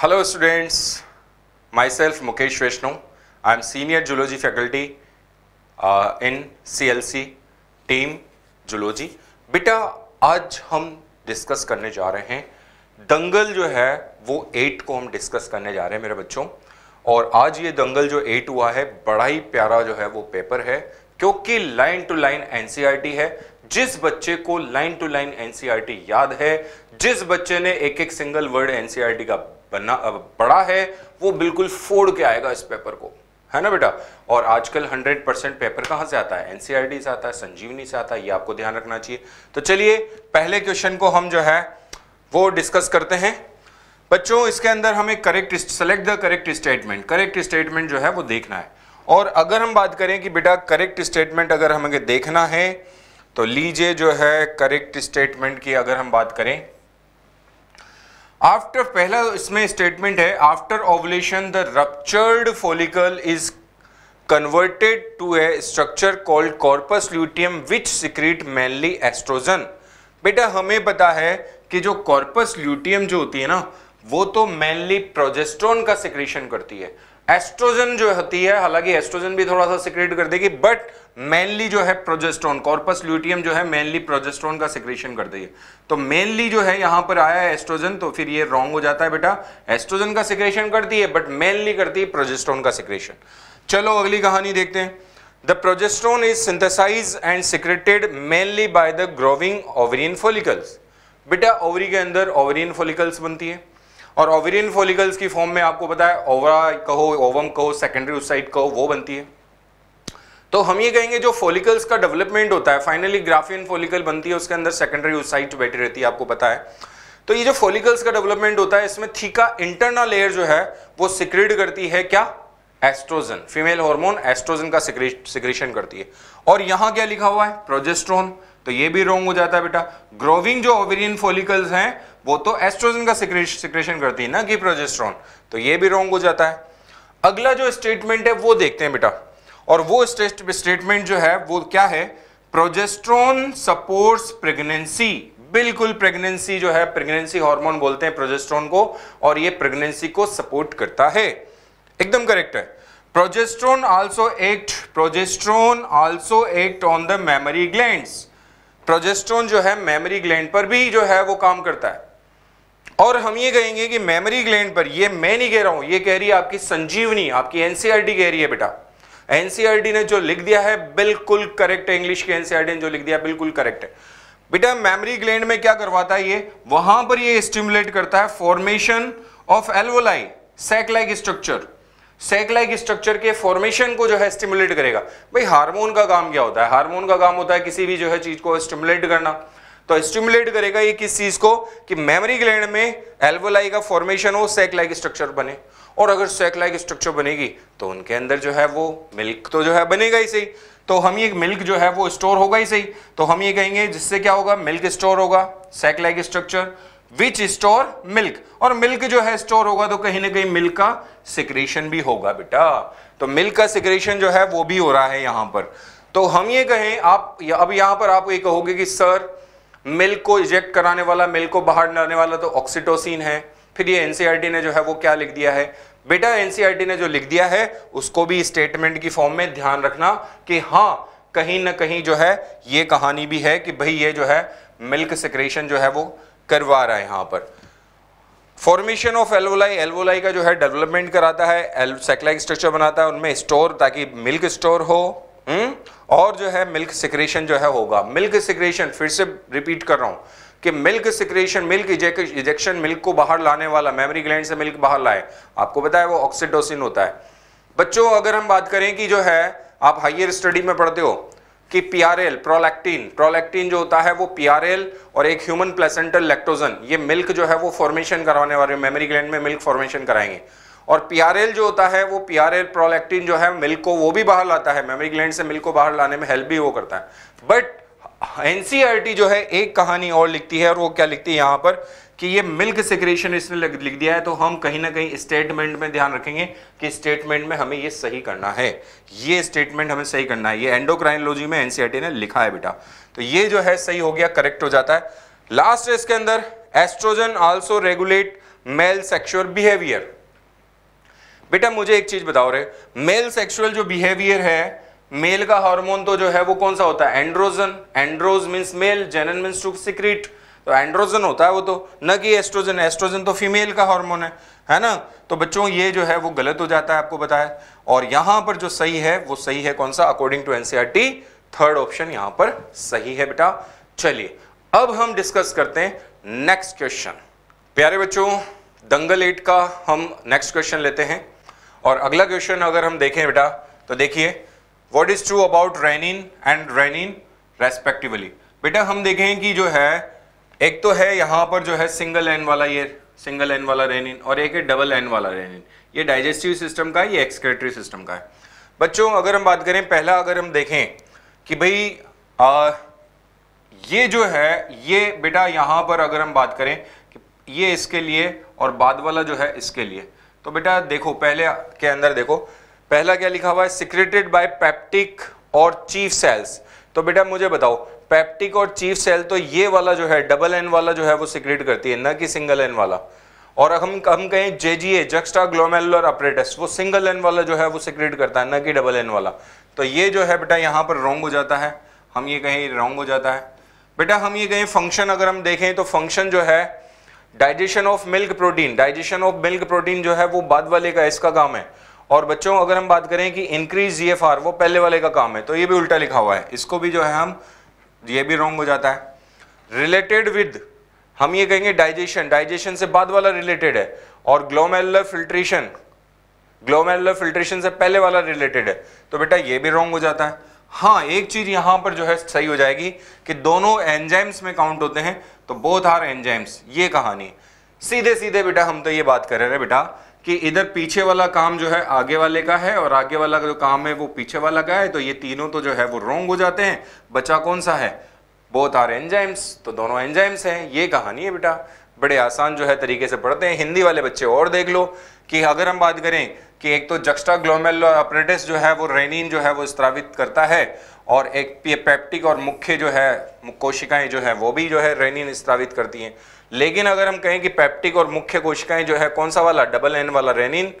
Hello students, myself Mukesh Vishnu. I am senior geology faculty uh, in CLC team geology. बेटा आज हम discuss करने जा रहे हैं दंगल जो है वो एट को हम डिस्कस करने जा रहे हैं मेरे बच्चों और आज ये दंगल जो एट हुआ है बड़ा ही प्यारा जो है वो पेपर है क्योंकि लाइन टू लाइन एनसीईआरटी है जिस बच्चे को लाइन टू लाइन एनसीईआरटी याद है जिस बच्चे ने एक एक सिंगल वर्ड एनसीईआरटी का बना पड़ा है वो बिल्कुल फोड़ के आएगा इस पेपर को है ना बेटा और आजकल 100 परसेंट पेपर कहां से आता है एनसीआरटी e से आता है संजीवनी से आता है ये आपको ध्यान रखना चाहिए तो चलिए पहले क्वेश्चन को हम जो है वो डिस्कस करते हैं बच्चों इसके अंदर हमें correct select the correct statement correct statement जो है वो देखना है और अगर हम बात करें कि बेटा करेक्ट स्टेटमेंट अगर हमें देखना है तो लीजिए जो है करेक्ट स्टेटमेंट की अगर हम बात करें आफ्टर पहला इसमें स्टेटमेंट है after ovulation the ruptured follicle is converted to a structure called corpus luteum which secrete mainly estrogen बेटा हमें पता है कि जो कॉर्पस ल्यूटियम जो होती है ना वो तो मेनली प्रोजेस्ट्रॉन का सिक्रेशन करती है एस्ट्रोजन जो होती है हालांकि एस्ट्रोजन भी थोड़ा सा सिक्रेट कर देगी बट मेनली जो है प्रोजेस्ट्रॉन कॉर्पस ल्यूटियम जो है मेनली प्रोजेस्ट्रॉन का सिक्रेशन कर देगी तो मेनली जो है यहां पर आया है एस्ट्रोजन तो फिर ये रॉन्ग हो जाता है बेटा एस्ट्रोजन का सिक्रेशन करती है बट मेनली करती है प्रोजेस्ट्रॉन का सिक्रेशन चलो अगली कहानी देखते हैं the progesterone is synthesize and secreted mainly by the growing ovarian follicles बेटा ओवरी के अंदर ओवरियन फोलिकल्स बनती है और ओवेरियन फॉलिकल्स की फॉर्म में आपको पता है ओवरा कहो ओवम कहो सेकेंडरी उस कहो वो बनती है तो हम ये कहेंगे जो फॉलिकल्स का डेवलपमेंट होता है फाइनली ग्राफियन फॉलिकल बनती है उसके अंदर सेकेंडरी उसाइट बैठी रहती है आपको पता है तो ये जो फॉलिकल्स का डेवलपमेंट होता है इसमें थीका इंटरनल लेयर जो है वो सिक्रेट करती है क्या एस्ट्रोजन फीमेल हॉर्मोन एस्ट्रोजन का सिक्रेशन करती है और यहां क्या लिखा हुआ है प्रोजेस्ट्रोन तो ये भी रॉन्ग हो जाता है बेटा ग्रोविंग जो ओवेरियन फॉलिकल्स हैं वो तो एस्ट्रोजन का सिक्रेशन करती है ना कि प्रोजेस्ट्रॉन तो ये भी रॉन्ग हो जाता है अगला जो स्टेटमेंट है वो देखते हैं बेटा और वो स्टेटमेंट जो है वो क्या है प्रोजेस्ट्रॉन सपोर्ट्स प्रेगनेंसी बिल्कुल प्रेगनेंसी जो है प्रेगनेंसी हार्मोन बोलते हैं प्रोजेस्ट्रॉन को और ये प्रेगनेंसी को सपोर्ट करता है एकदम करेक्ट है progesterone also act progesterone also act on the mammary glands progesterone जो है मेमोरी ग्लैंड पर भी जो है वो काम करता है और हम ये कहेंगे कि मेमोरी ग्लैंड पर ये मैं नहीं कह रहा हूं ये कह रही है आपकी संजीवनी आपकी एनसीईआरटी e कह रही है बेटा एनसीईआरटी e ने जो लिख दिया है बिल्कुल करेक्ट है इंग्लिश के एनसीईआरटी e ने जो लिख दिया बिल्कुल करेक्ट है बेटा मेमोरी ग्लैंड में क्या करवाता है ये वहां पर ये स्टिमुलेट करता है formation of alveoli sac structure sac structure के फॉर्मेशन को जो है स्टिमुलेट करेगा भाई हार्मोन का काम क्या होता है हार्मोन का काम होता है किसी भी जो है चीज को स्टिमुलेट करना तो स्टिमुलेट करेगा ये किस चीज को कि मेमोरी ग्लैंड में एल्वोलाई का फॉर्मेशन हो सेक लाइक स्ट्रक्चर बने और अगर सेक लाइक स्ट्रक्चर बनेगी तो उनके अंदर जो है वो मिल्क तो जो है बनेगा ही सही तो हम ये मिल्क जो है वो स्टोर होगा ही सही तो हम ये कहेंगे जिससे क्या होगा मिल्क स्टोर होगा sac like structure which store milk और मिल्क जो है स्टोर होगा तो कहीं ना कहीं मिल्क का सिक्रेशन भी होगा बेटा तो मिल्क का सिक्रेशन जो है वो भी हो रहा है यहां पर तो हम ये कहें आप अब यहां पर आप ये कहोगे कि सर मिल को इजेक्ट कराने वाला मिल को बाहर लाने वाला तो ऑक्सीटोसिन है फिर ये एनसीईआरटी e ने जो है वो क्या लिख दिया है बेटा एनसीईआरटी e ने जो लिख दिया है उसको भी स्टेटमेंट की फॉर्म में ध्यान रखना कि हाँ कहीं ना कहीं जो है ये कहानी भी है कि भाई ये जो है मिल्क सिक्रेशन जो है वो करवा रहा है यहाँ पर फॉर्मेशन ऑफ एल्वोलाई एल्वोलाई का जो है डेवलपमेंट कराता है सेक्लाइक स्ट्रक्चर बनाता है उनमें स्टोर ताकि मिल्क स्टोर हो हम्म और जो है मिल्क सिक्रेशन जो है होगा मिल्क सिक्रेशन फिर से रिपीट कर रहा हूं कि milk secretion milk ejection milk को बाहर लाने वाला मेमोरी ग्लैंड से मिल्क बाहर लाए आपको पता है वो ऑक्सीडोसिन होता है बच्चों अगर हम बात करें कि जो है आप हाइयर स्टडी में पढ़ते हो कि पीआरएल प्रोलैक्टिन प्रोलैक्टिन जो होता है वो पीआरएल और एक ह्यूमन प्लेसेंटल लैक्टोजन ये मिल्क जो है वो फॉर्मेशन करवाने वाले मेमोरी ग्लैंड में मिल्क फॉर्मेशन कराएंगे और पीआरएल जो होता है वो पीआरएल प्रोलेक्टिन जो है मिल्क को वो भी बाहर लाता है मेमोरी ग्लैंड से मिल्क को बाहर लाने में हेल्प भी वो करता है बट एनसीईआरटी e जो है एक कहानी और लिखती है और वो क्या लिखती है यहाँ पर कि ये मिल्क सिक्रेशन इसने लिख दिया है तो हम कहीं ना कहीं स्टेटमेंट में ध्यान रखेंगे कि स्टेटमेंट में हमें ये सही करना है ये स्टेटमेंट हमें सही करना है ये एंडोक्राइनोलॉजी में एनसीआरटी e ने लिखा है बेटा तो ये जो है सही हो गया करेक्ट हो जाता है लास्ट इसके अंदर estrogen also regulate male sexual behaviour बेटा मुझे एक चीज बताओ रे मेल सेक्सुअल जो बिहेवियर है मेल का हार्मोन तो जो है वो कौन सा होता है androgen andro means male gen means to secrete तो एंड्रोजन होता है वो तो न कि एस्ट्रोजन एस्ट्रोजन तो फीमेल का हार्मोन है है ना तो बच्चों ये जो है वो गलत हो जाता है आपको बताया और यहां पर जो सही है वो सही है कौन सा according to NCERT third option यहां पर सही है बेटा चलिए अब हम डिस्कस करते हैं नेक्स्ट क्वेश्चन प्यारे बच्चों दंगल एट का हम नेक्स्ट क्वेश्चन लेते हैं और अगला क्वेश्चन अगर हम देखें बेटा तो देखिए what is true about renin and rennin respectively बेटा हम देखें कि जो है एक तो है यहाँ पर जो है सिंगल एन वाला ये सिंगल एन वाला रेनिन और एक है डबल एन वाला रेनिन ये डाइजेस्टिव सिस्टम का है ये एक्सक्रेटरी सिस्टम का है बच्चों अगर हम बात करें पहला अगर हम देखें कि भाई आ, ये जो है ये बेटा यहाँ पर अगर हम बात करें कि ये इसके लिए और बाद वाला जो है इसके लिए तो बेटा देखो पहले के अंदर देखो पहला क्या लिखा हुआ है सिक्रेटेड बाय पैप्टिक और चीफ सेल्स तो बेटा मुझे बताओ पैप्टिक और चीफ सेल तो ये वाला जो है डबल एन वाला जो है वो सिक्रेट करती है ना कि सिंगल एन वाला और हम हम कहें जे जी ए जक्स्टा ग्लोमेलुलर अपरेटस वो सिंगल एन वाला जो है वो सिक्रेट करता है ना कि डबल एन वाला तो ये जो है बेटा यहाँ पर रॉन्ग हो जाता है हम ये कहें रॉन्ग हो जाता है बेटा हम ये कहें फंक्शन अगर हम देखें तो फंक्शन जो है digestion of milk protein digestion of milk protein जो है वो बाद वाले का इसका काम है और बच्चों अगर हम बात करें कि इंक्रीज जी वो पहले वाले का काम है तो ये भी उल्टा लिखा हुआ है इसको भी जो है हम ये भी रॉन्ग हो जाता है रिलेटेड विद हम ये कहेंगे डाइजेशन डाइजेशन से बाद वाला रिलेटेड है और ग्लोमेलर फिल्ट्रेशन ग्लोमेलर फिल्ट्रेशन से पहले वाला रिलेटेड है तो बेटा ये भी रॉन्ग हो जाता है हाँ एक चीज़ यहां पर जो है सही हो जाएगी कि दोनों एंजाइम्स में काउंट होते हैं तो बोथ आर एंजाइम्स ये कहानी सीधे सीधे बेटा हम तो ये बात कर रहे हैं बेटा कि इधर पीछे वाला काम जो है आगे वाले का है और आगे वाला का जो काम है वो पीछे वाला का है तो ये तीनों तो जो है वो रोंग हो जाते हैं बचा कौन सा है बोथ आर एंजाइम्स तो दोनों एंजाइम्स हैं ये कहानी है बेटा बड़े आसान जो है तरीके से पढ़ते हैं हिंदी वाले बच्चे और देख लो कि अगर हम बात करें कि एक तो जक्स्टा ग्लोमेल अपरेटिस जो है वो रेनिन जो है वो स्त्रावित करता है और एक पेप्टिक और मुख्य जो है कोशिकाएं जो है वो भी जो है रेनिन स्त्रावित करती हैं लेकिन अगर हम कहें कि पैप्टिक और मुख्य कोशिकाएं जो है कौन सा वाला डबल एन वाला रेनिन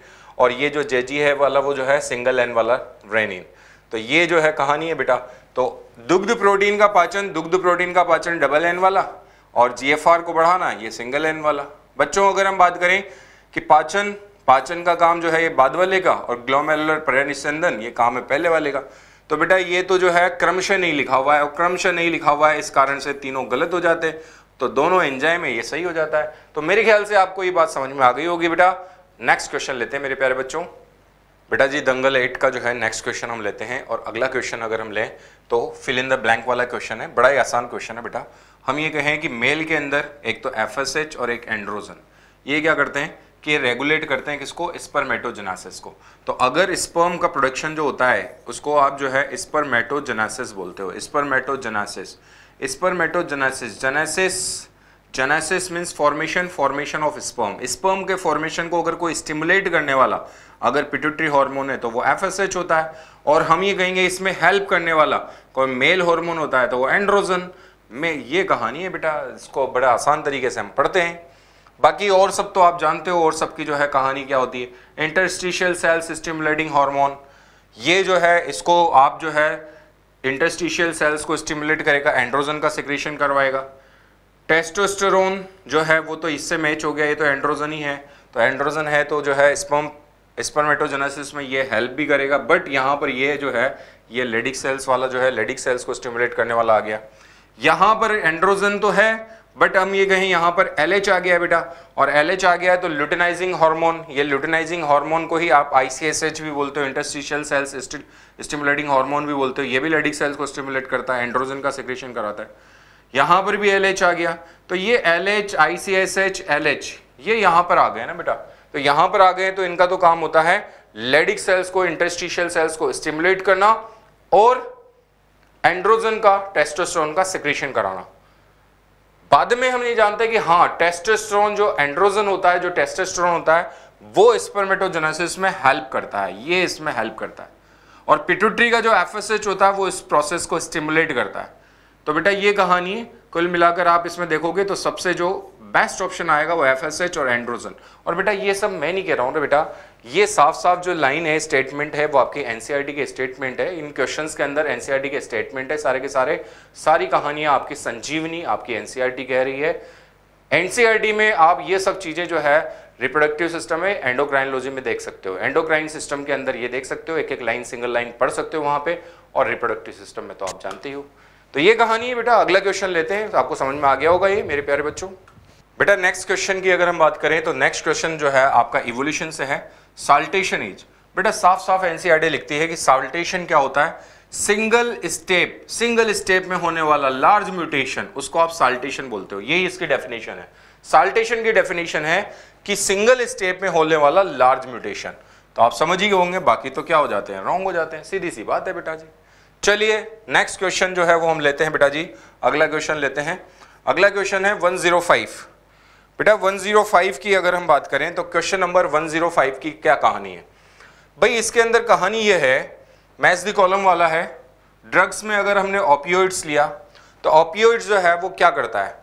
और ये जो जे है वाला वो जो है सिंगल एन वाला रेनिन तो ये जो है कहानी है बेटा तो दुग्ध प्रोटीन का पाचन दुग्ध प्रोटीन का पाचन डबल एन वाला और जी को बढ़ाना ये सिंगल एन वाला बच्चों अगर हम बात करें कि पाचन पाचन का काम जो है ये बाद वाले का और ग्लोमेलर परिनिस्यंदन ये काम है पहले वाले का तो बेटा ये तो जो है क्रमशः नहीं लिखा हुआ है और क्रमशः नहीं लिखा हुआ है इस कारण से तीनों गलत हो जाते हैं तो दोनों एंजाइम में ये सही हो जाता है तो मेरे ख्याल से आपको ये बात समझ में आ गई होगी बेटा नेक्स्ट क्वेश्चन लेते हैं मेरे प्यारे बच्चों बेटा जी दंगल एट का जो है नेक्स्ट क्वेश्चन हम लेते हैं और अगला क्वेश्चन अगर हम लें तो फिल इन द ब्लैंक वाला क्वेश्चन है बड़ा ही आसान क्वेश्चन है बेटा हम ये कहें कि मेल के अंदर एक तो एफ और एक एंड्रोजन ये क्या करते हैं कि रेगुलेट करते हैं किसको स्पर्मेटोजेनासिस को तो अगर स्पर्म का प्रोडक्शन जो होता है उसको आप जो है स्पर्मेटोजेनासिस बोलते हो spermatogenesis spermatogenesis genesis genesis means formation formation of sperm sperm के फॉर्मेशन को अगर कोई स्टिमुलेट करने वाला अगर पिट्यूटरी हार्मोन है तो वो एफ होता है और हम ये कहेंगे इसमें हेल्प करने वाला कोई मेल हार्मोन होता है तो वो एंड्रोजन में ये कहानी है बेटा इसको बड़ा आसान तरीके से हम पढ़ते हैं बाकी और सब तो आप जानते हो और सब की जो है कहानी क्या होती है इंटरस्टिशियल सेल्स स्टिमुलेटिंग हार्मोन ये जो है इसको आप जो है इंटरस्टिशियल सेल्स को स्टिमुलेट करेगा एंड्रोजन का सिक्रेशन करवाएगा टेस्टोस्टेरोन जो है वो तो इससे मैच हो गया ये तो एंड्रोजन ही है तो एंड्रोजन है तो जो है स्पम स्पर्मेटोजेनेसिस में ये हेल्प भी करेगा बट यहाँ पर ये जो है ये लेडिक सेल्स वाला जो है लेडिक सेल्स को स्टिमुलेट करने वाला आ गया यहाँ पर एंड्रोजन तो है बट हम ये कहें यहाँ पर एल आ गया बेटा और एल आ गया तो लुटेनाइजिंग हार्मोन ये लुटेनाइजिंग हार्मोन को ही आप आई भी बोलते हो इंटरस्टिशियल सेल्स स्टिमुलेटिंग हार्मोन भी बोलते हो ये भी लेडिक सेल्स को स्टिमुलेट करता है एंड्रोजन का सिक्रेशन कराता है यहाँ पर भी एल आ गया तो ये L H I C S H L H ये यहाँ पर आ गए ना बेटा तो यहाँ पर आ गए तो इनका तो काम होता है लेडिक सेल्स को इंटरस्टिशियल सेल्स को स्टिमुलेट करना और एंड्रोजन का टेस्टोस्टेरोन का सिक्रेशन कराना बाद में हम ये जानते हैं कि हाँ टेस्टोस्टेरोन जो एंड्रोजन होता है जो टेस्टोस्टेरोन होता है वो स्पर्मेटोजेनेसिस में हेल्प करता है ये इसमें हेल्प करता है और पिट्यूटरी का जो एफ होता है वो इस प्रोसेस को स्टिमुलेट करता है तो बेटा ये कहानी कुल मिलाकर आप इसमें देखोगे तो सबसे जो बेस्ट ऑप्शन आएगा वो एफ और एंड्रोजन और बेटा ये सब मैं नहीं कह रहा हूँ बेटा ये साफ साफ जो लाइन है स्टेटमेंट है वो आपकी एनसीईआरटी e के स्टेटमेंट है इन क्वेश्चंस के अंदर एनसीईआरटी e के स्टेटमेंट है सारे के सारे सारी कहानियां आपकी संजीवनी आपकी एनसीईआरटी e कह रही है एनसीईआरटी में आप ये सब चीज़ें जो है रिप्रोडक्टिव सिस्टम है एंडोक्राइनोलॉजी में देख सकते हो एंडोक्राइन सिस्टम के अंदर ये देख सकते हो एक एक लाइन सिंगल लाइन पढ़ सकते हो वहां पे और रिप्रोडक्टिव सिस्टम में तो आप जानते हो तो ये कहानी है बेटा अगला क्वेश्चन लेते हैं तो आपको समझ में आ गया होगा ये मेरे प्यारे बच्चों बेटा नेक्स्ट क्वेश्चन की अगर हम बात करें तो नेक्स्ट क्वेश्चन जो है आपका इवोल्यूशन से है साल्टेशन एज बेटा साफ साफ एनसीआरडी लिखती है कि साल्टेशन क्या होता है सिंगल स्टेप सिंगल स्टेप में होने वाला लार्ज म्यूटेशन उसको आप साल्टेशन बोलते हो यही इसकी डेफिनेशन है साल्टेशन की डेफिनेशन है कि सिंगल स्टेप में होने वाला लार्ज म्यूटेशन तो आप समझ ही होंगे बाकी तो क्या हो जाते हैं रॉन्ग हो जाते हैं सीधी सी बात है बेटा जी चलिए नेक्स्ट क्वेश्चन जो है वो हम लेते हैं बेटा जी अगला क्वेश्चन लेते हैं अगला क्वेश्चन है फाइव बेटा 105 की अगर हम बात करें तो क्वेश्चन नंबर 105 की क्या कहानी है भाई इसके अंदर कहानी यह है मैथ दी कॉलम वाला है ड्रग्स में अगर हमने ओपियोइड्स लिया तो ओपियोइड्स जो है वो क्या करता है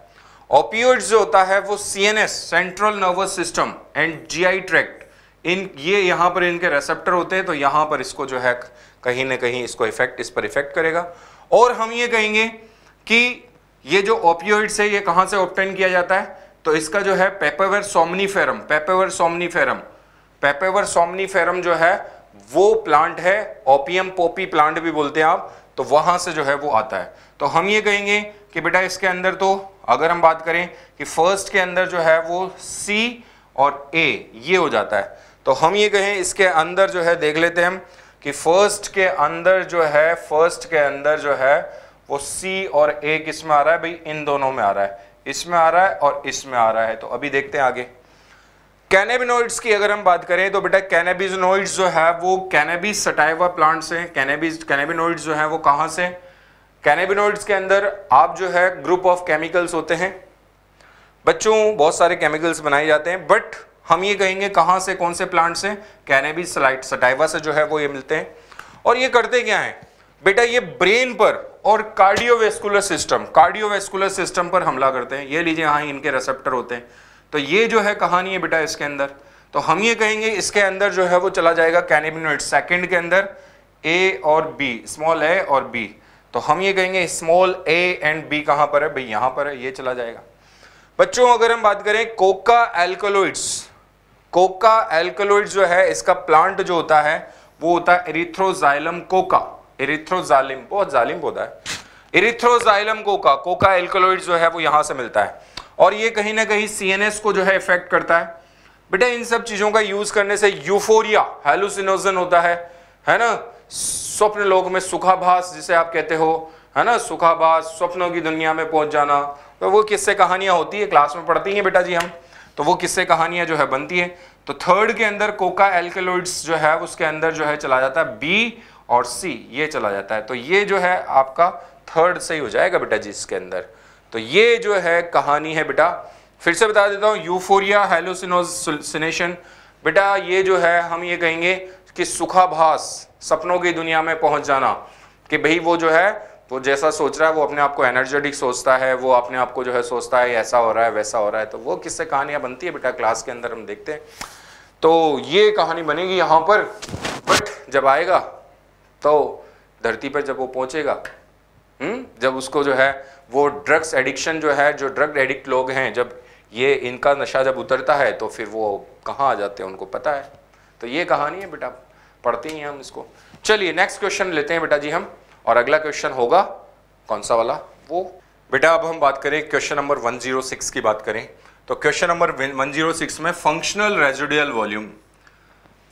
ओपियोइड्स जो होता है वो CNS central nervous system and GI tract in ये यहाँ पर इनके रेसेप्टर होते हैं तो यहाँ पर इसको जो है कहीं ना कहीं इसको इफेक्ट इस पर इफेक्ट करेगा और हम ये कहेंगे कि ये जो ओपियोइड्स है ये कहाँ से ऑप्टेन किया जाता है तो इसका जो है पेपेवर सोमनी फेरम पेपेवर फेरम पेपेवर फेरम जो है वो प्लांट है ओपियम पोपी प्लांट भी बोलते हैं आप तो वहां से जो है वो आता है तो हम ये कहेंगे कि बेटा इसके अंदर तो अगर हम बात करें कि फर्स्ट के अंदर जो है वो सी और ए ये हो जाता है तो हम ये कहें इसके अंदर जो है देख लेते हैं हम कि फर्स्ट के अंदर जो है फर्स्ट के अंदर जो है वो सी और ए किस में आ रहा है भाई इन दोनों में आ रहा है इसमें आ रहा है और इसमें आ रहा है तो अभी देखते हैं आगे कैनेबिनोइड्स की अगर हम बात करें तो बेटा कैनेबिनोइड्स जो है वो कैनेबिस सटाइवा प्लांट से कैनेबिस कैनेबिनोइड्स जो है वो कहाँ से कैनेबिनोइड्स के अंदर आप जो है ग्रुप ऑफ केमिकल्स होते हैं बच्चों बहुत सारे केमिकल्स बनाए जाते हैं बट हम ये कहेंगे कहाँ से कौन से प्लांट से कैनेबिस सटाइवा से जो है वो ये मिलते हैं और ये करते क्या हैं बेटा ये ब्रेन पर और कार्डियोवेस्कुलर सिस्टम कार्डियोवेस्कुलर सिस्टम पर हमला करते हैं ये लीजिए हाँ इनके रेसेप्टर होते हैं तो ये जो है कहानी है बेटा इसके अंदर तो हम ये कहेंगे इसके अंदर जो है वो चला जाएगा कैनिमिनोइड सेकंड के अंदर ए और बी स्मॉल ए और बी तो हम ये कहेंगे स्मॉल ए एंड बी कहाँ पर है भाई यहाँ पर है ये चला जाएगा बच्चों अगर हम बात करें कोका एल्कोलोइड्स कोका एल्कोलोइड जो है इसका प्लांट जो होता है वो होता है एरिथ्रोजाइलम कोका इरिथ्रोजालिम बहुत जालिम पौधा है इरिथ्रोजाइलम कोका कोका एल्कोलॉइड जो है वो यहां से मिलता है और ये कहीं ना कहीं सीएनएस को जो है इफेक्ट करता है बेटा इन सब चीज़ों का यूज करने से यूफोरिया हेलुसिनोजन होता है है ना स्वप्न लोक में सुखाभास जिसे आप कहते हो है ना सुखाभास स्वप्नों की दुनिया में पहुंच जाना तो वो किससे कहानियां होती है क्लास में पढ़ती हैं बेटा जी हम तो वो किससे कहानियां जो है बनती है तो थर्ड के अंदर कोका एल्केलोइड्स जो है उसके अंदर जो है चला जाता है बी और सी ये चला जाता है तो ये जो है आपका थर्ड सही हो जाएगा बेटा जी इसके अंदर तो ये जो है कहानी है बेटा फिर से बता देता हूँ यूफोरिया हेलोसिनोसिनेशन बेटा ये जो है हम ये कहेंगे कि सुखाभास सपनों की दुनिया में पहुंच जाना कि भाई वो जो है वो जैसा सोच रहा है वो अपने आप को एनर्जेटिक सोचता है वो अपने आप को जो है सोचता है ऐसा हो रहा है वैसा हो रहा है तो वो किससे कहानियां बनती है बेटा क्लास के अंदर हम देखते हैं तो ये कहानी बनेगी यहाँ पर बट जब आएगा तो धरती पर जब वो पहुंचेगा हुँ? हम्म, जब उसको जो है वो ड्रग्स एडिक्शन जो है जो ड्रग एडिक्ट लोग हैं जब ये इनका नशा जब उतरता है तो फिर वो कहाँ आ जाते हैं उनको पता है तो ये कहानी है बेटा पढ़ते ही हैं हम इसको चलिए नेक्स्ट क्वेश्चन लेते हैं बेटा जी हम और अगला क्वेश्चन होगा कौन सा वाला वो बेटा अब हम बात करें क्वेश्चन नंबर 106 की बात करें तो क्वेश्चन नंबर 106 में functional residual volume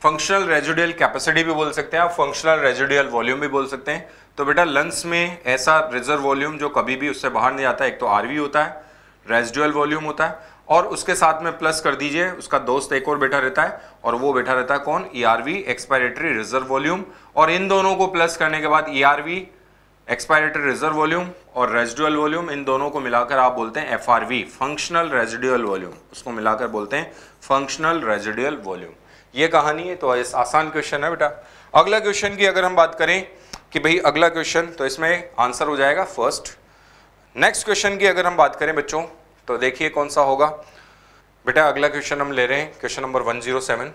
functional residual capacity भी बोल सकते हैं आप फंक्शनल रेजुडियल वॉल्यूम भी बोल सकते हैं तो बेटा लंग्स में ऐसा रिजर्व वॉल्यूम जो कभी भी उससे बाहर नहीं आता एक तो आर होता है रेजिडुअल वॉल्यूम होता है और उसके साथ में प्लस कर दीजिए उसका दोस्त एक और बैठा रहता है और वो बैठा रहता है कौन E R V expiratory reserve volume और इन दोनों को प्लस करने के बाद E R V expiratory reserve volume और रेजिडुअल वॉल्यूम इन दोनों को मिलाकर आप बोलते हैं F R V functional residual volume उसको मिलाकर बोलते हैं फंक्शनल रेजिडुअल वॉल्यूम ये कहानी है तो आसान क्वेश्चन है बेटा अगला क्वेश्चन की अगर हम बात करें कि भाई अगला क्वेश्चन तो इसमें आंसर हो जाएगा फर्स्ट नेक्स्ट क्वेश्चन की अगर हम बात करें बच्चों तो देखिए कौन सा होगा बेटा अगला क्वेश्चन हम ले रहे हैं question number 107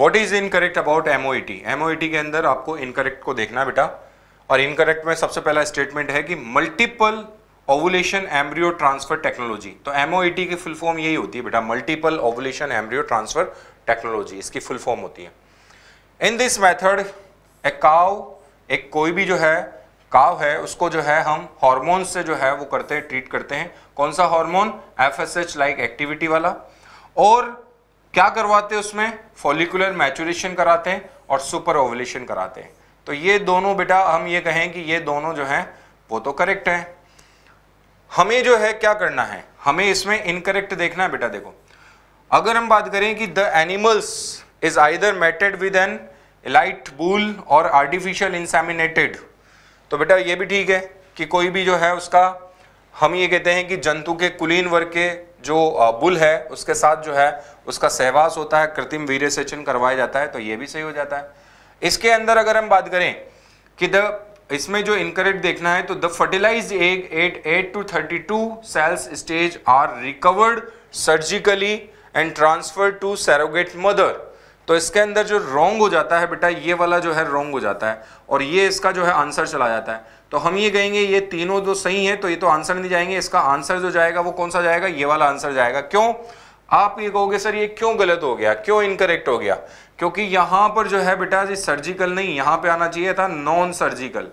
what is incorrect about MO T के अंदर आपको इनकरेक्ट को देखना बेटा और इनकरेक्ट में सबसे पहला स्टेटमेंट है कि multiple ovulation embryo transfer technology तो एमओईटी e की फुल फॉर्म यही होती है बेटा multiple ovulation embryo transfer technology इसकी फुल फॉर्म होती है इन दिस मेथड ए काव एक कोई भी जो है काव है उसको जो है हम हार्मोन से जो है वो करते हैं ट्रीट करते हैं कौन सा hormone F S H like activity वाला और क्या करवाते हैं उसमें फॉलिकुलर मैचुरेशन कराते हैं और सुपर ओवलेशन कराते हैं तो ये दोनों बेटा हम ये कहें कि ये दोनों जो हैं वो तो करेक्ट हैं हमें जो है क्या करना है हमें इसमें इनकरेक्ट देखना है बेटा देखो अगर हम बात करें कि the animals is either mated with an elite bull और आर्टिफिशियल इंसेमिनेटेड तो बेटा ये भी ठीक है कि कोई भी जो है उसका हम ये कहते हैं कि जंतु के कुलीन वर्ग के जो बुल है उसके साथ जो है उसका सहवास होता है कृत्रिम वीर सेचन करवाया जाता है तो ये भी सही हो जाता है इसके अंदर अगर हम बात करें कि द इसमें जो इनकरेक्ट देखना है तो the fertilize egg eight eight to thirty two cells stage are recovered surgically and transfer to surrogate mother तो इसके अंदर जो रॉन्ग हो जाता है बेटा ये वाला जो है रॉन्ग हो जाता है और ये इसका जो है आंसर चला जाता है तो हम ये कहेंगे ये तीनों जो सही है तो ये तो आंसर नहीं जाएंगे इसका आंसर जो जाएगा वो कौन सा जाएगा ये वाला आंसर जाएगा क्यों आप ये कहोगे सर ये क्यों गलत हो गया क्यों इनकरेक्ट हो गया क्योंकि यहां पर जो है बेटा जी सर्जिकल नहीं यहां पे आना चाहिए था नॉन सर्जिकल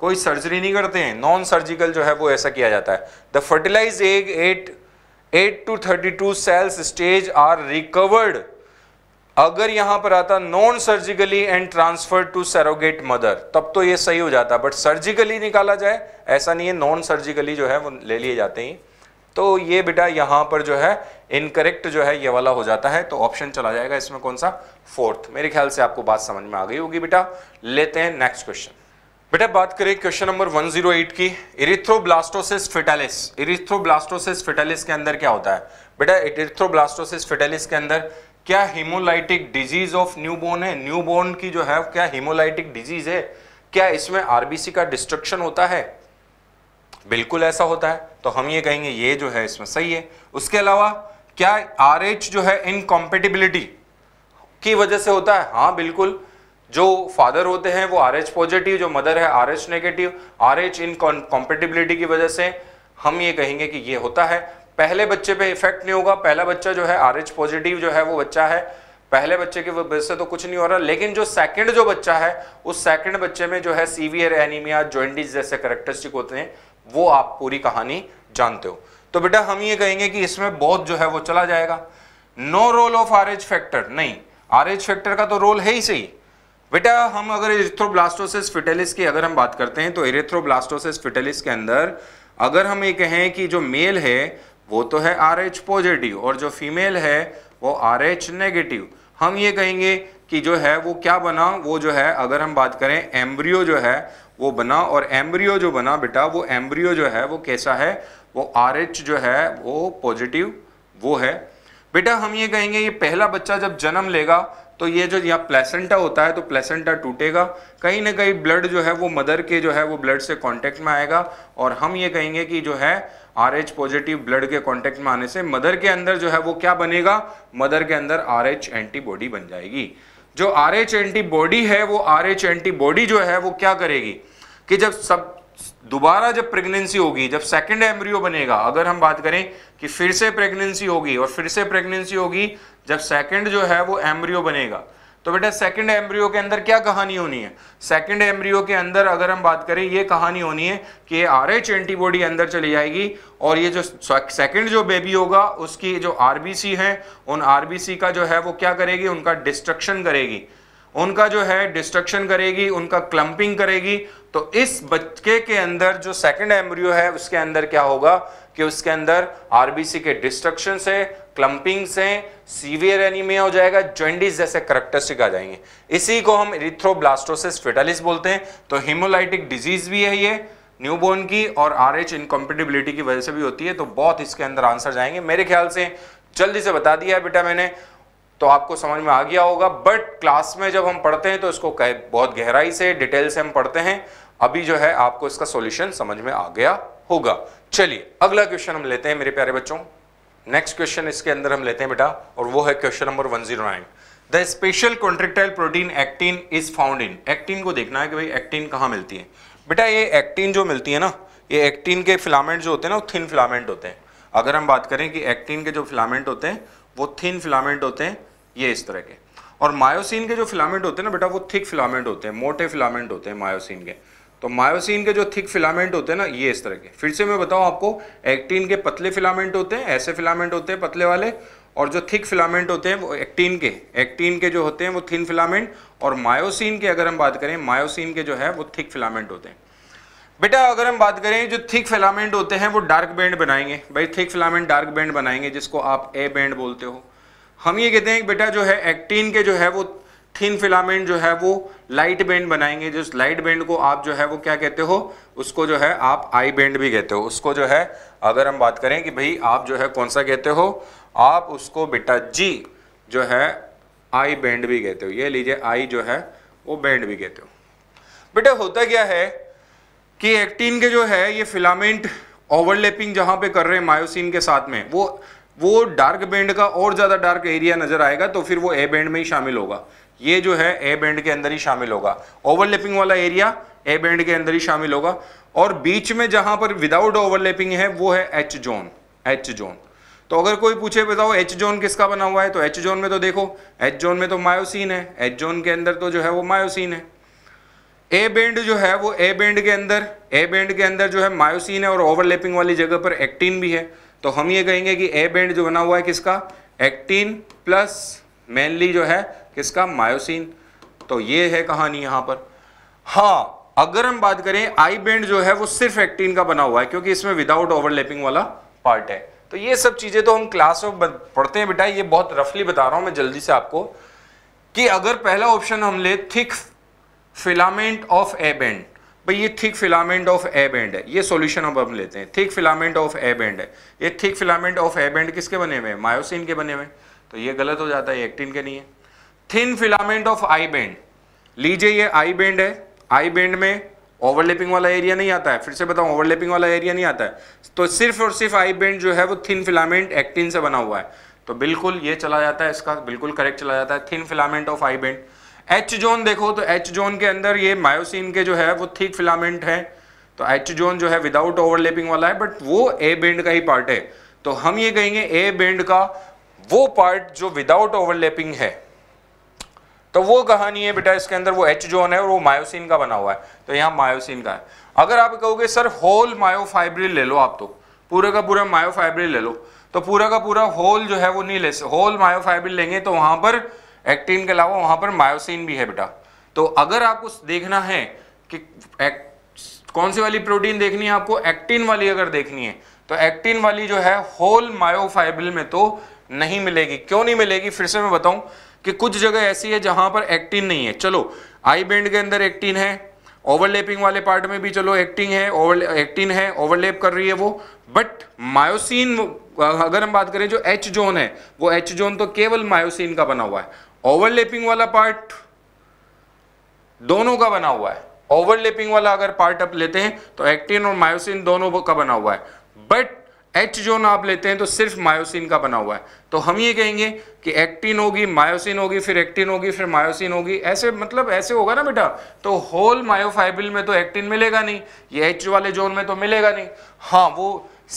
कोई सर्जरी नहीं करते हैं नॉन सर्जिकल जो है वो ऐसा किया जाता है the fertilize egg eight 8 to 32 cells stage are recovered अगर यहां पर आता non surgically and transfer to surrogate mother तब तो ये सही हो जाता बट सर्जिकली निकाला जाए ऐसा नहीं है नॉन सर्जिकली जो है वो ले लिए जाते हैं तो ये बेटा यहां पर जो है इनकरेक्ट जो है ये वाला हो जाता है तो ऑप्शन चला जाएगा इसमें कौन सा फोर्थ मेरे ख्याल से आपको बात समझ में आ गई होगी बेटा लेते हैं नेक्स्ट क्वेश्चन बेटा बात करें क्वेश्चन नंबर 108 की इरिथ्रोब्लास्टोसिस फिटेलिस इरिथ्रोब्लास्टोसिस फिटेलिस के अंदर क्या होता है बेटा इरिथ्रोब्लास्टोसिस फिटेलिस के अंदर क्या हीमोलाइटिक डिजीज ऑफ न्यूबोर्न है न्यूबोर्न की जो है क्या हीमोलाइटिक डिजीज है क्या इसमें आरबीसी का डिस्ट्रक्शन होता है बिल्कुल ऐसा होता है तो हम ये कहेंगे ये जो है इसमें सही है उसके अलावा क्या आर जो है इनकॉम्पेटिबिलिटी की वजह से होता है हाँ बिल्कुल जो फादर होते हैं वो आर एच पॉजिटिव जो मदर है R H negative R H incompatibility की वजह से हम ये कहेंगे कि ये होता है पहले बच्चे पे इफेक्ट नहीं होगा पहला बच्चा जो है आर एच पॉजिटिव जो है वो बच्चा है पहले बच्चे की वजह से तो कुछ नहीं हो रहा लेकिन जो सेकंड जो बच्चा है उस सेकंड बच्चे में जो है सीवियर एनीमिया ज्वाइंटिस जैसे करेक्टरिस्टिक होते हैं वो आप पूरी कहानी जानते हो तो बेटा हम ये कहेंगे कि इसमें बहुत जो है वो चला जाएगा no role of R H factor नहीं आर एच फैक्टर का तो रोल है ही सही बेटा हम अगर इरेथ्रोब्लास्टोसिस फिटेलिस की अगर हम बात करते हैं तो इरेथ्रोब्लास्टोसिस फिटेलिस के अंदर अगर हम ये कहें कि जो मेल है वो तो है आर एच पॉजिटिव और जो फीमेल है वो आर एच नेगेटिव हम ये कहेंगे कि जो है वो क्या बना वो जो है अगर हम बात करें एम्ब्रियो जो है वो बना और एम्ब्रियो जो बना बेटा वो एम्ब्रियो जो है वो कैसा है वो आर एच जो है वो पॉजिटिव वो है बेटा हम ये कहेंगे ये पहला बच्चा जब जन्म लेगा तो ये जो यहाँ प्लेसेंटा होता है तो प्लेसेंटा टूटेगा कहीं ना कहीं ब्लड जो है वो मदर के जो है वो ब्लड से कांटेक्ट में आएगा और हम ये कहेंगे कि जो है आर एच पॉजिटिव ब्लड के कांटेक्ट में आने से मदर के अंदर जो है वो क्या बनेगा मदर के अंदर आर एच एंटीबॉडी बन जाएगी जो आर एच एंटीबॉडी है वो आर एच एंटीबॉडी जो है वो क्या करेगी कि जब सब दोबारा जब प्रेगनेंसी होगी जब सेकेंड एम्ब्रियो बनेगा अगर हम बात करें कि फिर से प्रेगनेंसी होगी और फिर से प्रेगनेंसी होगी जब सेकंड जो है वो एम्ब्रियो बनेगा तो बेटा सेकंड एम्ब्रियो के अंदर क्या कहानी होनी है सेकंड एम्ब्रियो के अंदर अगर हम बात करें ये कहानी होनी है कि आर एच एंटीबॉडी अंदर चली जाएगी और ये जो सेकंड जो बेबी होगा उसकी जो आरबीसी है उन आरबीसी का जो है वो क्या करेगी उनका डिस्ट्रक्शन करेगी उनका जो है डिस्ट्रक्शन करेगी उनका क्लम्पिंग करेगी तो इस बच्चे के अंदर जो सेकंड एम्ब्रियो है उसके अंदर क्या होगा कि उसके अंदर आरबीसी के डिस्ट्रक्शन है क्लम्पिंग से सीवियर एनीमिया हो जाएगा ज्वेंडिस जैसे करेक्टरिस्टिक आ जाएंगे इसी को हम इरिथ्रोब्लास्टोसिस फिटालिस बोलते हैं तो हिमोलाइटिक डिजीज भी है ये न्यूबोर्न की और आर एच इनकम्पेटिबिलिटी की वजह से भी होती है तो बहुत इसके अंदर आंसर जाएंगे मेरे ख्याल से जल्दी से बता दिया है बेटा मैंने तो आपको समझ में आ गया होगा बट क्लास में जब हम पढ़ते हैं तो इसको बहुत गहराई से डिटेल से हम पढ़ते हैं अभी जो है आपको इसका सोल्यूशन समझ में आ गया होगा चलिए अगला क्वेश्चन हम लेते हैं मेरे प्यारे बच्चों नेक्स्ट क्वेश्चन इसके अंदर हम लेते हैं बेटा और वो है question number nine the special contractile protein actin is found in actin को देखना है कि भाई एक्टिन कहाँ मिलती है बेटा ये एक्टिन जो मिलती है ना ये एक्टिन के फिलामेंट जो होते हैं ना वो थिन फिलामेंट होते हैं अगर हम बात करें कि एक्टिन के जो फिलामेंट होते हैं वो थिन फिलामेंट होते हैं ये इस तरह के और मायोसिन के जो फिलामेंट होते हैं ना बेटा वो थिक फिलामेंट होते हैं मोटे फिलामेंट होते हैं मायोसिन के तो मायोसिन के जो थिक फिलामेंट होते हैं ना ये इस तरह के फिर से मैं बताऊं आपको एक्टिन के पतले फिलामेंट होते हैं ऐसे फिलामेंट होते हैं पतले वाले और जो थिक फिलामेंट होते हैं वो एक्टिन के एक्टिन के जो होते हैं वो थिन फिलामेंट और मायोसिन के अगर हम बात करें मायोसिन के जो है वो थिक फिलामेंट होते हैं बेटा अगर हम बात करें जो थिक फिलामेंट होते हैं वो डार्क बैंड बनाएंगे भाई थिक फिलामेंट डार्क बैंड बनाएंगे जिसको आप ए बैंड बोलते हो हम ये कहते हैं बेटा जो है एक्टिन के जो है वो थिन फिलामेंट जो है वो लाइट बैंड बनाएंगे जिस लाइट बैंड को आप जो है वो क्या कहते हो उसको जो है आप आई बैंड भी कहते हो उसको जो है अगर हम बात करें कि भाई आप जो है कौन सा कहते हो आप उसको बेटा जी जो है आई बैंड भी कहते हो ये लीजिए आई जो है वो बैंड भी कहते हो बेटा होता क्या है कि एक्टिन के जो है ये फिलामेंट ओवरलैपिंग जहाँ पे कर रहे हैं मायोसिन के साथ में वो वो डार्क बैंड का और ज़्यादा डार्क एरिया नज़र आएगा तो फिर वो ए बैंड में ही शामिल होगा ये जो है ए बैंड के अंदर ही शामिल होगा ओवरलैपिंग वाला एरिया ए बैंड के अंदर ही शामिल होगा और बीच में जहां पर विदाउट ओवरलैपिंग है वो है एच जोन एच जोन तो अगर कोई पूछे बताओ एच जोन किसका बना हुआ है तो एच जोन में तो देखो एच जोन में तो मायोसिन है एच जोन के अंदर तो जो है वो मायोसिन है ए बैंड जो है वो ए बैंड के अंदर ए बैंड के अंदर जो है मायोसिन है और ओवरलैपिंग वाली जगह पर एक्टिन भी है तो हम ये कहेंगे कि ए बैंड जो बना हुआ है किसका एक्टिन प्लस मेनली जो है किसका मायोसिन तो ये है कहानी यहां पर हाँ अगर हम बात करें आई बैंड जो है वो सिर्फ एक्टिन का बना हुआ है क्योंकि इसमें विदाउट ओवरलैपिंग वाला पार्ट है तो ये सब चीज़ें तो हम क्लास में पढ़ते हैं बेटा ये बहुत रफली बता रहा हूं मैं जल्दी से आपको कि अगर पहला ऑप्शन हम ले thick filament of A band भाई ये thick filament of A band है ये सॉल्यूशन अब हम लेते हैं thick filament of A band है ये thick filament of A band किसके बने हुए हैं मायोसिन के बने हुए हैं तो ये गलत हो जाता है एक्टिन के नहीं है thin filament of I band लीजिए ये आई बैंड है आई बैंड में ओवरलैपिंग वाला एरिया नहीं आता है फिर से बताऊं ओवरलैपिंग वाला एरिया नहीं आता है तो सिर्फ और सिर्फ आई बैंड जो है वो थिन फिलामेंट एक्टिन से बना हुआ है तो बिल्कुल ये चला जाता है इसका बिल्कुल करेक्ट चला जाता है thin filament of I band H zone देखो तो एच जोन के अंदर ये मायोसिन के जो है वो थिक फिलामेंट है तो एच जोन जो है विदाउट ओवरलैपिंग वाला है बट वो ए बैंड का ही पार्ट है तो हम ये कहेंगे ए बैंड का वो पार्ट जो विदाउट ओवरलैपिंग है तो वो कहानी है बेटा इसके अंदर वो एच जोन है और वो मायोसिन का बना हुआ है तो यहाँ मायोसिन का है अगर आप कहोगे सर होल मायोफाइब्रिल ले लो आप तो पूरे का पूरा मायोफाइब्रिल ले लो तो पूरा का पूरा होल जो है वो नहीं ले होल मायोफाइब्रिल लेंगे तो वहाँ पर एक्टिन के अलावा वहाँ पर मायोसिन भी है बेटा तो अगर आपको देखना है कि कौन सी वाली प्रोटीन देखनी है आपको एक्टिन वाली अगर देखनी है तो एक्टिन वाली जो है होल मायोफाइब्रिल में तो नहीं मिलेगी क्यों नहीं मिलेगी फिर से मैं बताऊं कि कुछ जगह ऐसी है जहां पर एक्टिन नहीं है चलो आई बैंड के अंदर एक्टिन है ओवरलेपिंग वाले पार्ट में भी चलो एक्टिंग है ओवर एक्टिन है ओवरलेप कर रही है वो बट मायोसिन अगर हम बात करें जो एच जोन है वो एच जोन तो केवल मायोसिन का बना हुआ है ओवरलेपिंग वाला पार्ट दोनों का बना हुआ है ओवरलेपिंग वाला अगर पार्ट अप लेते हैं तो एक्टिन और मायोसिन दोनों का बना हुआ है बट एच जोन आप लेते हैं तो सिर्फ मायोसिन का बना हुआ है तो हम ये कहेंगे कि एक्टिन होगी मायोसिन होगी फिर एक्टिन होगी फिर मायोसिन होगी ऐसे मतलब ऐसे होगा ना बेटा तो होल मायोफाइबिल में तो एक्टिन मिलेगा नहीं ये एच वाले जोन में तो मिलेगा नहीं हाँ वो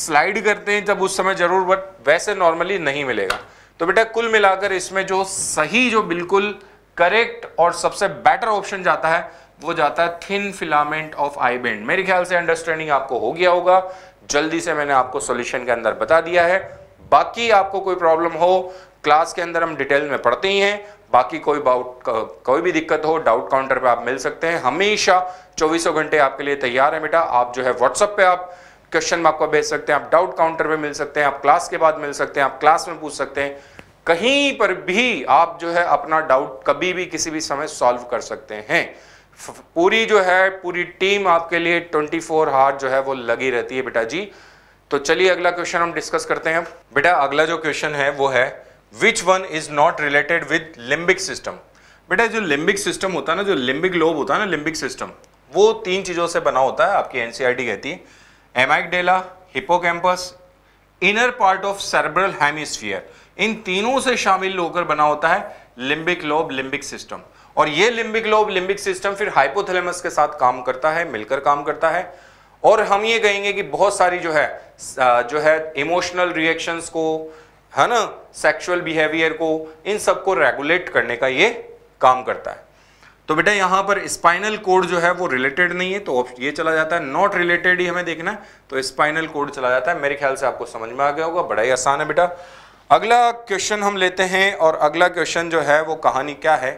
स्लाइड करते हैं जब उस समय जरूर बट वैसे नॉर्मली नहीं मिलेगा तो बेटा कुल मिलाकर इसमें जो सही जो बिल्कुल करेक्ट और सबसे बेटर ऑप्शन जाता है वो जाता है thin filament of I band मेरे ख्याल से अंडरस्टैंडिंग आपको हो गया होगा जल्दी से मैंने आपको सॉल्यूशन के अंदर बता दिया है बाकी आपको कोई प्रॉब्लम हो क्लास के अंदर हम डिटेल में पढ़ते ही हैं बाकी कोई बाउट कोई भी दिक्कत हो डाउट काउंटर पे आप मिल सकते हैं हमेशा चौबीसों घंटे आपके लिए तैयार है बेटा आप जो है व्हाट्सअप पे आप क्वेश्चन में आपको भेज सकते हैं आप डाउट काउंटर पे मिल सकते हैं आप क्लास के बाद मिल सकते हैं आप क्लास में पूछ सकते हैं कहीं पर भी आप जो है अपना डाउट कभी भी किसी भी समय सॉल्व कर सकते हैं पूरी जो है पूरी टीम आपके लिए 24 फोर हार जो है वो लगी रहती है बेटा जी तो चलिए अगला क्वेश्चन हम डिस्कस करते हैं बेटा अगला जो क्वेश्चन है वो है which one is not related with limbic system बेटा जो लिम्बिक सिस्टम होता है ना जो लिम्बिक लोब होता है ना लिम्बिक सिस्टम वो तीन चीज़ों से बना होता है आपकी एनसीआरटी e कहती है amygdala hippocampus inner part of cerebral hemisphere इन तीनों से शामिल होकर बना होता है लिम्बिक लोब लिम्बिक सिस्टम और ये लिम्बिक लोब लिम्बिक सिस्टम फिर हाइपोथैलेमस के साथ काम करता है मिलकर काम करता है और हम ये कहेंगे कि बहुत सारी जो है जो है इमोशनल रिएक्शंस को है ना सेक्सुअल बिहेवियर को इन सब को रेगुलेट करने का ये काम करता है तो बेटा यहाँ पर स्पाइनल कोड जो है वो रिलेटेड नहीं है तो ये चला जाता है नॉट रिलेटेड ही हमें देखना तो स्पाइनल कोड चला जाता है मेरे ख्याल से आपको समझ में आ गया होगा बड़ा ही आसान है बेटा अगला क्वेश्चन हम लेते हैं और अगला क्वेश्चन जो है वो कहानी क्या है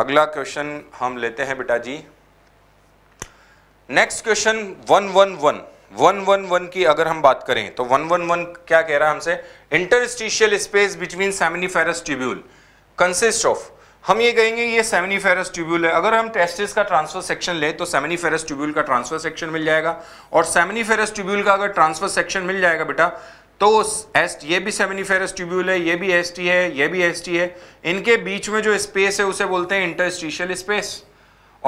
अगला क्वेश्चन हम लेते हैं बेटा जी next question one one one one one one की अगर हम बात करें तो वन वन वन क्या कह रहा है हमसे interstitial space between ferrous tubule consist of हम ये कहेंगे ये सेमिनिफेरस ट्यूब्यूल है अगर हम टेस्टिस का ट्रांसफर सेक्शन लें तो सेमिनिफेरस ट्यूब्यूल का ट्रांसफर सेक्शन मिल जाएगा और सेमिनिफेरस ट्यूब्यूल का अगर ट्रांसफर सेक्शन मिल जाएगा बेटा तो एस ये भी सेमिनिफेरस ट्यूब्यूल है ये भी एस है ये भी एस है इनके बीच में जो स्पेस है उसे बोलते हैं इंटरस्टिशियल स्पेस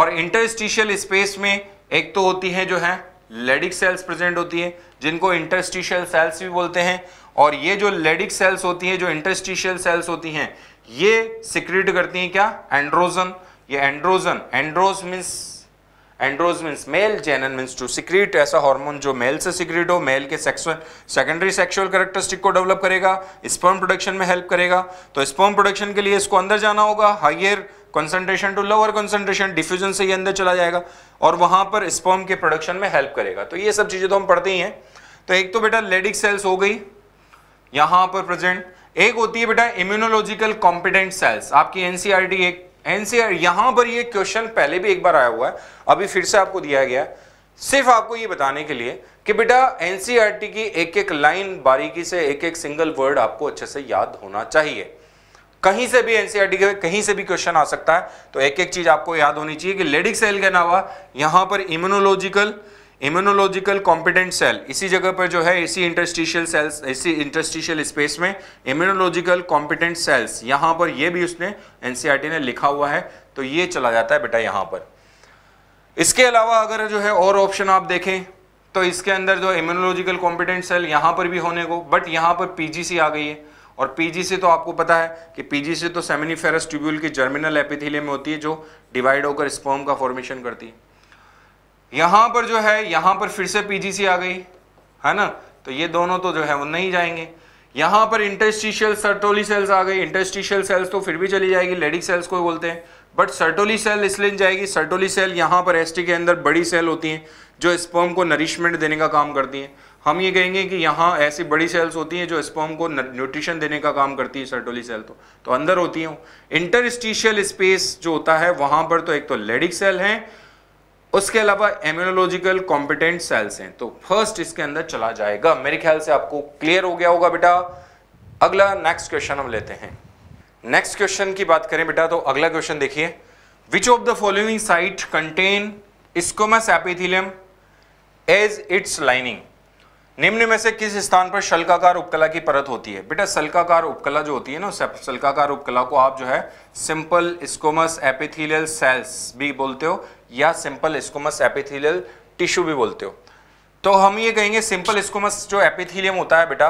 और इंटरस्टिशियल स्पेस में एक तो होती है जो है लेडिक सेल्स प्रेजेंट होती है जिनको इंटरस्टिशियल सेल्स भी बोलते हैं और ये जो लेडिक सेल्स होती हैं जो इंटरस्टिशियल सेल्स होती हैं ये सिक्रिट करती हैं क्या एंड्रोजन ये androgen andros means andros means male gennan means to secrete ऐसा हार्मोन जो मेल से सिक्रीट हो मेल के सेक्सुअल सेकेंडरी सेक्सुअल करेक्टरिस्टिक को डेवलप करेगा स्पर्म प्रोडक्शन में हेल्प करेगा तो स्पर्म प्रोडक्शन के लिए इसको अंदर जाना होगा higher concentration to lower concentration diffusion से ही अंदर चला जाएगा और वहाँ पर स्पर्म के प्रोडक्शन में हेल्प करेगा तो ये सब चीज़ें तो हम पढ़ते ही हैं तो एक तो बेटा लेडिक सेल्स हो गई यहाँ पर प्रेजेंट एक होती है बेटा इम्यूनोलॉजिकल कॉम्पिटेंट सेल्स आपकी एनसीआरटी e एक एनसीआर यहां पर ये क्वेश्चन पहले भी एक बार आया हुआ है अभी फिर से आपको दिया गया सिर्फ आपको ये बताने के लिए कि बेटा एनसीआर की एक एक लाइन बारीकी से एक एक सिंगल वर्ड आपको अच्छे से याद होना चाहिए कहीं से भी एनसीआर के कहीं से भी क्वेश्चन आ सकता है तो एक एक चीज आपको याद होनी चाहिए कि लेडिक सेल के अलावा यहां पर इम्यूनोलॉजिकल इम्यूनोलॉजिकल कॉम्पिटेंट सेल इसी जगह पर जो है इसी इंटरस्टिशियल सेल्स इसी इंटरस्टिशियल स्पेस में इम्यूनोलॉजिकल कॉम्पिटेंट सेल्स यहां पर ये भी उसने एनसीआरटी e ने लिखा हुआ है तो ये चला जाता है बेटा यहां पर इसके अलावा अगर जो है और ऑप्शन आप देखें तो इसके अंदर जो इम्यूनोलॉजिकल कॉम्पिटेंट सेल यहां पर भी होने को बट यहां पर पीजीसी आ गई है और पीजीसी तो आपको पता है कि पीजीसी तो सेमिनिफेरस ट्यूब्यूल की जर्मिनल एपिथिलियम में होती है जो डिवाइड होकर स्पर्म का फॉर्मेशन करती है यहां पर जो है यहां पर फिर से पीजीसी आ गई है ना तो ये दोनों तो जो है वो नहीं जाएंगे यहां पर इंटरस्टिशियल सर्टोली सेल्स आ गई इंटरस्टिशियल सेल्स तो फिर भी चली जाएगी लेडिक सेल्स को बोलते हैं बट सर्टोली सेल इसलिए जाएगी सर्टोली सेल यहां पर एस के अंदर बड़ी सेल होती हैं जो स्पर्म को नरिशमेंट देने का काम करती हैं हम ये कहेंगे कि यहाँ ऐसी बड़ी सेल्स होती हैं जो स्पर्म को न्यूट्रिशन देने का काम करती है सर्टोली सेल तो तो अंदर होती हूँ इंटरस्टिशियल स्पेस जो होता है वहां पर तो एक तो लेडिक सेल हैं उसके अलावा एम्यूनोलॉजिकल कॉम्पिटेंट सेल्स हैं तो फर्स्ट इसके अंदर चला जाएगा मेरे ख्याल से आपको क्लियर हो गया होगा बेटा अगला नेक्स्ट क्वेश्चन हम लेते हैं नेक्स्ट क्वेश्चन की बात करें बेटा तो अगला क्वेश्चन देखिए which of the following site contain squamous epithelium as its lining निम्न में से किस स्थान पर शल्काकार उपकला की परत होती है बेटा शल्काकार उपकला जो होती है ना शल्काकार उपकला को आप जो है सिंपल स्कोमस एपिथिलियल सेल्स भी बोलते हो या सिंपल स्कोमस एपिथेलियल टिश्यू भी बोलते हो तो हम ये कहेंगे सिंपल स्कोमस जो एपिथेलियम होता है बेटा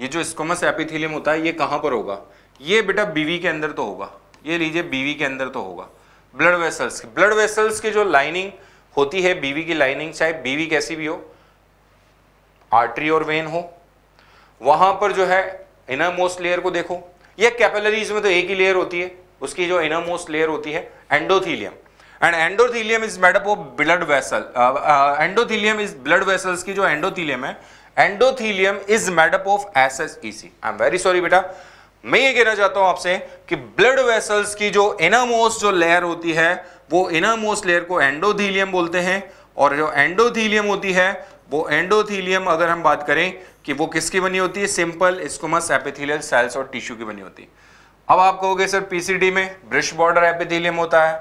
ये जो स्कोमस एपिथेलियम होता है ये कहाँ पर होगा ये बेटा बीवी के अंदर तो होगा ये लीजिए बीवी के अंदर तो होगा ब्लड वेसल्स की ब्लड वेसल्स की जो लाइनिंग होती है बीवी की लाइनिंग चाहे बीवी कैसी भी हो आर्टरी और वेन हो वहां पर जो है इनर मोस्ट लेयर को देखो ये कैपेलरीज में तो एक ही लेयर होती है उसकी जो इनर मोस्ट लेयर होती है endothelium and endothelium is made up of blood vessel endothelium is blood vessels की जो एंडोथीलियम है endothelium is made up of S S E C I M very sorry बेटा मैं ये कहना चाहता हूं आपसे कि ब्लड वेसल्स की जो इनामोस जो लेयर होती है वो इनामोस लेयर को एंडोथीलियम बोलते हैं और जो एंडोथीलियम होती है वो एंडोथीलियम अगर हम बात करें कि वो किसकी बनी होती है सिंपल स्कोमस एपिथेलियल सेल्स और टिश्यू की बनी होती है अब आप कहोगे सर पीसीडी में ब्रिश बॉर्डर एपिथिलियम होता है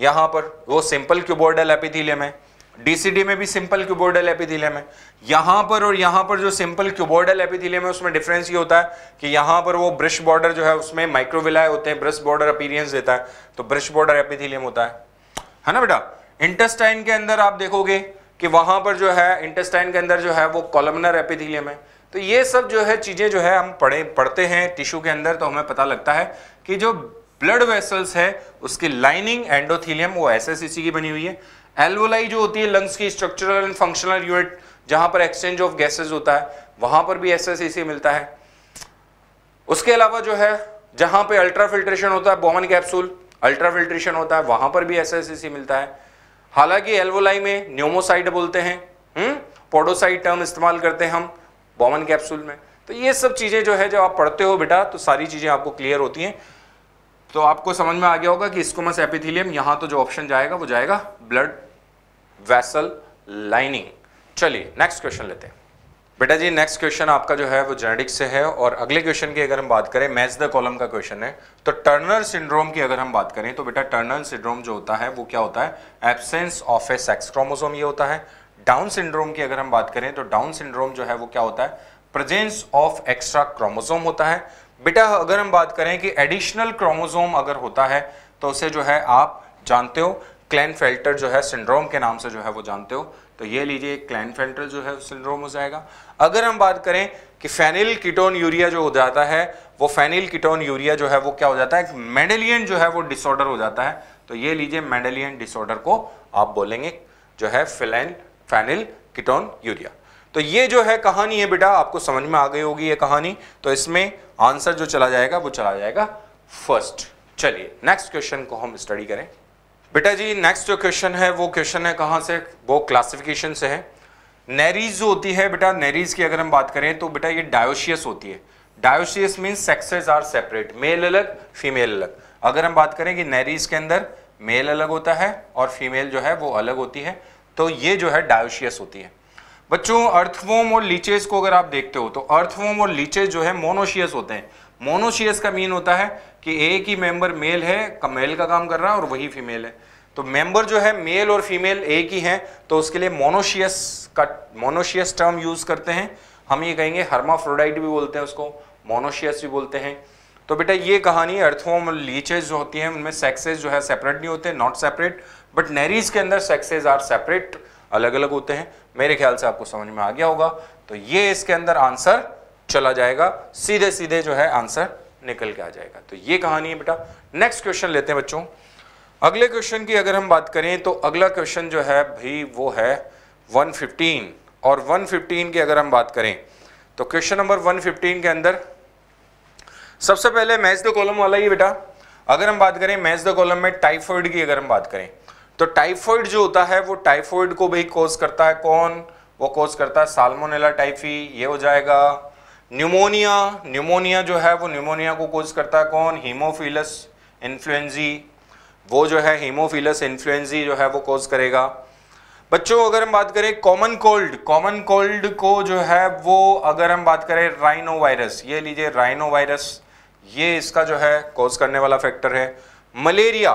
यहां पर वो सिंपल क्यूबोर्डल एपिथीलियम है डीसीडी में भी सिंपल क्यूबोर्डल एपिथीलियम है यहां पर और यहां पर जो सिंपल क्यूबोर्डल एपिथीलियम है उसमें डिफरेंस ये होता है कि यहां पर वो ब्रश बॉर्डर जो है उसमें माइक्रोविलाय होते हैं ब्रश बॉर्डर अपीरियंस देता है तो ब्रश बॉर्डर एपिथीलियम होता है है ना बेटा इंटेस्टाइन के अंदर आप देखोगे कि वहां पर जो है इंटेस्टाइन के अंदर जो है वो कॉलमनर एपिथीलियम है तो ये सब जो है चीज़ें जो है हम पढ़े पढ़ते हैं टिश्यू के अंदर तो हमें पता लगता है कि जो ब्लड वेसल्स है उसकी लाइनिंग एंडोथीलियम वो एसएससीसी की बनी हुई है एल्वोलाई जो होती है लंग्स की स्ट्रक्चरल एंड फंक्शनल यूनिट जहां पर एक्सचेंज ऑफ गैसेज होता है वहां पर भी एसएससीसी मिलता है उसके अलावा जो है जहां पर अल्ट्रा फिल्ट्रेशन होता है बोमन कैप्सूल अल्ट्रा फिल्ट्रेशन होता है वहां पर भी एसएससीसी मिलता है हालांकि एल्वोलाई में न्योमोसाइड बोलते हैं हुँ? पोडोसाइड टर्म इस्तेमाल करते हैं हम बॉमन कैप्सूल में तो ये सब चीज़ें जो है जब आप पढ़ते हो बेटा तो सारी चीज़ें आपको क्लियर होती हैं तो आपको समझ में आ गया होगा कि स्कोमस एपिथिलियम यहां तो जो ऑप्शन जाएगा वो जाएगा ब्लड वैसल लाइनिंग चलिए नेक्स्ट क्वेश्चन लेते हैं बेटा जी नेक्स्ट क्वेश्चन आपका जो है वो जेनेटिक्स से है और अगले क्वेश्चन की अगर हम बात करें मैच द कॉलम का क्वेश्चन है तो टर्नर सिंड्रोम की अगर हम बात करें तो बेटा टर्नर सिंड्रोम जो होता है वो क्या होता है absence of a sex chromosome ये होता है डाउन सिंड्रोम की अगर हम बात करें तो डाउन सिंड्रोम जो है वो क्या होता है प्रेजेंस ऑफ एक्स्ट्रा क्रोमोसोम होता है बेटा अगर हम बात करें कि एडिशनल क्रोमोसोम अगर होता है तो उसे जो है आप जानते हो क्लैन फेल्टर जो है सिंड्रोम के नाम से जो है वो जानते हो तो ये लीजिए क्लैन फेल्टर जो है सिंड्रोम हो जाएगा अगर हम बात करें कि फेनिल कीटोन यूरिया जो हो जाता है वो फेनिल कीटोन यूरिया जो है वो क्या हो जाता है मेडेलियन जो है वो डिसऑर्डर हो जाता है तो ये लीजिए मेडेलियन डिसऑर्डर को आप बोलेंगे जो है फिलैन फेनिल कीटोन यूरिया तो ये जो है कहानी है बेटा आपको समझ में आ गई होगी ये कहानी तो इसमें आंसर जो चला जाएगा वो चला जाएगा फर्स्ट चलिए नेक्स्ट क्वेश्चन को हम स्टडी करें बेटा जी नेक्स्ट जो क्वेश्चन है वो क्वेश्चन है कहाँ से वो क्लासिफिकेशन से है नेरीज जो होती है बेटा नेरीज की अगर हम बात करें तो बेटा ये डायोशियस होती है dioecious means sexes are separate male अलग फीमेल अलग अगर हम बात करें कि नेरीज के अंदर मेल अलग होता है और फीमेल जो है वो अलग होती है तो ये जो है डायोशियस होती है बच्चों अर्थवोम और लीचेस को अगर आप देखते हो तो अर्थवोम और लीचेस जो है मोनोशियस होते हैं मोनोशियस का मीन होता है कि एक ही मेंबर मेल है मेल का काम कर रहा है और वही फीमेल है तो मेंबर जो है मेल और फीमेल एक ही हैं तो उसके लिए मोनोशियस का मोनोशियस टर्म यूज़ करते हैं हम ये कहेंगे हर्माफ्रोडाइट भी बोलते हैं उसको मोनोशियस भी बोलते हैं तो बेटा ये कहानी अर्थवोम और लीचेज जो होती है उनमें सेक्सेज जो है सेपरेट नहीं होते नॉट सेपरेट बट नैरीज के अंदर सेक्सेज आर सेपरेट अलग अलग होते हैं मेरे ख्याल से आपको समझ में आ गया होगा तो ये इसके अंदर आंसर चला जाएगा सीधे सीधे जो है आंसर निकल के आ जाएगा तो ये कहानी है बेटा नेक्स्ट क्वेश्चन लेते हैं बच्चों अगले क्वेश्चन की अगर हम बात करें तो अगला क्वेश्चन जो है भाई वो है 115 और 115 की अगर हम बात करें तो क्वेश्चन नंबर 115 के अंदर सबसे पहले मैच द कॉलम वाला ही बेटा अगर हम बात करें मैच द कॉलम में टाइफॉइड की अगर हम बात करें तो टाइफॉइड जो होता है वो टाइफॉइड को भी कोज करता है कौन वो कोज करता है साल्मोनेला टाइफी ये हो जाएगा न्यूमोनिया न्यूमोनिया जो है वो न्यूमोनिया को कोज करता है कौन हीमोफिलस इन्फ्लुएंजी वो जो है हीमोफिलस इन्फ्लुएंजी जो है वो कोज करेगा बच्चों अगर हम बात करें कॉमन कोल्ड कॉमन कोल्ड को जो है वो अगर हम बात करें राइनो वायरस ये लीजिए राइनो वायरस ये इसका जो है कोज करने वाला फैक्टर है मलेरिया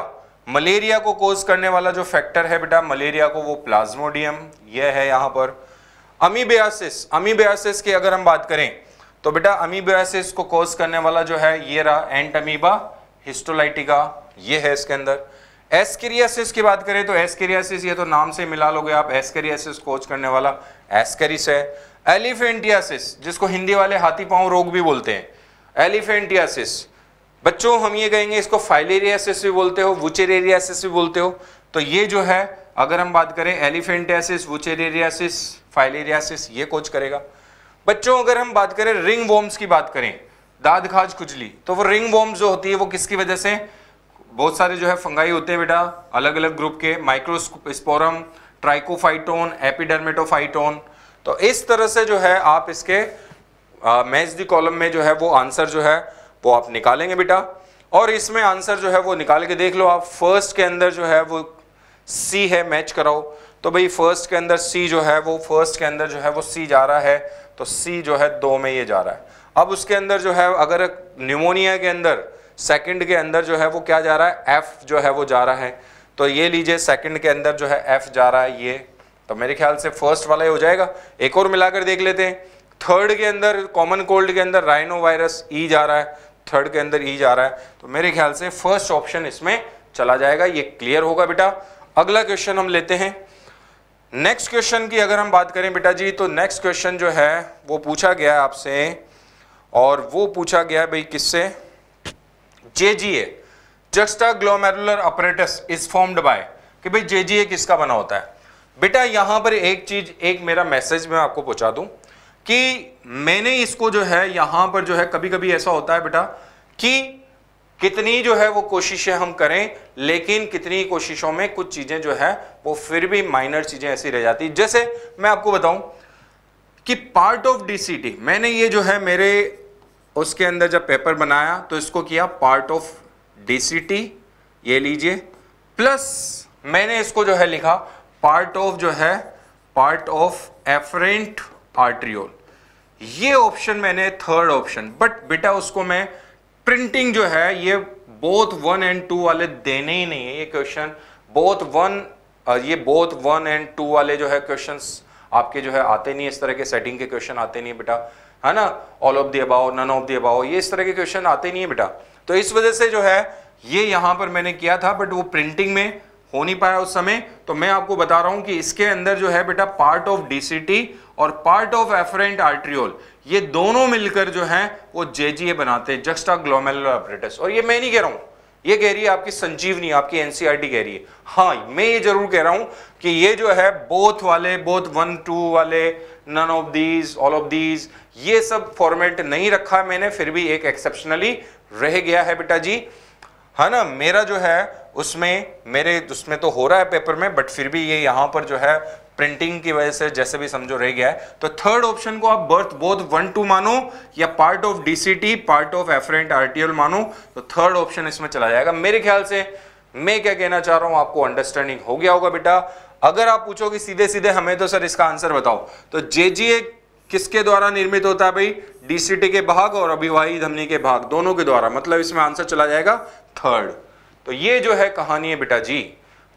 मलेरिया को कोज करने वाला जो फैक्टर है बेटा मलेरिया को वो प्लाज्मोडियम ये है यहां पर अमीबियासिस अमीबियासिस की अगर हम बात करें तो बेटा अमीबियासिस को कोज करने वाला जो है ये रहा एंट अमीबा हिस्टोलाइटिका ये है इसके अंदर एस्केरियासिस की बात करें तो एस्केरियासिस ये तो नाम से मिला लोगे आप एस्केरियासिस कोच करने वाला एस्केरिस है एलिफेंटियासिस जिसको हिंदी वाले हाथी पांव रोग भी बोलते हैं एलिफेंटियासिस बच्चों हम ये कहेंगे इसको फाइलेरियासिस भी बोलते हो वुचेरेरियासिस भी बोलते हो तो ये जो है अगर हम बात करें एलिफेंटियासिस वुचेरेरियासिस फाइलेरियासिस ये कोच करेगा बच्चों अगर हम बात करें रिंग वोम्स की बात करें दाद खाज खुजली तो वो रिंग वोम्स जो होती है वो किसकी वजह से बहुत सारे जो है फंगाई होते हैं बेटा अलग अलग ग्रुप के माइक्रोस्पोरम ट्राइकोफाइटोन एपिडर्मेटोफाइटोन तो इस तरह से जो है आप इसके मैच दी कॉलम में जो है वो आंसर जो है वो आप निकालेंगे बेटा और इसमें आंसर जो है वो निकाल के देख लो आप फर्स्ट के अंदर जो है वो सी है मैच कराओ तो भाई फर्स्ट के अंदर सी जो है वो फर्स्ट के अंदर जो है वो सी जा रहा है तो सी जो है दो में ये जा रहा है अब उसके अंदर जो है अगर न्यूमोनिया के अंदर सेकंड के अंदर जो है वो क्या जा रहा है एफ जो है वो जा रहा है तो ये लीजिए सेकंड के अंदर जो है एफ जा रहा है ये तो मेरे ख्याल से फर्स्ट वाला ही हो जाएगा एक और मिलाकर देख लेते हैं थर्ड के अंदर कॉमन कोल्ड के अंदर राइनो वायरस ई जा रहा है थर्ड के अंदर ईज e जा रहा है तो मेरे ख्याल से फर्स्ट ऑप्शन इसमें चला जाएगा ये क्लियर होगा बेटा अगला क्वेश्चन हम लेते हैं नेक्स्ट क्वेश्चन की अगर हम बात करें बेटा जी तो नेक्स्ट क्वेश्चन जो है वो पूछा गया है आपसे और वो पूछा गया है भाई किससे J G A juxta glomerular apparatus is formed by कि भाई जे जी ए किसका बना होता है बेटा यहां पर एक चीज़ एक मेरा मैसेज मैं आपको पहुंचा दूं कि मैंने इसको जो है यहां पर जो है कभी कभी ऐसा होता है बेटा कि कितनी जो है वो कोशिशें हम करें लेकिन कितनी कोशिशों में कुछ चीज़ें जो है वो फिर भी माइनर चीज़ें ऐसी रह जाती जैसे मैं आपको बताऊं कि पार्ट ऑफ डीसीटी मैंने ये जो है मेरे उसके अंदर जब पेपर बनाया तो इसको किया पार्ट ऑफ डीसीटी ये लीजिए प्लस मैंने इसको जो है लिखा पार्ट ऑफ जो है पार्ट ऑफ एफरेंट आर्ट्रियोल ये ऑप्शन मैंने थर्ड ऑप्शन बट बेटा उसको मैं प्रिंटिंग जो है ये बोथ वन एंड टू वाले देने ही नहीं है ये क्वेश्चन बोथ वन ये बोथ वन एंड टू वाले जो है क्वेश्चन आपके जो है आते नहीं इस तरह के सेटिंग के क्वेश्चन आते नहीं बेटा है ना all of the above none of the above ये इस तरह के क्वेश्चन आते नहीं है बेटा तो इस वजह से जो है ये यहां पर मैंने किया था बट वो प्रिंटिंग में हो नहीं पाया उस समय तो मैं आपको बता रहा हूं कि इसके अंदर जो है बेटा पार्ट ऑफ डीसीटी और पार्ट ऑफ एफरेंट आर्ट्रियोल ये दोनों मिलकर जो है वो जेजीए बनाते हैं जक्स्टा ग्लोमेरुलर और ये मैं नहीं कह रहा हूं ये कह रही है आपकी संजीवनी आपकी एनसीईआरटी e कह रही है हाँ मैं ये जरूर कह रहा हूं कि ये जो है बोथ वाले बोथ वन टू वाले none of these all of these ये सब फॉर्मेट नहीं रखा मैंने फिर भी एक एक्सेप्शनली रह गया है बेटा जी है हाँ ना मेरा जो है उसमें मेरे उसमें तो हो रहा है पेपर में बट फिर भी ये यहां पर जो है प्रिंटिंग की वजह से जैसे भी समझो रह गया है तो थर्ड ऑप्शन को आप बर्थ बोथ वन टू मानो या part of DCT part of efferent arteriole मानो तो थर्ड ऑप्शन इसमें चला जाएगा मेरे ख्याल से मैं क्या कहना चाह रहा हूं आपको अंडरस्टैंडिंग हो गया होगा बेटा अगर आप पूछोगे सीधे सीधे हमें तो सर इसका आंसर बताओ तो जे किसके द्वारा निर्मित होता है भाई डीसीटी के भाग और अभिवाही धमनी के भाग दोनों के द्वारा मतलब इसमें आंसर चला जाएगा थर्ड तो ये जो है कहानी है बेटा जी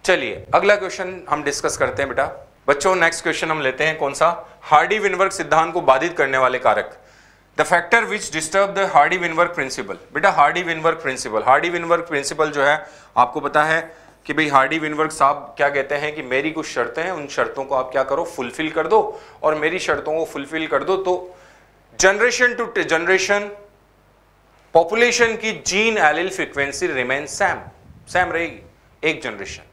चलिए अगला क्वेश्चन हम डिस्कस करते हैं बेटा बच्चों नेक्स्ट क्वेश्चन हम लेते हैं कौन सा हार्डी विनवर्क सिद्धांत को बाधित करने वाले कारक the factor which disturb the Hardy Weinberg principle बेटा Hardy Weinberg principle Hardy Weinberg principle जो है आपको पता है कि भाई हार्डी विनवर्क साहब क्या कहते हैं कि मेरी कुछ शर्तें हैं उन शर्तों को आप क्या करो फुलफिल कर दो और मेरी शर्तों को फुलफिल कर दो तो जनरेशन टू जनरेशन पॉपुलेशन की gene allele frequency remain same same रहेगी एक जनरेशन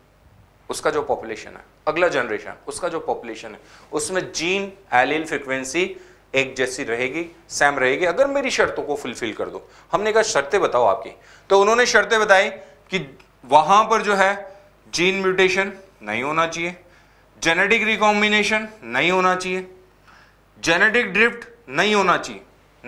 उसका जो पॉपुलेशन है अगला जनरेशन उसका जो पॉपुलेशन है उसमें जीन एलिल फ्रिक्वेंसी एक जैसी रहेगी सेम रहेगी अगर मेरी शर्तों को फुलफिल कर दो हमने कहा शर्तें बताओ आपकी तो उन्होंने शर्तें बताई कि वहां पर जो है जीन म्यूटेशन नहीं होना चाहिए जेनेटिक रिकॉम्बिनेशन नहीं होना चाहिए जेनेटिक ड्रिफ्ट नहीं होना चाहिए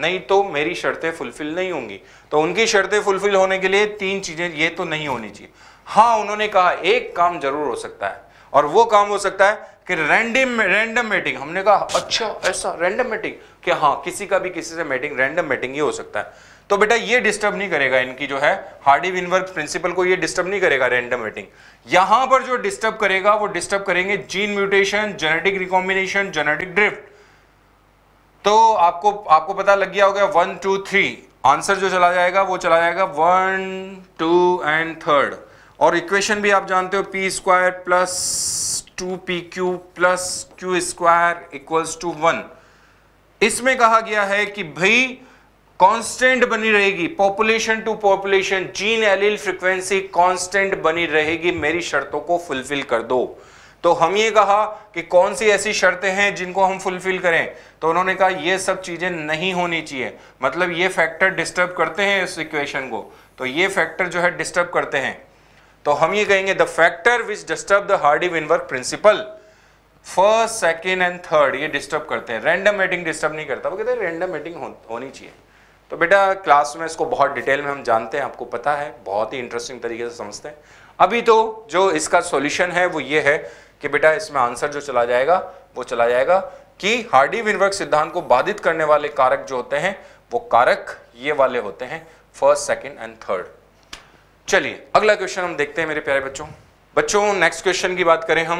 नहीं तो मेरी शर्तें फुलफिल नहीं होंगी तो उनकी शर्तें फुलफिल होने के लिए तीन चीज़ें ये तो नहीं होनी चाहिए हाँ उन्होंने कहा एक काम जरूर हो सकता है और वो काम हो सकता है कि रैंडम रैंडम मीटिंग हमने कहा अच्छा ऐसा रैंडम मीटिंग कि हाँ किसी का भी किसी से मीटिंग रैंडम मीटिंग ही हो सकता है तो बेटा ये डिस्टर्ब नहीं करेगा इनकी जो है हार्डी विनवर्क प्रिंसिपल को ये डिस्टर्ब नहीं करेगा रैंडम मीटिंग यहां पर जो डिस्टर्ब करेगा वो डिस्टर्ब करेंगे gene mutation genetic recombination genetic drift तो आपको आपको पता लग गया होगा वन टू थ्री आंसर जो चला जाएगा वो चला जाएगा वन टू एंड थर्ड और इक्वेशन भी आप जानते हो P square plus two P Q plus Q square equals to one इसमें कहा गया है कि भाई कांस्टेंट बनी रहेगी population to population gene allele frequency constant बनी रहेगी मेरी शर्तों को फुलफिल कर दो तो हम ये कहा कि कौन सी ऐसी शर्तें हैं जिनको हम फुलफिल करें तो उन्होंने कहा ये सब चीज़ें नहीं होनी चाहिए मतलब ये फैक्टर डिस्टर्ब करते हैं इस इक्वेशन को तो ये फैक्टर जो है डिस्टर्ब करते हैं तो हम ये कहेंगे the factor which disturb the Hardy Weinberg principle first second and third ये डिस्टर्ब करते हैं रैंडम मेटिंग डिस्टर्ब नहीं करता वो कहते हैं रैंडम मेटिंग होनी चाहिए तो बेटा क्लास में इसको बहुत डिटेल में हम जानते हैं आपको पता है बहुत ही इंटरेस्टिंग तरीके से समझते हैं अभी तो जो इसका सॉल्यूशन है वो ये है कि बेटा इसमें आंसर जो चला जाएगा वो चला जाएगा कि हार्डी विनवर्क सिद्धांत को बाधित करने वाले कारक जो होते हैं वो कारक ये वाले होते हैं फर्स्ट सेकेंड एंड थर्ड चलिए अगला क्वेश्चन हम देखते हैं मेरे प्यारे बच्चों बच्चों नेक्स्ट क्वेश्चन की बात करें हम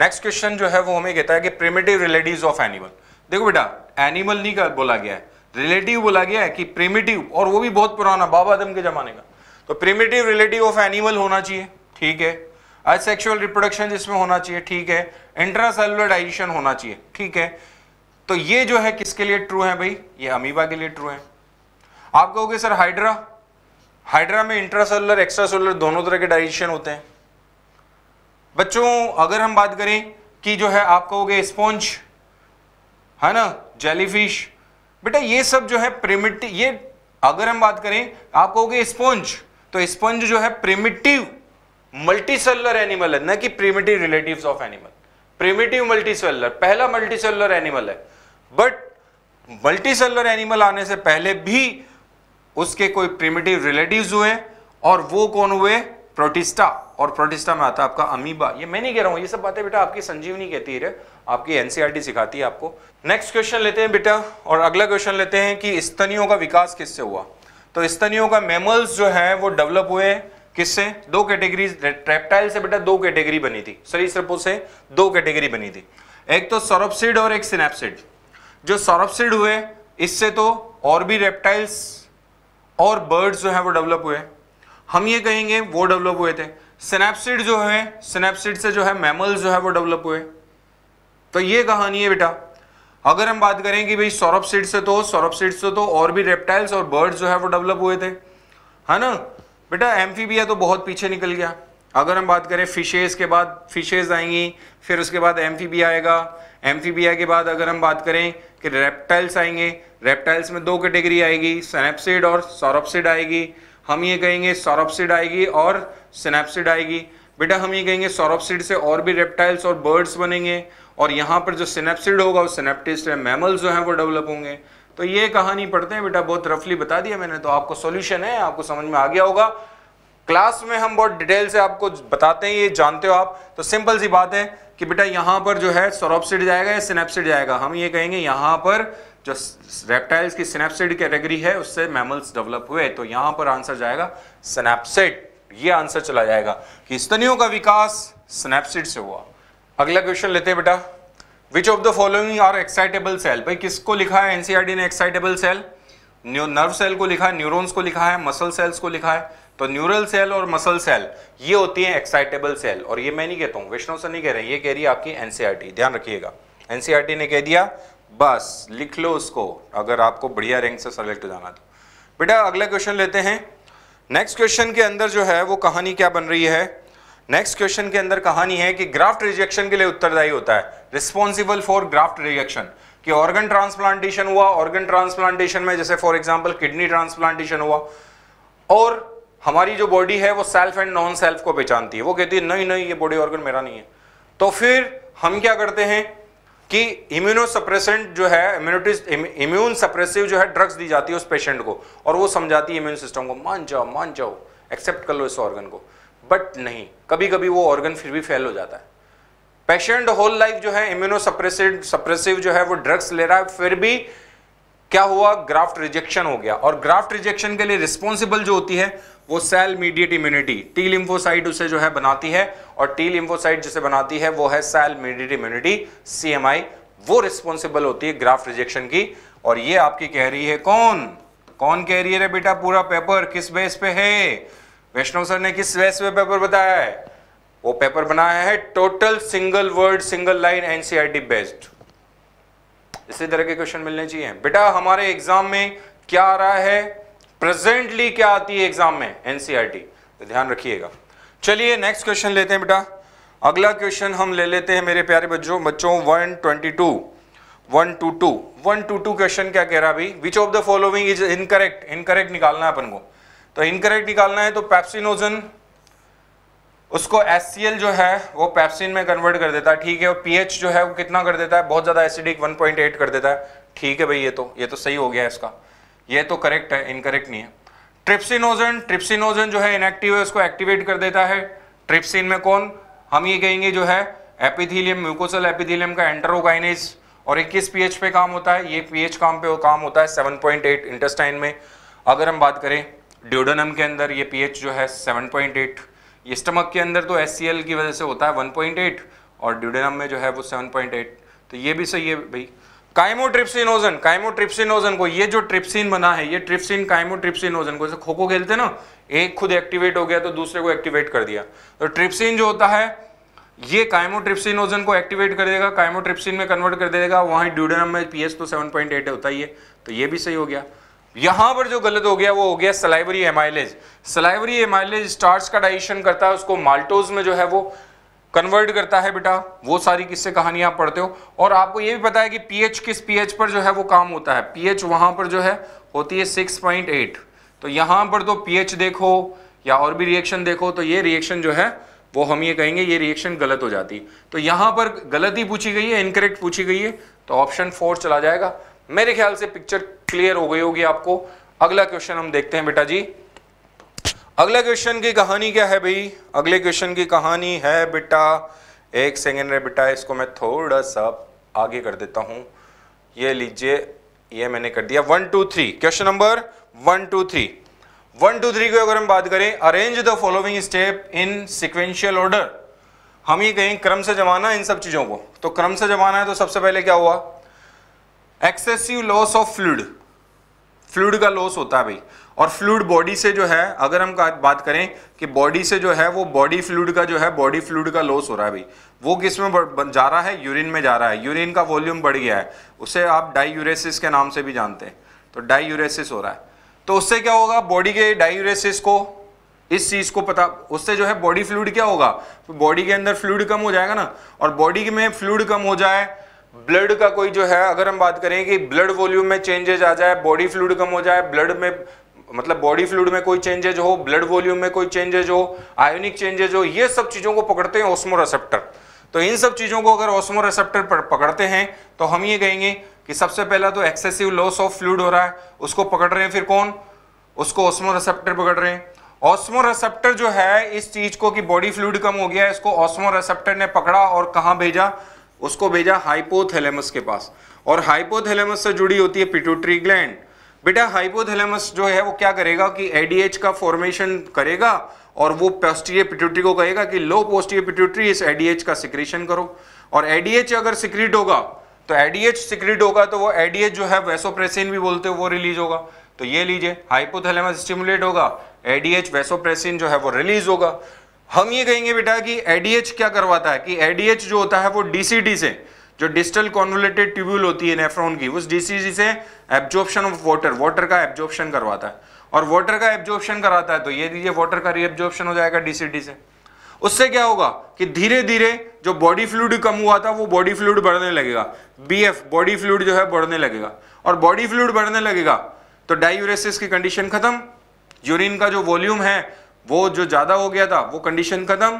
नेक्स्ट क्वेश्चन जो है वो हमें कहता है कि प्रिमेटिव रिलेटिव ऑफ एनिमल देखो बेटा एनिमल नहीं का बोला गया है रिलेटिव बोला गया है कि प्रिमेटिव और वो भी बहुत पुराना बाबा आदम के जमाने का तो प्रिमेटिव रिलेटिव ऑफ एनिमल होना चाहिए ठीक है असेक्सुअल रिप्रोडक्शन जिसमें होना चाहिए ठीक है इंट्रासेलुलर डाइजेशन होना चाहिए ठीक है तो ये जो है किसके लिए ट्रू है भाई ये अमीबा के लिए ट्रू है आप कहोगे सर हाइड्रा हाइड्रा में इंट्रासोलर एक्स्ट्रासोलर दोनों तरह के डाइजेशन होते हैं बच्चों अगर हम बात करें कि जो है आप कहोगे स्पॉन्ज है ना जेलीफिश बेटा ये सब जो है प्रिमिटिव ये अगर हम बात करें आप कहोगे स्पॉन्ज तो स्पॉन्ज जो है प्रिमिटिव सेलर एनिमल है ना कि primitive relatives of animal primitive cellular पहला सेलर एनिमल है बट मल्टीसेलर एनिमल आने से पहले भी उसके कोई प्रिमिटिव रिलेटिव हुए और वो कौन हुए प्रोटिस्टा और प्रोटिस्टा में आता आपका अमीबा ये मैं नहीं कह रहा हूं ये सब बातें बेटा आपकी संजीवनी कहती है आपकी एनसीआरटी e सिखाती है आपको नेक्स्ट क्वेश्चन लेते हैं बेटा और अगला क्वेश्चन लेते हैं कि स्तनियों का विकास किससे हुआ तो स्तनियों का मेमल्स जो है वो डेवलप हुए किससे दो कैटेगरी ट्रेप्टाइल से बेटा दो कैटेगरी बनी थी सरीसृपों से दो कैटेगरी बनी थी एक तो सौरपसिड और एक सिनेप्सिड जो सौरपसिड हुए इससे तो और भी रेप्टाइल्स और बर्ड्स जो हैं वो डेवलप हुए हम ये कहेंगे वो डेवलप हुए थे सिनेप्सिड जो है सिनेप्सिड से जो है मैमल्स जो है वो डेवलप हुए तो ये कहानी है बेटा अगर हम बात करें कि भाई सौरभ सीड से तो सौरभ सीड से तो और भी रेप्टाइल्स और बर्ड्स जो है वो डेवलप हुए थे है ना बेटा एम्फीबिया तो बहुत पीछे निकल गया अगर हम बात करें फिशेज के बाद फिशेज आएंगी फिर उसके बाद एम्फीबिया आएगा एम्फीबिया के बाद अगर हम बात करें कि रेप्टाइल्स आएंगे रेप्टाइल्स में दो कैटेगरी आएगी सैनेप्सिड और सौरपसिड आएगी हम ये कहेंगे सौरपसिड आएगी और सिनेप्सिड आएगी बेटा हम ये कहेंगे सौरपसिड से और भी रेप्टाइल्स और बर्ड्स बनेंगे और यहाँ पर जो सिनेप्सिड होगा वो सिनेप्टिस्ट मैमल्स जो हैं वो डेवलप होंगे तो ये कहानी पढ़ते हैं बेटा बहुत रफली बता दिया मैंने तो आपको सोल्यूशन है आपको समझ में आ गया होगा क्लास में हम बहुत डिटेल से आपको बताते हैं ये जानते हो आप तो सिंपल सी बात है कि बेटा यहां पर जो है सोरोपसिड जाएगा या सिनेपसिड जाएगा हम ये कहेंगे यहां पर जो रेप्टाइल्स की सिनेपसिड कैटेगरी है उससे मैमल्स डेवलप हुए तो यहां पर आंसर जाएगा सिनेपसिड ये आंसर चला जाएगा कि स्तनियों का विकास स्नेपसिड से हुआ अगला क्वेश्चन लेते हैं बेटा which of the following are excitable cell भाई किसको लिखा है एनसीआरडी e ने एक्साइटेबल सेल नर्व सेल को लिखा है न्यूरोन्स को लिखा है मसल सेल्स को लिखा है तो न्यूरल सेल और मसल सेल ये होती है एक्साइटेबल सेल और ये मैं नहीं कहता हूँ विष्णु सर नहीं कह रहे ये कह रही है आपकी एनसीआरटी e ध्यान रखिएगा एनसीआरटी e ने कह दिया बस लिख लो उसको अगर आपको बढ़िया रैंक से सेलेक्ट जाना तो बेटा अगला क्वेश्चन लेते हैं नेक्स्ट क्वेश्चन के अंदर जो है वो कहानी क्या बन रही है नेक्स्ट क्वेश्चन के अंदर कहानी है कि ग्राफ्ट रिजेक्शन के लिए उत्तरदायी होता है रिस्पॉन्सिबल फॉर ग्राफ्ट रिजेक्शन कि ऑर्गन ट्रांसप्लांटेशन हुआ ऑर्गन ट्रांसप्लांटेशन में जैसे फॉर एग्जांपल किडनी ट्रांसप्लांटेशन हुआ और हमारी जो बॉडी है वो सेल्फ एंड नॉन सेल्फ को पहचानती है वो कहती है नहीं नहीं ये बॉडी ऑर्गन मेरा नहीं है तो फिर हम क्या करते हैं कि इम्यूनो सप्रेसेंट जो है इम्यूनिटी इम्यून सप्रेसिव जो है ड्रग्स दी जाती है उस पेशेंट को और वो समझाती है इम्यून सिस्टम को मान जाओ मान जाओ एक्सेप्ट कर लो इस ऑर्गन को बट नहीं कभी कभी वो ऑर्गन फिर भी फेल हो जाता है पेशेंट होल लाइफ जो है इम्यूनो सप्रेसिव सप्रेसिव जो है वो ड्रग्स ले रहा है फिर भी क्या हुआ ग्राफ्ट रिजेक्शन हो गया और ग्राफ्ट रिजेक्शन के लिए रिस्पॉन्सिबल जो होती है वो cell mediated immunity T lymphocyte उसे जो है बनाती है और टी लिम्फोसाइट जिसे बनाती है वो है सेल मीडिएट इम्यूनिटी सीएमआई वो रिस्पॉन्सिबल होती है ग्राफ रिजेक्शन की और ये आपकी कह रही है कौन कौन कह रही है बेटा पूरा पेपर किस बेस पे है वैष्णव सर ने किस बेस पे पेपर बताया है वो पेपर बनाया है total single word single line NCERT based इसी तरह के क्वेश्चन मिलने चाहिए बेटा हमारे एग्जाम में क्या आ रहा है प्रेजेंटली क्या आती है एग्जाम में एनसीआरटी e तो ध्यान रखिएगा चलिए नेक्स्ट क्वेश्चन लेते हैं बेटा अगला क्वेश्चन हम ले लेते हैं मेरे प्यारे बच्चों बच्चों one one twenty two two two one two two question क्या कह रहा अभी which of the following is incorrect incorrect निकालना है अपन को तो इनकरेक्ट निकालना है तो पैप्सिनोजन उसको एस जो है वो पैप्सिन में कन्वर्ट कर देता है ठीक है और पी जो है वो कितना कर देता है बहुत ज़्यादा एसिडिक वन कर देता है ठीक है भाई ये तो ये तो सही हो गया इसका ये तो करेक्ट है इनकरेक्ट नहीं है ट्रिप्सिनोजन ट्रिप्सिनोजन जो है इनएक्टिव है उसको एक्टिवेट कर देता है ट्रिप्सिन में कौन हम ये कहेंगे जो है एपिथीलियम म्यूकोसल एपिथीलियम का एंटरोगाइनेज और 21 पीएच पे काम होता है ये पीएच काम पे काम होता है 7.8 इंटेस्टाइन में अगर हम बात करें ड्यूडोनम के अंदर ये पीएच जो है 7.8 ये स्टमक के अंदर तो एस की वजह से होता है 1.8 और ड्योडनम में जो है वो 7.8 तो ये भी सही है भाई काइमोट्रिप्सिनोजन काइमोट्रिप्सिनोजन को ये जो ट्रिप्सिन बना है ये ट्रिप्सिन काइमोट्रिप्सिनोजन को जैसे खो खो खेलते ना एक खुद एक्टिवेट हो गया तो दूसरे को एक्टिवेट कर दिया तो ट्रिप्सिन जो होता है ये काइमोट्रिप्सिनोजन को एक्टिवेट कर देगा काइमोट्रिप्सिन में कन्वर्ट कर देगा वहां ड्यूडेनम में पीएच तो 7.8 होता ही है तो ये भी सही हो गया यहां पर जो गलत हो गया वो हो गया salivary amylase salivary amylase starch का डाइजेशन करता है उसको माल्टोज में जो है वो कन्वर्ट करता है बेटा वो सारी किससे कहानियां आप पढ़ते हो और आपको ये भी पता है कि पीएच किस पीएच पर जो है वो काम होता है पीएच वहां पर जो है होती है 6.8 तो यहां पर तो पीएच देखो या और भी रिएक्शन देखो तो ये रिएक्शन जो है वो हम ये कहेंगे ये रिएक्शन गलत हो जाती तो यहां पर ही पूछी गई है इनकरेक्ट पूछी गई है तो ऑप्शन फोर चला जाएगा मेरे ख्याल से पिक्चर क्लियर हो गई होगी आपको अगला क्वेश्चन हम देखते हैं बेटा जी अगले क्वेश्चन की कहानी क्या है भाई अगले क्वेश्चन की कहानी है बेटा एक सेकेंड है बेटा इसको मैं थोड़ा सा आगे कर देता हूं ये लीजिए ये मैंने कर दिया one two three question number one two three one two three की अगर हम बात करें arrange the following step in sequential order हम ये कहें क्रम से जमाना इन सब चीज़ों को तो क्रम से जमाना है तो सबसे पहले क्या हुआ excessive loss of fluid fluid का लॉस होता है भाई और फ्लूड बॉडी से जो है अगर हम बात करें कि बॉडी से जो है वो बॉडी फ्लूड का जो है बॉडी फ्लूड का लॉस हो रहा है अभी वो किस में जा रहा है यूरिन में जा रहा है यूरिन का वॉल्यूम बढ़ गया है उसे आप डाईयूरेसिस के नाम से भी जानते हैं तो डाईयूरेसिस हो रहा है तो उससे क्या होगा बॉडी के डाईयूरेसिस को इस चीज़ को पता उससे जो है बॉडी फ्लूड क्या होगा बॉडी तो के अंदर फ्लूड कम हो जाएगा ना और बॉडी में फ्लूड कम हो जाए ब्लड का कोई जो है अगर हम बात करें कि ब्लड वॉल्यूम में चेंजेज आ जाए बॉडी फ्लूड कम हो जाए ब्लड में मतलब बॉडी फ्लूड में कोई चेंजेज हो ब्लड वॉल्यूम में कोई चेंजेज हो आयोनिक चेंजेज हो ये सब चीज़ों को पकड़ते हैं ओस्मोरेसेप्टर तो इन सब चीज़ों को अगर ऑस्मो पर पकड़ते हैं तो हम ये कहेंगे कि सबसे पहला तो एक्सेसिव लॉस ऑफ फ्लूड हो रहा है उसको पकड़ रहे हैं फिर कौन उसको ऑस्मो रेसेप्टर पकड़ रहे हैं ऑस्मो रेसेप्टर जो है इस चीज को कि बॉडी फ्लूड कम हो गया इसको ऑस्मो रेसेप्टर ने पकड़ा और कहाँ भेजा उसको भेजा हाइपोथैलेमस के पास और हाइपोथैलेमस से जुड़ी होती है पिट्यूटरी ग्लैंड बेटा हाइपोथैलेमस जो है वो क्या करेगा कि एडीएच का फॉर्मेशन करेगा और वो पोस्टीरियर पिट्यूटरी को कहेगा कि लो पोस्टीरियर पिट्यूटरी इस एडीएच का सिक्रेशन करो और एडीएच अगर सिक्रीट होगा तो एडीएच सिक्रीट होगा तो वो एडीएच जो है वेसोप्रेसिन भी बोलते हो वो रिलीज होगा तो ये लीजिए हाइपोथैलेमस स्टिमुलेट होगा एडीएच वेसोप्रेसिन जो है वो रिलीज होगा हम ये कहेंगे बेटा कि एडीएच क्या करवाता है कि एडीएच जो होता है वो डीसीडी से जो डिस्टल कॉन्वलेटेड ट्यूब्यूल होती है नेफ्रॉन की उस डीसीजी से एब्जॉर्प्शन ऑफ वाटर वाटर का एब्जॉर्प्शन करवाता है और वाटर का एब्जॉर्प्शन कराता है तो ये दीजिए वाटर का रीएब्जॉर्प्शन हो जाएगा डीसीडी से उससे क्या होगा कि धीरे धीरे जो बॉडी फ्लूड कम हुआ था वो बॉडी फ्लूड बढ़ने लगेगा बी एफ बॉडी फ्लूड जो है बढ़ने लगेगा और बॉडी फ्लूड बढ़ने लगेगा तो डायूरेसिस की कंडीशन खत्म यूरिन का जो वॉल्यूम है वो जो ज़्यादा हो गया था वो कंडीशन खत्म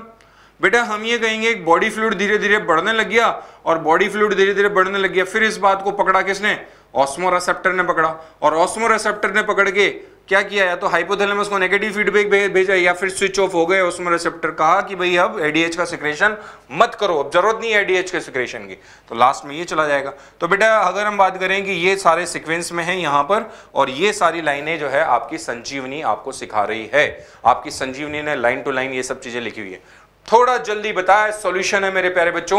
बेटा हम ये कहेंगे एक बॉडी फ्लूड धीरे धीरे बढ़ने लग गया और बॉडी फ्लूड धीरे धीरे बढ़ने लग गया फिर इस बात को पकड़ा किसने ऑस्मोरेसेप्टर ने पकड़ा और ऑस्मोरेसेप्टर ने पकड़ के क्या किया या तो हाइपोथैलेमस को नेगेटिव फीडबैक भेजा या फिर स्विच ऑफ हो गए उसमें रिसेप्टर कहा कि भाई अब एडीएच का सिक्रेशन मत करो अब जरूरत नहीं है एडीएच के सिक्रेशन की तो लास्ट में ये चला जाएगा तो बेटा अगर हम बात करें कि ये सारे सीक्वेंस में है यहाँ पर और ये सारी लाइनें जो है आपकी संजीवनी आपको सिखा रही है आपकी संजीवनी ने लाइन टू लाइन ये सब चीज़ें लिखी हुई है थोड़ा जल्दी बताया सॉल्यूशन है मेरे प्यारे बच्चों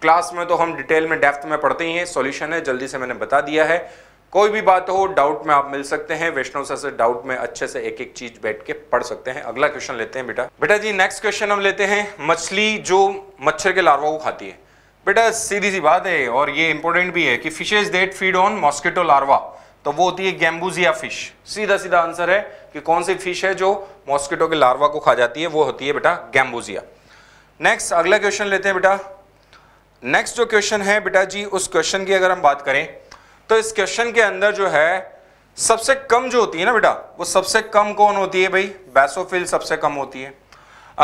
क्लास में तो हम डिटेल में डेप्थ में पढ़ते ही हैं सॉल्यूशन है जल्दी से मैंने बता दिया है कोई भी बात हो डाउट में आप मिल सकते हैं वैष्णव सर से डाउट में अच्छे से एक एक चीज बैठ के पढ़ सकते हैं अगला क्वेश्चन लेते हैं बेटा बेटा जी नेक्स्ट क्वेश्चन हम लेते हैं मछली जो मच्छर के लार्वा को खाती है बेटा सीधी सी बात है और ये इंपॉर्टेंट भी है कि fishes that feed on mosquito larva तो वो होती है गैम्बूजिया फिश सीधा सीधा आंसर है कि कौन सी फिश है जो मॉस्किटो के लार्वा को खा जाती है वो होती है बेटा गैम्बूजिया नेक्स्ट अगला क्वेश्चन लेते हैं बेटा नेक्स्ट जो क्वेश्चन है बेटा जी उस क्वेश्चन की अगर हम बात करें तो इस क्वेश्चन के अंदर जो है सबसे कम जो होती है ना बेटा वो सबसे कम कौन होती है भाई बैसोफिल सबसे कम होती है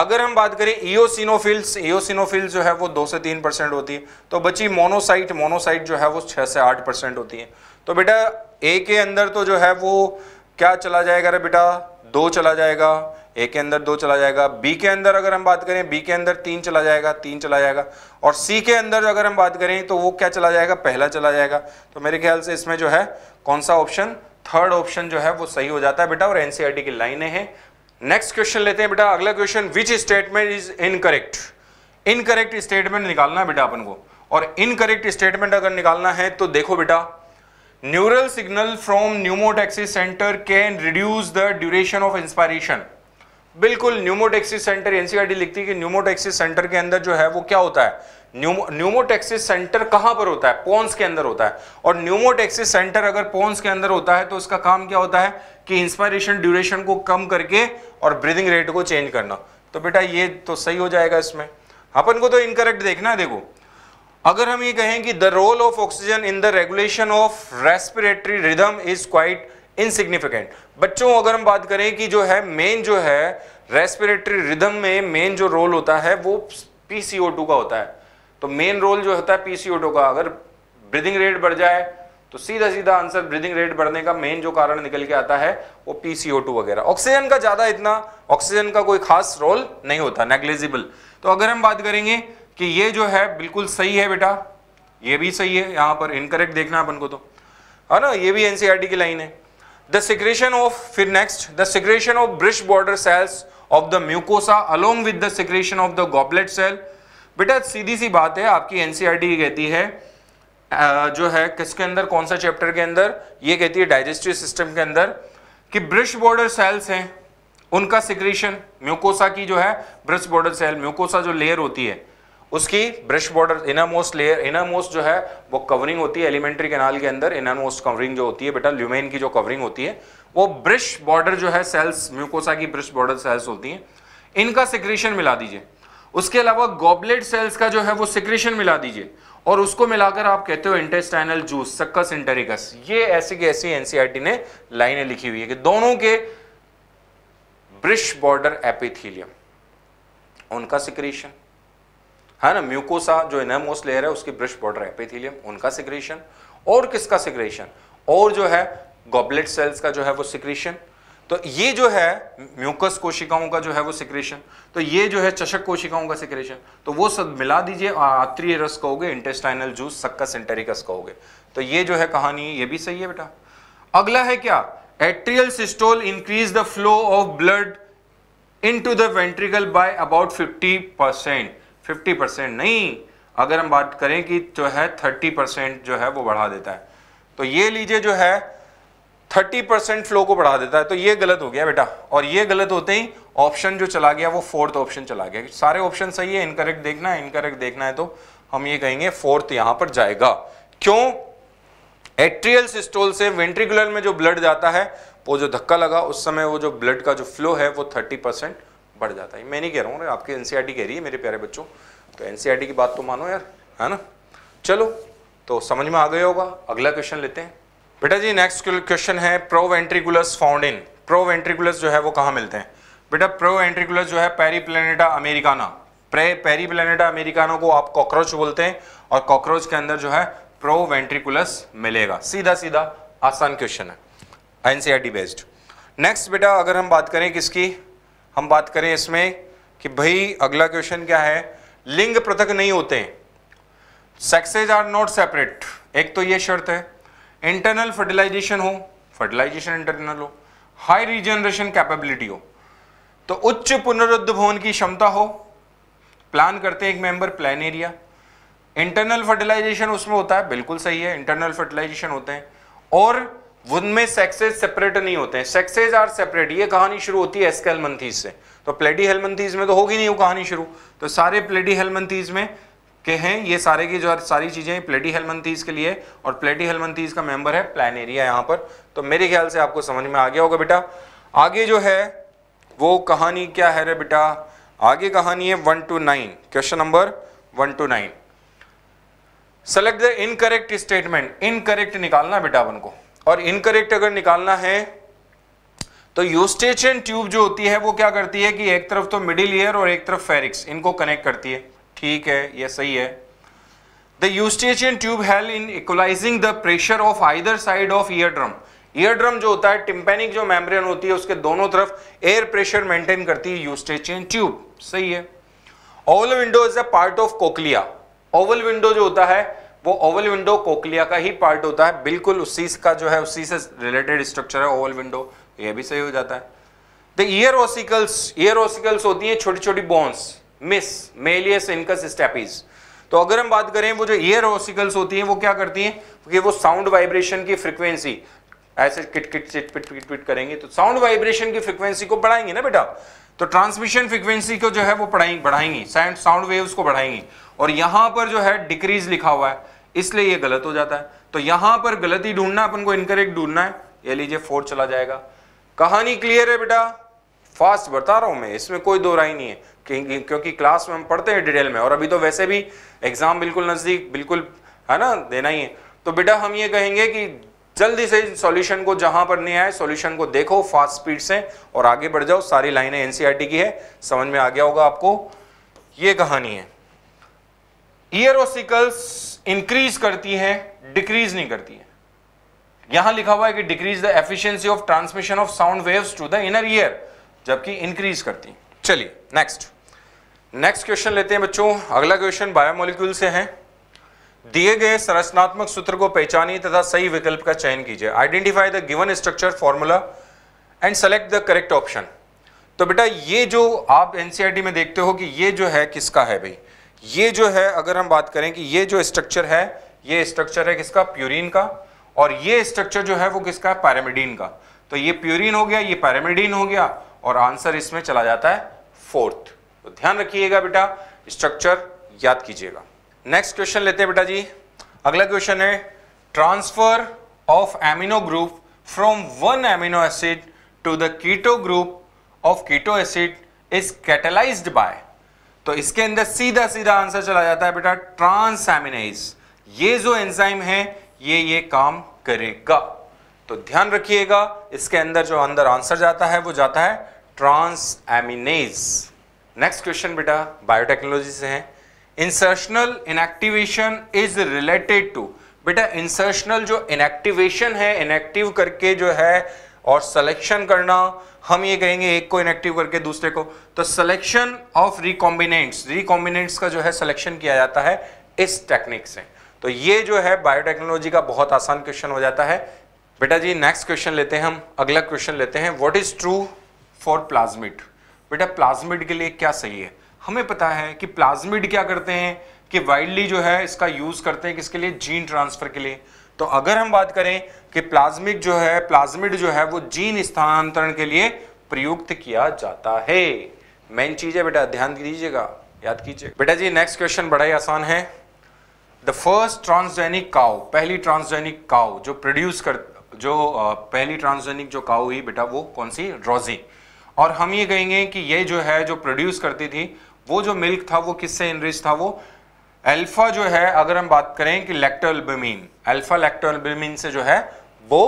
अगर हम बात करें ईओसिनोफिल्स ईओसिनोफिल्स जो है वो दो से तीन परसेंट होती है तो बची मोनोसाइट मोनोसाइट जो है वो छः से आठ परसेंट होती है तो बेटा ए के अंदर तो जो है वो क्या चला जाएगा रे बेटा दो चला जाएगा ए के अंदर दो चला जाएगा बी के अंदर अगर हम बात करें बी के अंदर तीन चला जाएगा तीन चला जाएगा और सी के अंदर अगर हम बात करें तो वो क्या चला जाएगा पहला चला जाएगा तो मेरे ख्याल से इसमें जो है कौन सा ऑप्शन थर्ड ऑप्शन जो है वो सही हो जाता है बेटा और एनसीआरटी e की लाइनें हैं नेक्स्ट क्वेश्चन लेते हैं बेटा अगला question which statement is incorrect incorrect statement निकालना है बेटा अपन को और इनकरेक्ट स्टेटमेंट अगर निकालना है तो देखो बेटा neural signal from pneumotaxic centre can reduce the duration of inspiration बिल्कुल न्यूमोटेक्सिस सेंटर एनसीआरटी लिखती है कि न्यूमोटेक्सिस सेंटर के अंदर जो है वो क्या होता है न्यूमोटेक्सिस सेंटर कहां पर होता है पोन्स के अंदर होता है और न्यूमोटेक्सिस सेंटर अगर पोन्स के अंदर होता है तो उसका काम क्या होता है कि इंस्पायरेशन ड्यूरेशन को कम करके और ब्रीदिंग रेट को चेंज करना तो बेटा ये तो सही हो जाएगा इसमें अपन को तो इनकरेक्ट देखना है देखो अगर हम ये कहें कि the role of oxygen in the regulation of respiratory rhythm is quite insignificant बच्चों अगर हम बात करें कि जो है मेन जो है रेस्पिरेटरी रिदम में मेन जो रोल होता है वो पीसीओ2 का होता है तो मेन रोल जो होता है पीसीओ2 का अगर ब्रीदिंग रेट बढ़ जाए तो सीधा सीधा आंसर ब्रीदिंग रेट बढ़ने का मेन जो कारण निकल के आता है वो पीसीओ2 वगैरह ऑक्सीजन का ज्यादा इतना ऑक्सीजन का कोई खास रोल नहीं होता नेग्लेजिबल तो अगर हम बात करेंगे कि ये जो है बिल्कुल सही है बेटा ये भी सही है यहां पर इनकरेक्ट देखना अपन को तो है ना ये भी एनसीईआरटी e की लाइन है the secretion of फिर next the secretion of brush border cells of the mucosa along with the secretion of the goblet cell बेटा सीधी सी बात है आपकी एन e कहती है जो है किसके अंदर कौन सा चैप्टर के अंदर ये कहती है डाइजेस्टिव सिस्टम के अंदर कि ब्रिश बॉर्डर सेल्स हैं उनका सिक्रेशन म्यूकोसा की जो है ब्रिश बॉर्डर सेल म्यूकोसा जो लेयर होती है उसकी brush border innermost layer innermost जो है वो कवरिंग होती है एलिमेंट्री कैनाल के अंदर इनर मोस्ट कवरिंग जो होती है बेटा ल्यूमेन की जो कवरिंग होती है वो ब्रश बॉर्डर जो है सेल्स म्यूकोसा की ब्रश बॉर्डर सेल्स होती हैं इनका सिक्रेशन मिला दीजिए उसके अलावा गॉबलेट सेल्स का जो है वो सिक्रेशन मिला दीजिए और उसको मिलाकर आप कहते हो इंटेस्टाइनल जूस सक्कस इंटेरिकस ये ऐसी की ऐसी एनसीआरटी e ने लाइनें लिखी हुई है कि दोनों के ब्रिश बॉर्डर एपिथीलियम उनका सिक्रेशन है ना म्यूकोसा जो इनहमोस लेयर है उसके ब्रश बॉर्डर एपिथीलियम उनका सिक्रेशन और किसका सिक्रेशन और जो है गॉबलेट सेल्स का जो है वो सिक्रेशन तो ये जो है म्यूकस कोशिकाओं का जो है वो सिक्रेशन तो ये जो है चषक कोशिकाओं का सिक्रेशन तो वो सब मिला दीजिए आत्रीय रस कहोगे इंटेस्टाइनल जूस सक्का सेंटेरिकस कहोगे तो ये जो है कहानी ये भी सही है बेटा अगला है क्या atrial systole increase the flow of blood into the ventricle by about fifty percent 50 percent नहीं अगर हम बात करें कि जो है थर्टी परसेंट जो है वो बढ़ा देता है तो ये लीजिए जो है थर्टी परसेंट फ्लो को बढ़ा देता है तो ये गलत हो गया बेटा और ये गलत होते ही ऑप्शन जो चला गया वो फोर्थ ऑप्शन चला गया सारे ऑप्शन सही है इनकरेक्ट देखना है इनकरेक्ट देखना है तो हम ये कहेंगे फोर्थ यहां पर जाएगा क्यों एट्रियल सिस्टोल से वेंट्रिकुलर में जो ब्लड जाता है वो जो धक्का लगा उस समय वो जो ब्लड का जो फ्लो है वो थर्टी परसेंट बढ़ जाता है मैं नहीं कह रहा हूँ आपकी एन e कह रही है मेरे प्यारे बच्चों तो एन e की बात तो मानो यार है ना चलो तो समझ में आ गया होगा अगला क्वेश्चन लेते हैं बेटा जी नेक्स्ट क्वेश्चन है वेंट्रिकुलस फाउंड इन वेंट्रिकुलस जो है वो कहाँ मिलते हैं बेटा प्रो वेंट्रिकुलस जो है पेरी प्लेनेटा अमेरिकाना प्रे पेरी प्लेनेटा अमेरिकाना को आप कॉकरोच बोलते हैं और कॉकरोच के अंदर जो है प्रो वेंट्रिकुलस मिलेगा सीधा सीधा आसान क्वेश्चन है एनसीआरटी बेस्ड नेक्स्ट बेटा अगर हम बात करें किसकी हम बात करें इसमें कि भाई अगला क्वेश्चन क्या है लिंग पृथक नहीं होते सेक्सेज आर नॉट सेपरेट एक तो ये शर्त है इंटरनल फर्टिलाइजेशन हो फर्टिलाइजेशन इंटरनल हो हाई रिजनरेशन कैपेबिलिटी हो तो उच्च पुनरुद्ध भवन की क्षमता हो प्लान करते हैं एक member planaria internal fertilisation उसमें होता है बिल्कुल सही है इंटरनल फर्टिलाइजेशन होते हैं और उनमें सेक्सेज सेपरेट नहीं होते हैं सेक्सेज आर सेपरेट ये कहानी शुरू होती है एस्केल मंथीज से तो प्लेडी हेलमंथीज में तो होगी नहीं वो कहानी शुरू तो सारे प्लेडी हेलमंथीज में के हैं ये सारे की जो सारी चीज़ें प्लेडी हेलमंथीज के लिए और प्लेडी हेलमंथीज का मेंबर है प्लानेरिया यहाँ पर तो मेरे ख्याल से आपको समझ में आ गया होगा बेटा आगे जो है वो कहानी क्या है रे बेटा आगे कहानी है one two nine question number one two nine select the incorrect statement incorrect निकालना बेटा अपन को और इनकरेक्ट अगर निकालना है तो यूस्टेचियन ट्यूब जो होती है वो क्या करती है कि एक तरफ तो मिडिल ईयर और एक तरफ फेरिक्स इनको कनेक्ट करती है ठीक है ये सही है the Eustachian tube help in equalising the pressure of either side of eardrum eardrum जो होता है टिम्पेनिक जो मेम्ब्रेन होती है उसके दोनों तरफ एयर प्रेशर मेंटेन करती है यूस्टेचियन ट्यूब सही है oval window is a part of cochlea oval window जो होता है वो ओवल विंडो कोकलिया का ही पार्ट होता है बिल्कुल उसी का जो है उसी से रिलेटेड स्ट्रक्चर है ओवल विंडो ये भी सही हो जाता है the ear ossicles ear ossicles होती हैं छोटी छोटी बोन्स मिस मेलियस इनकस स्टेपीज तो अगर हम बात करें वो जो ईयर ओसिकल्स होती हैं वो क्या करती हैं कि वो साउंड वाइब्रेशन की फ्रिक्वेंसी ऐसे किट किट चिट पिट पिट पिट करेंगे तो साउंड वाइब्रेशन की फ्रिक्वेंसी को बढ़ाएंगे ना बेटा तो ट्रांसमिशन फ्रिक्वेंसी को जो है वो बढ़ाएंगी बढ़ाएंगी साउंड वेव्स को बढ़ाएंगी और यहां पर जो है डिक्रीज लिखा हुआ है इसलिए ये गलत हो जाता है तो यहां पर गलती ढूंढना अपन को इनकरेक्ट ढूंढना है ये लीजिए फोर चला जाएगा कहानी क्लियर है बेटा फास्ट बता रहा हूं मैं इसमें कोई दो राय नहीं है क्योंकि क्लास में हम पढ़ते हैं डिटेल में और अभी तो वैसे भी एग्जाम बिल्कुल नज़दीक बिल्कुल है ना देना ही है तो बेटा हम ये कहेंगे कि जल्दी से सॉल्यूशन को जहां पर नहीं आए सॉल्यूशन को देखो फास्ट स्पीड से और आगे बढ़ जाओ सारी लाइनें एनसीईआरटी e की है समझ में आ गया होगा आपको ये कहानी है इयरोसिकल्स इंक्रीज करती है डिक्रीज नहीं करती है यहां लिखा हुआ है कि decrease the efficiency of transmission of sound waves to the inner ear जबकि इंक्रीज करती है चलिए नेक्स्ट नेक्स्ट क्वेश्चन लेते हैं बच्चों अगला क्वेश्चन बायोमोलिक्यूल से है दिए गए संरचनात्मक सूत्र को पहचानिए तथा सही विकल्प का चयन कीजिए identify the given structure formula and select the correct option तो बेटा ये जो आप एनसीईआरटी e में देखते हो कि ये जो है किसका है भाई ये जो है अगर हम बात करें कि ये जो स्ट्रक्चर है ये स्ट्रक्चर है किसका प्यूरिन का और ये स्ट्रक्चर जो है वो किसका है पैरामिडीन का तो ये प्यूरिन हो गया ये पैरामिडीन हो गया और आंसर इसमें चला जाता है फोर्थ तो ध्यान रखिएगा बेटा स्ट्रक्चर याद कीजिएगा नेक्स्ट क्वेश्चन लेते हैं बेटा जी अगला क्वेश्चन है transfer of amino group from one amino acid to the keto group of keto acid is catalysed by तो इसके अंदर सीधा सीधा आंसर चला जाता है बेटा ट्रांसैमिनेज ये जो एंजाइम है ये ये काम करेगा तो ध्यान रखिएगा इसके अंदर जो अंदर आंसर जाता है वो जाता है ट्रांसएमिनेज नेक्स्ट क्वेश्चन बेटा बायोटेक्नोलॉजी से है insertional inactivation is related to बेटा इंसर्शनल जो इनएक्टिवेशन है इनएक्टिव करके जो है और सिलेक्शन करना हम ये कहेंगे एक को इनएक्टिव करके दूसरे को तो सिलेक्शन ऑफ रिकॉम्बिनेंट्स रिकॉम्बिनेंट्स का जो है सिलेक्शन किया जाता है इस टेक्निक से तो ये जो है बायोटेक्नोलॉजी का बहुत आसान क्वेश्चन हो जाता है बेटा जी नेक्स्ट क्वेश्चन लेते हैं हम अगला क्वेश्चन लेते हैं what is true for plasmid बेटा प्लाज्मिड के लिए क्या सही है हमें पता है कि प्लाज्मिड क्या करते हैं कि वाइडली जो है इसका यूज करते हैं किसके लिए जीन ट्रांसफर के लिए तो अगर हम बात करें कि प्लाज्मिक जो है प्लाज्मिड जो है वो जीन स्थानांतरण के लिए प्रयुक्त किया जाता है मेन चीज है बेटा ध्यान दीजिएगा याद कीजिए बेटा जी नेक्स्ट क्वेश्चन बड़ा ही आसान है द फर्स्ट ट्रांसजेनिक काउ पहली ट्रांसजेनिक काउ जो प्रोड्यूस कर जो पहली ट्रांसजेनिक जो काउ हुई बेटा वो कौन सी रोजी और हम ये कहेंगे कि ये जो है जो प्रोड्यूस करती थी वो जो मिल्क था वो किससे इनरिच था वो अल्फा जो है अगर हम बात करें कि लेक्टोल्बमिन अल्फा लेक्टोल्बमिन से जो है वो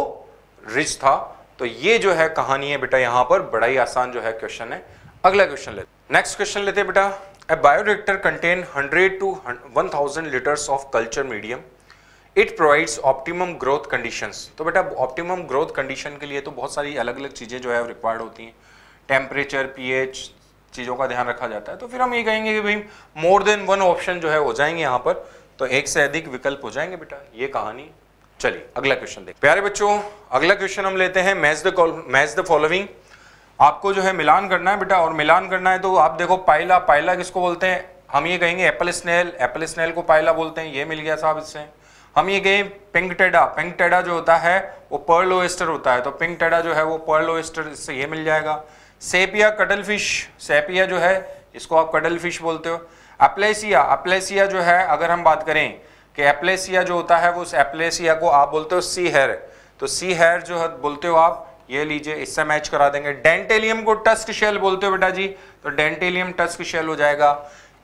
रिच था तो ये जो है कहानी है बेटा यहाँ पर बड़ा ही आसान जो है क्वेश्चन है अगला क्वेश्चन लेते नेक्स्ट क्वेश्चन लेते बेटा a bioreactor contain hundred to one thousand litres of culture medium it provides optimum growth condition तो बेटा ऑप्टिमम ग्रोथ कंडीशन के लिए तो बहुत सारी अलग अलग चीज़ें जो है रिक्वायर्ड होती हैं टेम्परेचर पीएच चीज़ों का ध्यान रखा जाता है तो फिर हम ये कहेंगे कि भाई मोर देन वन ऑप्शन जो है हो जाएंगे यहाँ पर तो एक से अधिक विकल्प हो जाएंगे बेटा ये कहानी चलिए अगला क्वेश्चन देख प्यारे बच्चों अगला क्वेश्चन हम लेते हैं match the match the following आपको जो है मिलान करना है बेटा और मिलान करना है तो आप देखो पायला पायला किसको बोलते हैं हम ये कहेंगे एप्पल स्नेल एप्पल स्नेल को पायला बोलते हैं ये मिल गया साहब इससे हम ये कहें पिंक टेडा पिंक टेडा जो होता है वो पर्ल ओएस्टर होता है तो पिंक टेडा जो है वो पर्ल ओएस्टर इससे ये मिल जाएगा सेपिया कटल फिश सेपिया जो है इसको आप कटल फिश बोलते हो अप्लेसिया अप्लेसिया जो है अगर हम बात करें कि एप्लेसिया जो होता है वो उस एप्लेसिया को आप बोलते हो सी हेयर तो सी हेयर जो है बोलते हो आप ये लीजिए इससे मैच करा देंगे डेंटेलियम को टस्क शेल बोलते हो बेटा जी तो डेंटेलियम टस्क शेल हो जाएगा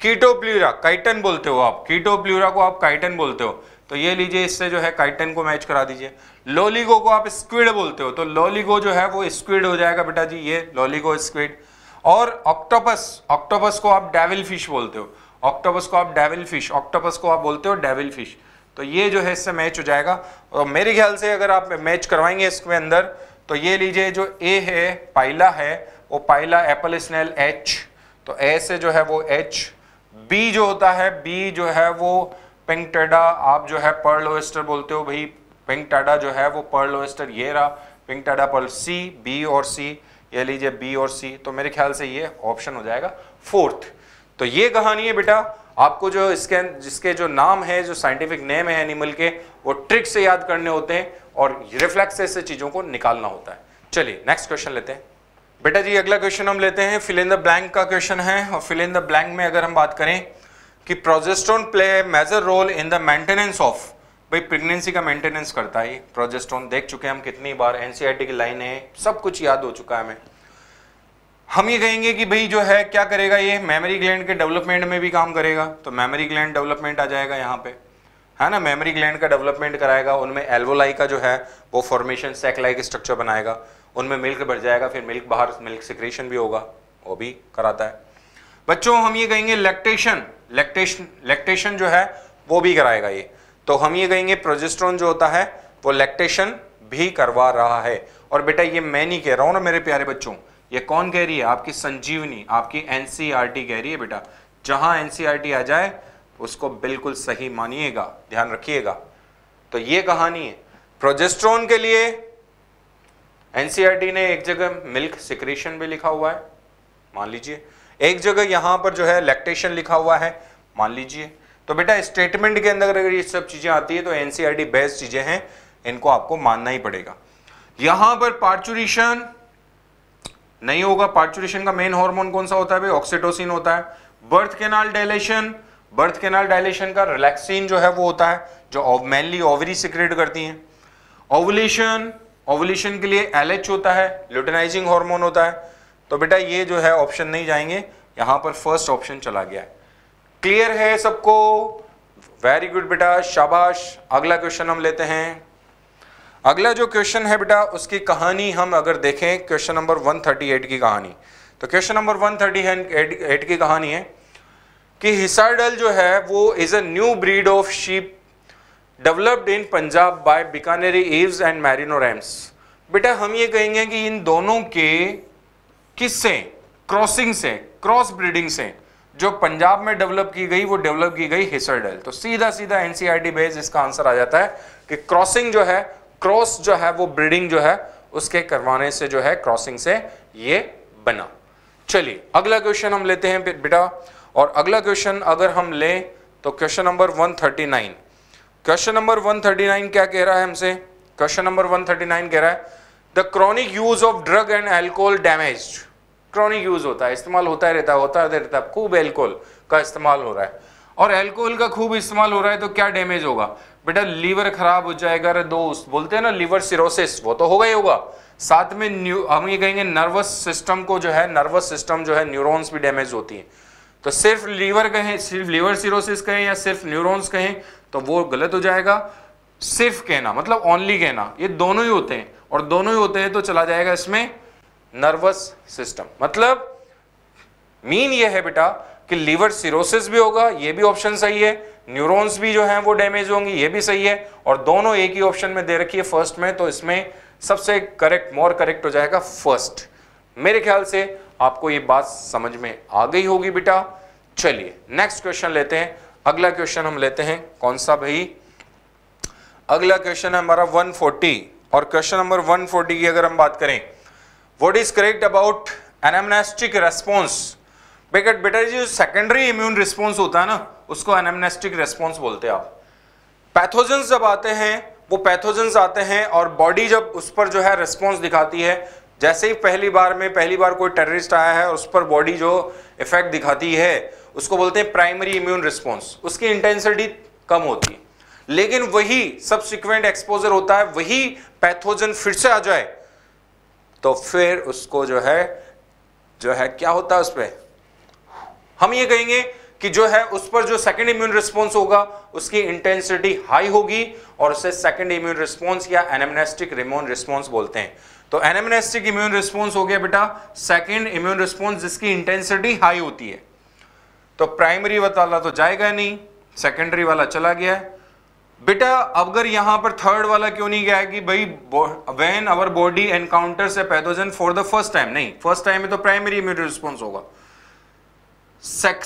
कीटोप्ल्यूरा काइटन बोलते हो आप कीटोप्ल्यूरा को आप काइटन बोलते हो तो ये लीजिए इससे जो है काइटन को मैच करा दीजिए लोलीगो को आप स्क्विड बोलते हो तो लोलीगो जो है वो स्क्विड हो जाएगा बेटा जी ये लोलीगो स्क्विड और ऑक्टोपस ऑक्टोपस को आप डेविल फिश बोलते हो ऑक्टोपस को आप डेविल फिश ऑक्टोपस को आप बोलते हो डेविल फिश तो ये जो है इससे मैच हो जाएगा और मेरे ख्याल से अगर आप मैच करवाएंगे इसके अंदर तो ये लीजिए जो ए है पाइला है वो पाइला एप्पल स्नेल एच तो ए से जो है वो एच बी जो होता है बी जो है वो पिंकटेडा आप जो है पर्ल ओस्टर बोलते हो भाई पिंक टाडा जो है वो पर्ल ओस्टर ये रहा Pinctada pearl C B और सी ये लीजिए बी और सी तो मेरे ख्याल से ये ऑप्शन हो जाएगा फोर्थ तो ये कहानी है बेटा आपको जो इसके जिसके जो नाम है जो साइंटिफिक नेम है एनिमल के वो ट्रिक से याद करने होते हैं और रिफ्लेक्स से ऐसे चीज़ों को निकालना होता है चलिए नेक्स्ट क्वेश्चन लेते हैं बेटा जी अगला क्वेश्चन हम लेते हैं फिल इन द ब्लैंक का क्वेश्चन है और फिल इन द ब्लैंक में अगर हम बात करें कि progesterone play major role in the maintenance of भाई प्रेगनेंसी का मेंटेनेंस करता है प्रोजेस्टोन देख चुके हैं हम कितनी बार एनसीआरटी की लाइन है सब कुछ याद हो चुका है हमें हम ये कहेंगे कि भाई जो है क्या करेगा ये मेमोरी ग्लैंड के डेवलपमेंट में भी काम करेगा तो मेमोरी ग्लैंड डेवलपमेंट आ जाएगा यहाँ पे है ना मेमोरी ग्लैंड का डेवलपमेंट कराएगा उनमें एल्वोलाई का जो है वो फॉर्मेशन सेकलाई का स्ट्रक्चर बनाएगा उनमें मिल्क बढ़ जाएगा फिर मिल्क बाहर मिल्क सिक्रेशन भी होगा वो भी कराता है बच्चों हम ये कहेंगे लैक्टेशन लैक्टेशन लैक्टेशन जो है वो भी कराएगा ये तो हम ये कहेंगे प्रोजेस्ट्रॉन जो होता है वो लैक्टेशन भी करवा रहा है और बेटा ये मैं नहीं कह रहा हूँ ना मेरे प्यारे बच्चों ये कौन कह रही है आपकी संजीवनी आपकी एनसीईआरटी e कह रही है बेटा जहाँ एनसीईआरटी e आ जाए उसको बिल्कुल सही मानिएगा ध्यान रखिएगा तो ये कहानी है प्रोजेस्ट्रॉन के लिए एनसीईआरटी e ने एक जगह मिल्क सिक्रेशन भी लिखा हुआ है मान लीजिए एक जगह यहां पर जो है लैक्टेशन लिखा हुआ है मान लीजिए तो बेटा स्टेटमेंट के अंदर अगर ये सब चीज़ें आती है तो एनसीआरटी बेस्ट चीज़ें हैं इनको आपको मानना ही पड़ेगा यहां पर पार्चुरेशन नहीं होगा पार्चुरेशन का मेन हार्मोन कौन सा होता है भाई ऑक्सीटोसिन होता है birth canal dilation birth canal dilation का रिलैक्सिन जो है वो होता है जो मेनली ओवरी सिक्रेट करती हैं ओवुलेशन ओवुलेशन के लिए एल होता है ल्यूटेनाइजिंग हार्मोन होता है तो बेटा ये जो है ऑप्शन नहीं जाएंगे यहां पर फर्स्ट ऑप्शन चला गया है क्लियर है सबको वेरी गुड बेटा शाबाश अगला क्वेश्चन हम लेते हैं अगला जो क्वेश्चन है बेटा उसकी कहानी हम अगर देखें क्वेश्चन नंबर 138 की कहानी तो क्वेश्चन नंबर 138 की कहानी है कि हिसारडल जो है वो is a new breed of sheep developed in Punjab by Bikaneri ewes and merino rams बेटा हम ये कहेंगे कि इन दोनों के किससे क्रॉसिंग से क्रॉस ब्रीडिंग से जो पंजाब में डेवलप की गई वो डेवलप की गई हिसरडेल तो सीधा सीधा एनसीआरटी बेस इसका आंसर आ जाता है कि क्रॉसिंग जो है क्रॉस जो है वो ब्रीडिंग जो है उसके करवाने से जो है क्रॉसिंग से ये बना चलिए अगला क्वेश्चन हम लेते हैं बेटा और अगला क्वेश्चन अगर हम लें तो क्वेश्चन नंबर 139 क्वेश्चन नंबर 139 क्या कह रहा है हमसे क्वेश्चन नंबर 139 कह रहा है the chronic use of drug and alcohol damaged chronic use होता है इस्तेमाल होता रहता है होता रहता है खूब एल्कोहल का इस्तेमाल हो रहा है और एल्कोहल का खूब इस्तेमाल हो रहा है तो क्या डैमेज होगा बेटा लीवर खराब हो जाएगा अरे दोस्त बोलते हैं ना लीवर सिरोसिस वो तो होगा ही होगा साथ में न्यू हम ये कहेंगे नर्वस सिस्टम को जो है नर्वस सिस्टम जो है न्यूरॉन्स भी डैमेज होती हैं तो सिर्फ लीवर कहें सिर्फ लीवर सिरोसिस कहें या सिर्फ न्यूरॉन्स कहें तो वो गलत हो जाएगा सिर्फ कहना मतलब ओनली कहना ये दोनों ही होते हैं और दोनों ही होते हैं तो चला जाएगा इसमें नर्वस सिस्टम मतलब मीन ये है बेटा कि लीवर सिरोसिस भी होगा ये भी ऑप्शन सही है न्यूरॉन्स भी जो हैं वो डैमेज होंगी ये भी सही है और दोनों एक ही ऑप्शन में दे रखी है फर्स्ट में तो इसमें सबसे करेक्ट मोर करेक्ट हो जाएगा फर्स्ट मेरे ख्याल से आपको ये बात समझ में आ गई होगी बेटा चलिए नेक्स्ट क्वेश्चन लेते हैं अगला क्वेश्चन हम लेते हैं कौन सा भाई अगला क्वेश्चन है हमारा 140 और क्वेश्चन नंबर 140 की अगर हम बात करें what is correct about anamnestic response बेकट बेटा जी सेकेंडरी इम्यून रिस्पॉन्स होता है ना उसको एनमनेस्टिक रेस्पॉन्स बोलते हैं आप पैथोजेंस जब आते हैं वो पैथोजेंस आते हैं और बॉडी जब उस पर जो है रिस्पॉन्स दिखाती है जैसे ही पहली बार में पहली बार कोई टेररिस्ट आया है उस पर बॉडी जो इफेक्ट दिखाती है उसको बोलते हैं प्राइमरी इम्यून रिस्पॉन्स उसकी इंटेंसिटी कम होती है लेकिन वही सब सिक्वेंट एक्सपोजर होता है वही पैथोजन फिर से आ जाए तो फिर उसको जो है जो है क्या होता है उस पर हम ये कहेंगे कि जो है उस पर जो सेकेंड इम्यून रिस्पॉन्स होगा उसकी इंटेंसिटी हाई होगी और उसे सेकेंड इम्यून रिस्पॉन्स या एनेमनेस्टिक रिम्यून रिस्पॉन्स बोलते हैं तो एनेमनेस्टिक इम्यून रिस्पॉन्स हो गया बेटा सेकेंड इम्यून रिस्पॉन्स जिसकी इंटेंसिटी हाई होती है तो प्राइमरी वाला तो जाएगा नहीं सेकेंडरी वाला चला गया है बेटा अगर यहां पर थर्ड वाला क्यों नहीं गया कि भाई वेन अवर बॉडी एनकाउंटर से pathogen for the first time नहीं फर्स्ट टाइम में तो प्राइमरी इम्यून रिस्पॉन्स होगा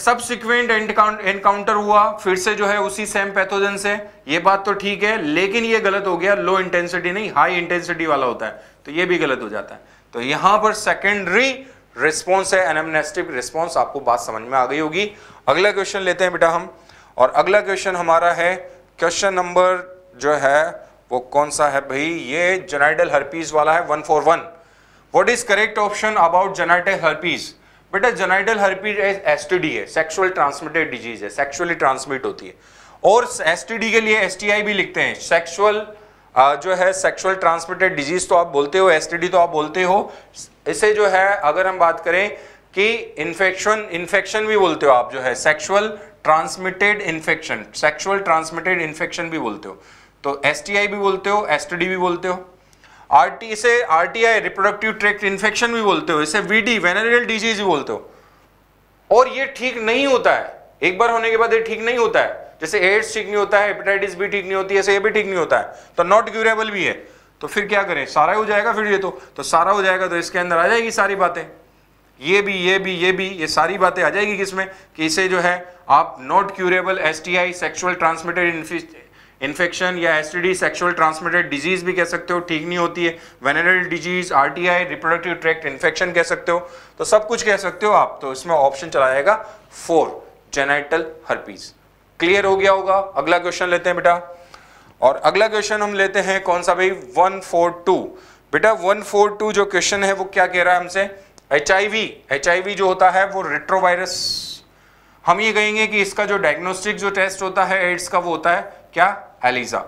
सबसिक्वेंट एनकाउंटर हुआ फिर से जो है उसी सेम पैथोजन से ये बात तो ठीक है लेकिन ये गलत हो गया लो इंटेंसिटी नहीं हाई इंटेंसिटी वाला होता है तो ये भी गलत हो जाता है तो यहां पर सेकेंडरी रिस्पॉन्स है एनमनेस्टिक रिस्पॉन्स आपको बात समझ में आ गई होगी अगला क्वेश्चन लेते हैं बेटा हम और अगला क्वेश्चन हमारा है क्वेश्चन नंबर जो है वो कौन सा है भाई ये जेनाइडल हर्पीज वाला है one four one what is correct option about genital herpes बेटा जेनाइडल हर्पीज एस टी है सेक्सुअल ट्रांसमिटेड डिजीज है सेक्सुअली ट्रांसमिट होती है और एस के लिए एस भी लिखते हैं सेक्सुअल जो है सेक्सुअल ट्रांसमिटेड डिजीज तो आप बोलते हो एस तो आप बोलते हो इसे जो है अगर हम बात करें कि इन्फेक्शन इन्फेक्शन भी बोलते हो आप जो है sexual transmitted infection sexual transmitted infection भी बोलते हो तो एस भी बोलते हो एस भी बोलते हो आर इसे R T I reproductive tract infection भी बोलते हो इसे वी डी वेनरियल डिजीज भी बोलते हो और ये ठीक नहीं होता है एक बार होने के बाद ये ठीक नहीं होता है जैसे एड्स ठीक नहीं होता है हेपेटाइटिस भी ठीक नहीं होती है ऐसे ये भी ठीक नहीं होता है तो नॉट क्यूरेबल भी है तो फिर क्या करें सारा हो जाएगा फिर ये तो, तो सारा हो जाएगा तो इसके अंदर आ जाएगी सारी बातें ये भी ये भी ये भी ये सारी बातें आ जाएगी किसमें कि इसे जो है आप not curable S T I sexual transmitted infection या S T D sexual transmitted disease भी कह सकते हो ठीक नहीं होती है venereal disease R T I reproductive tract infection कह सकते हो तो सब कुछ कह सकते हो आप तो इसमें ऑप्शन चला जाएगा फोर जेनाइटल हर्पीज क्लियर हो गया होगा अगला क्वेश्चन लेते हैं बेटा और अगला क्वेश्चन हम लेते हैं कौन सा भाई वन फोर टू बेटा वन फोर टू जो क्वेश्चन है वो क्या कह रहा है हमसे एच आई जो होता है वो रेट्रोवायरस हम ये कहेंगे कि इसका जो डायग्नोस्टिक जो टेस्ट होता है एड्स का वो होता है क्या एलिजा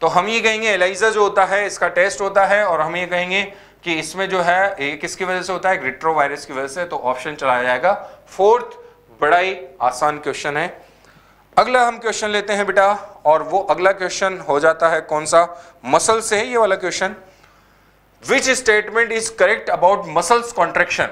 तो हम ये कहेंगे एलिजा जो होता है इसका टेस्ट होता है और हम ये कहेंगे कि इसमें जो है ये किसकी वजह से होता है रिट्रोवायरस की वजह से तो ऑप्शन चला जाएगा फोर्थ बड़ा ही आसान क्वेश्चन है अगला हम क्वेश्चन लेते हैं बेटा और वो अगला क्वेश्चन हो जाता है कौन सा मसल से है ये वाला question which statement is correct about muscles contraction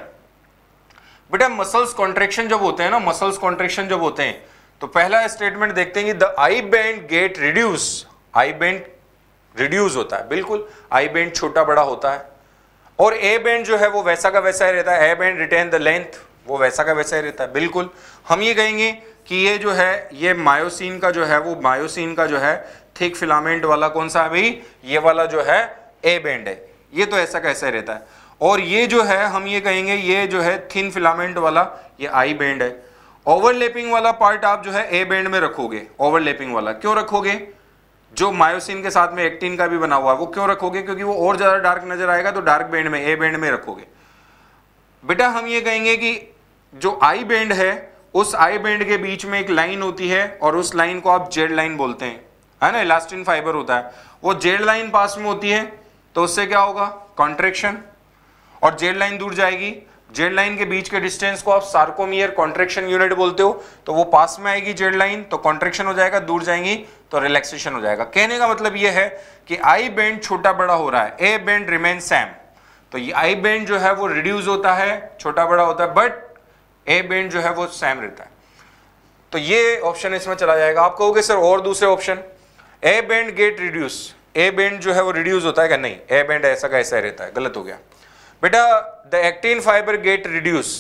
बेटा मसल्स कॉन्ट्रेक्शन जब होते हैं ना मसल्स कॉन्ट्रेक्शन जब होते हैं तो पहला स्टेटमेंट देखते हैं कि the I band get reduce I band reduce होता है बिल्कुल आई बैंड छोटा बड़ा होता है और ए बैंड जो है वो वैसा का वैसा ही रहता है A band retain the length वो वैसा का वैसा ही रहता है बिल्कुल हम ये कहेंगे कि ये जो है ये मायोसिन का जो है वो मायोसिन का जो है थिक फिलामेंट वाला कौन सा है भाई ये वाला जो है ए बैंड है ये तो ऐसा कैसा रहता है और ये जो है हम ये कहेंगे ये जो है थिन फिलामेंट वाला ये आई बैंड है ओवरलैपिंग वाला पार्ट आप जो है ए बैंड में रखोगे ओवरलैपिंग वाला क्यों रखोगे जो मायोसिन के साथ में एक्टिन का भी बना हुआ है वो क्यों रखोगे क्योंकि वो और ज़्यादा डार्क नजर आएगा तो डार्क बैंड में ए बैंड में रखोगे बेटा हम ये कहेंगे कि जो आई बैंड है उस आई बैंड के बीच में एक लाइन होती है और उस लाइन को आप जेड लाइन बोलते हैं है ना इलास्टिन फाइबर होता है वो जेड लाइन पास में होती है तो उससे क्या होगा कॉन्ट्रेक्शन और जेड लाइन दूर जाएगी जेड लाइन के बीच के डिस्टेंस को आप सार्कोमियर कॉन्ट्रेक्शन यूनिट बोलते हो तो वो पास में आएगी जेड लाइन तो कॉन्ट्रेक्शन हो जाएगा दूर जाएंगी तो रिलैक्सेशन हो जाएगा कहने का मतलब ये है कि आई बैंड छोटा बड़ा हो रहा है ए बैंड रिमेन सेम तो ये आई बैंड जो है वो रिड्यूस होता है छोटा बड़ा होता है बट ए बैंड जो है वो सेम रहता है तो ये ऑप्शन इसमें चला जाएगा आप कहोगे सर और दूसरे option A band get reduce A band जो है वो रिड्यूस होता है क्या नहीं ए बैंड ऐसा का ऐसा रहता है गलत हो गया बेटा the actin fibre get reduce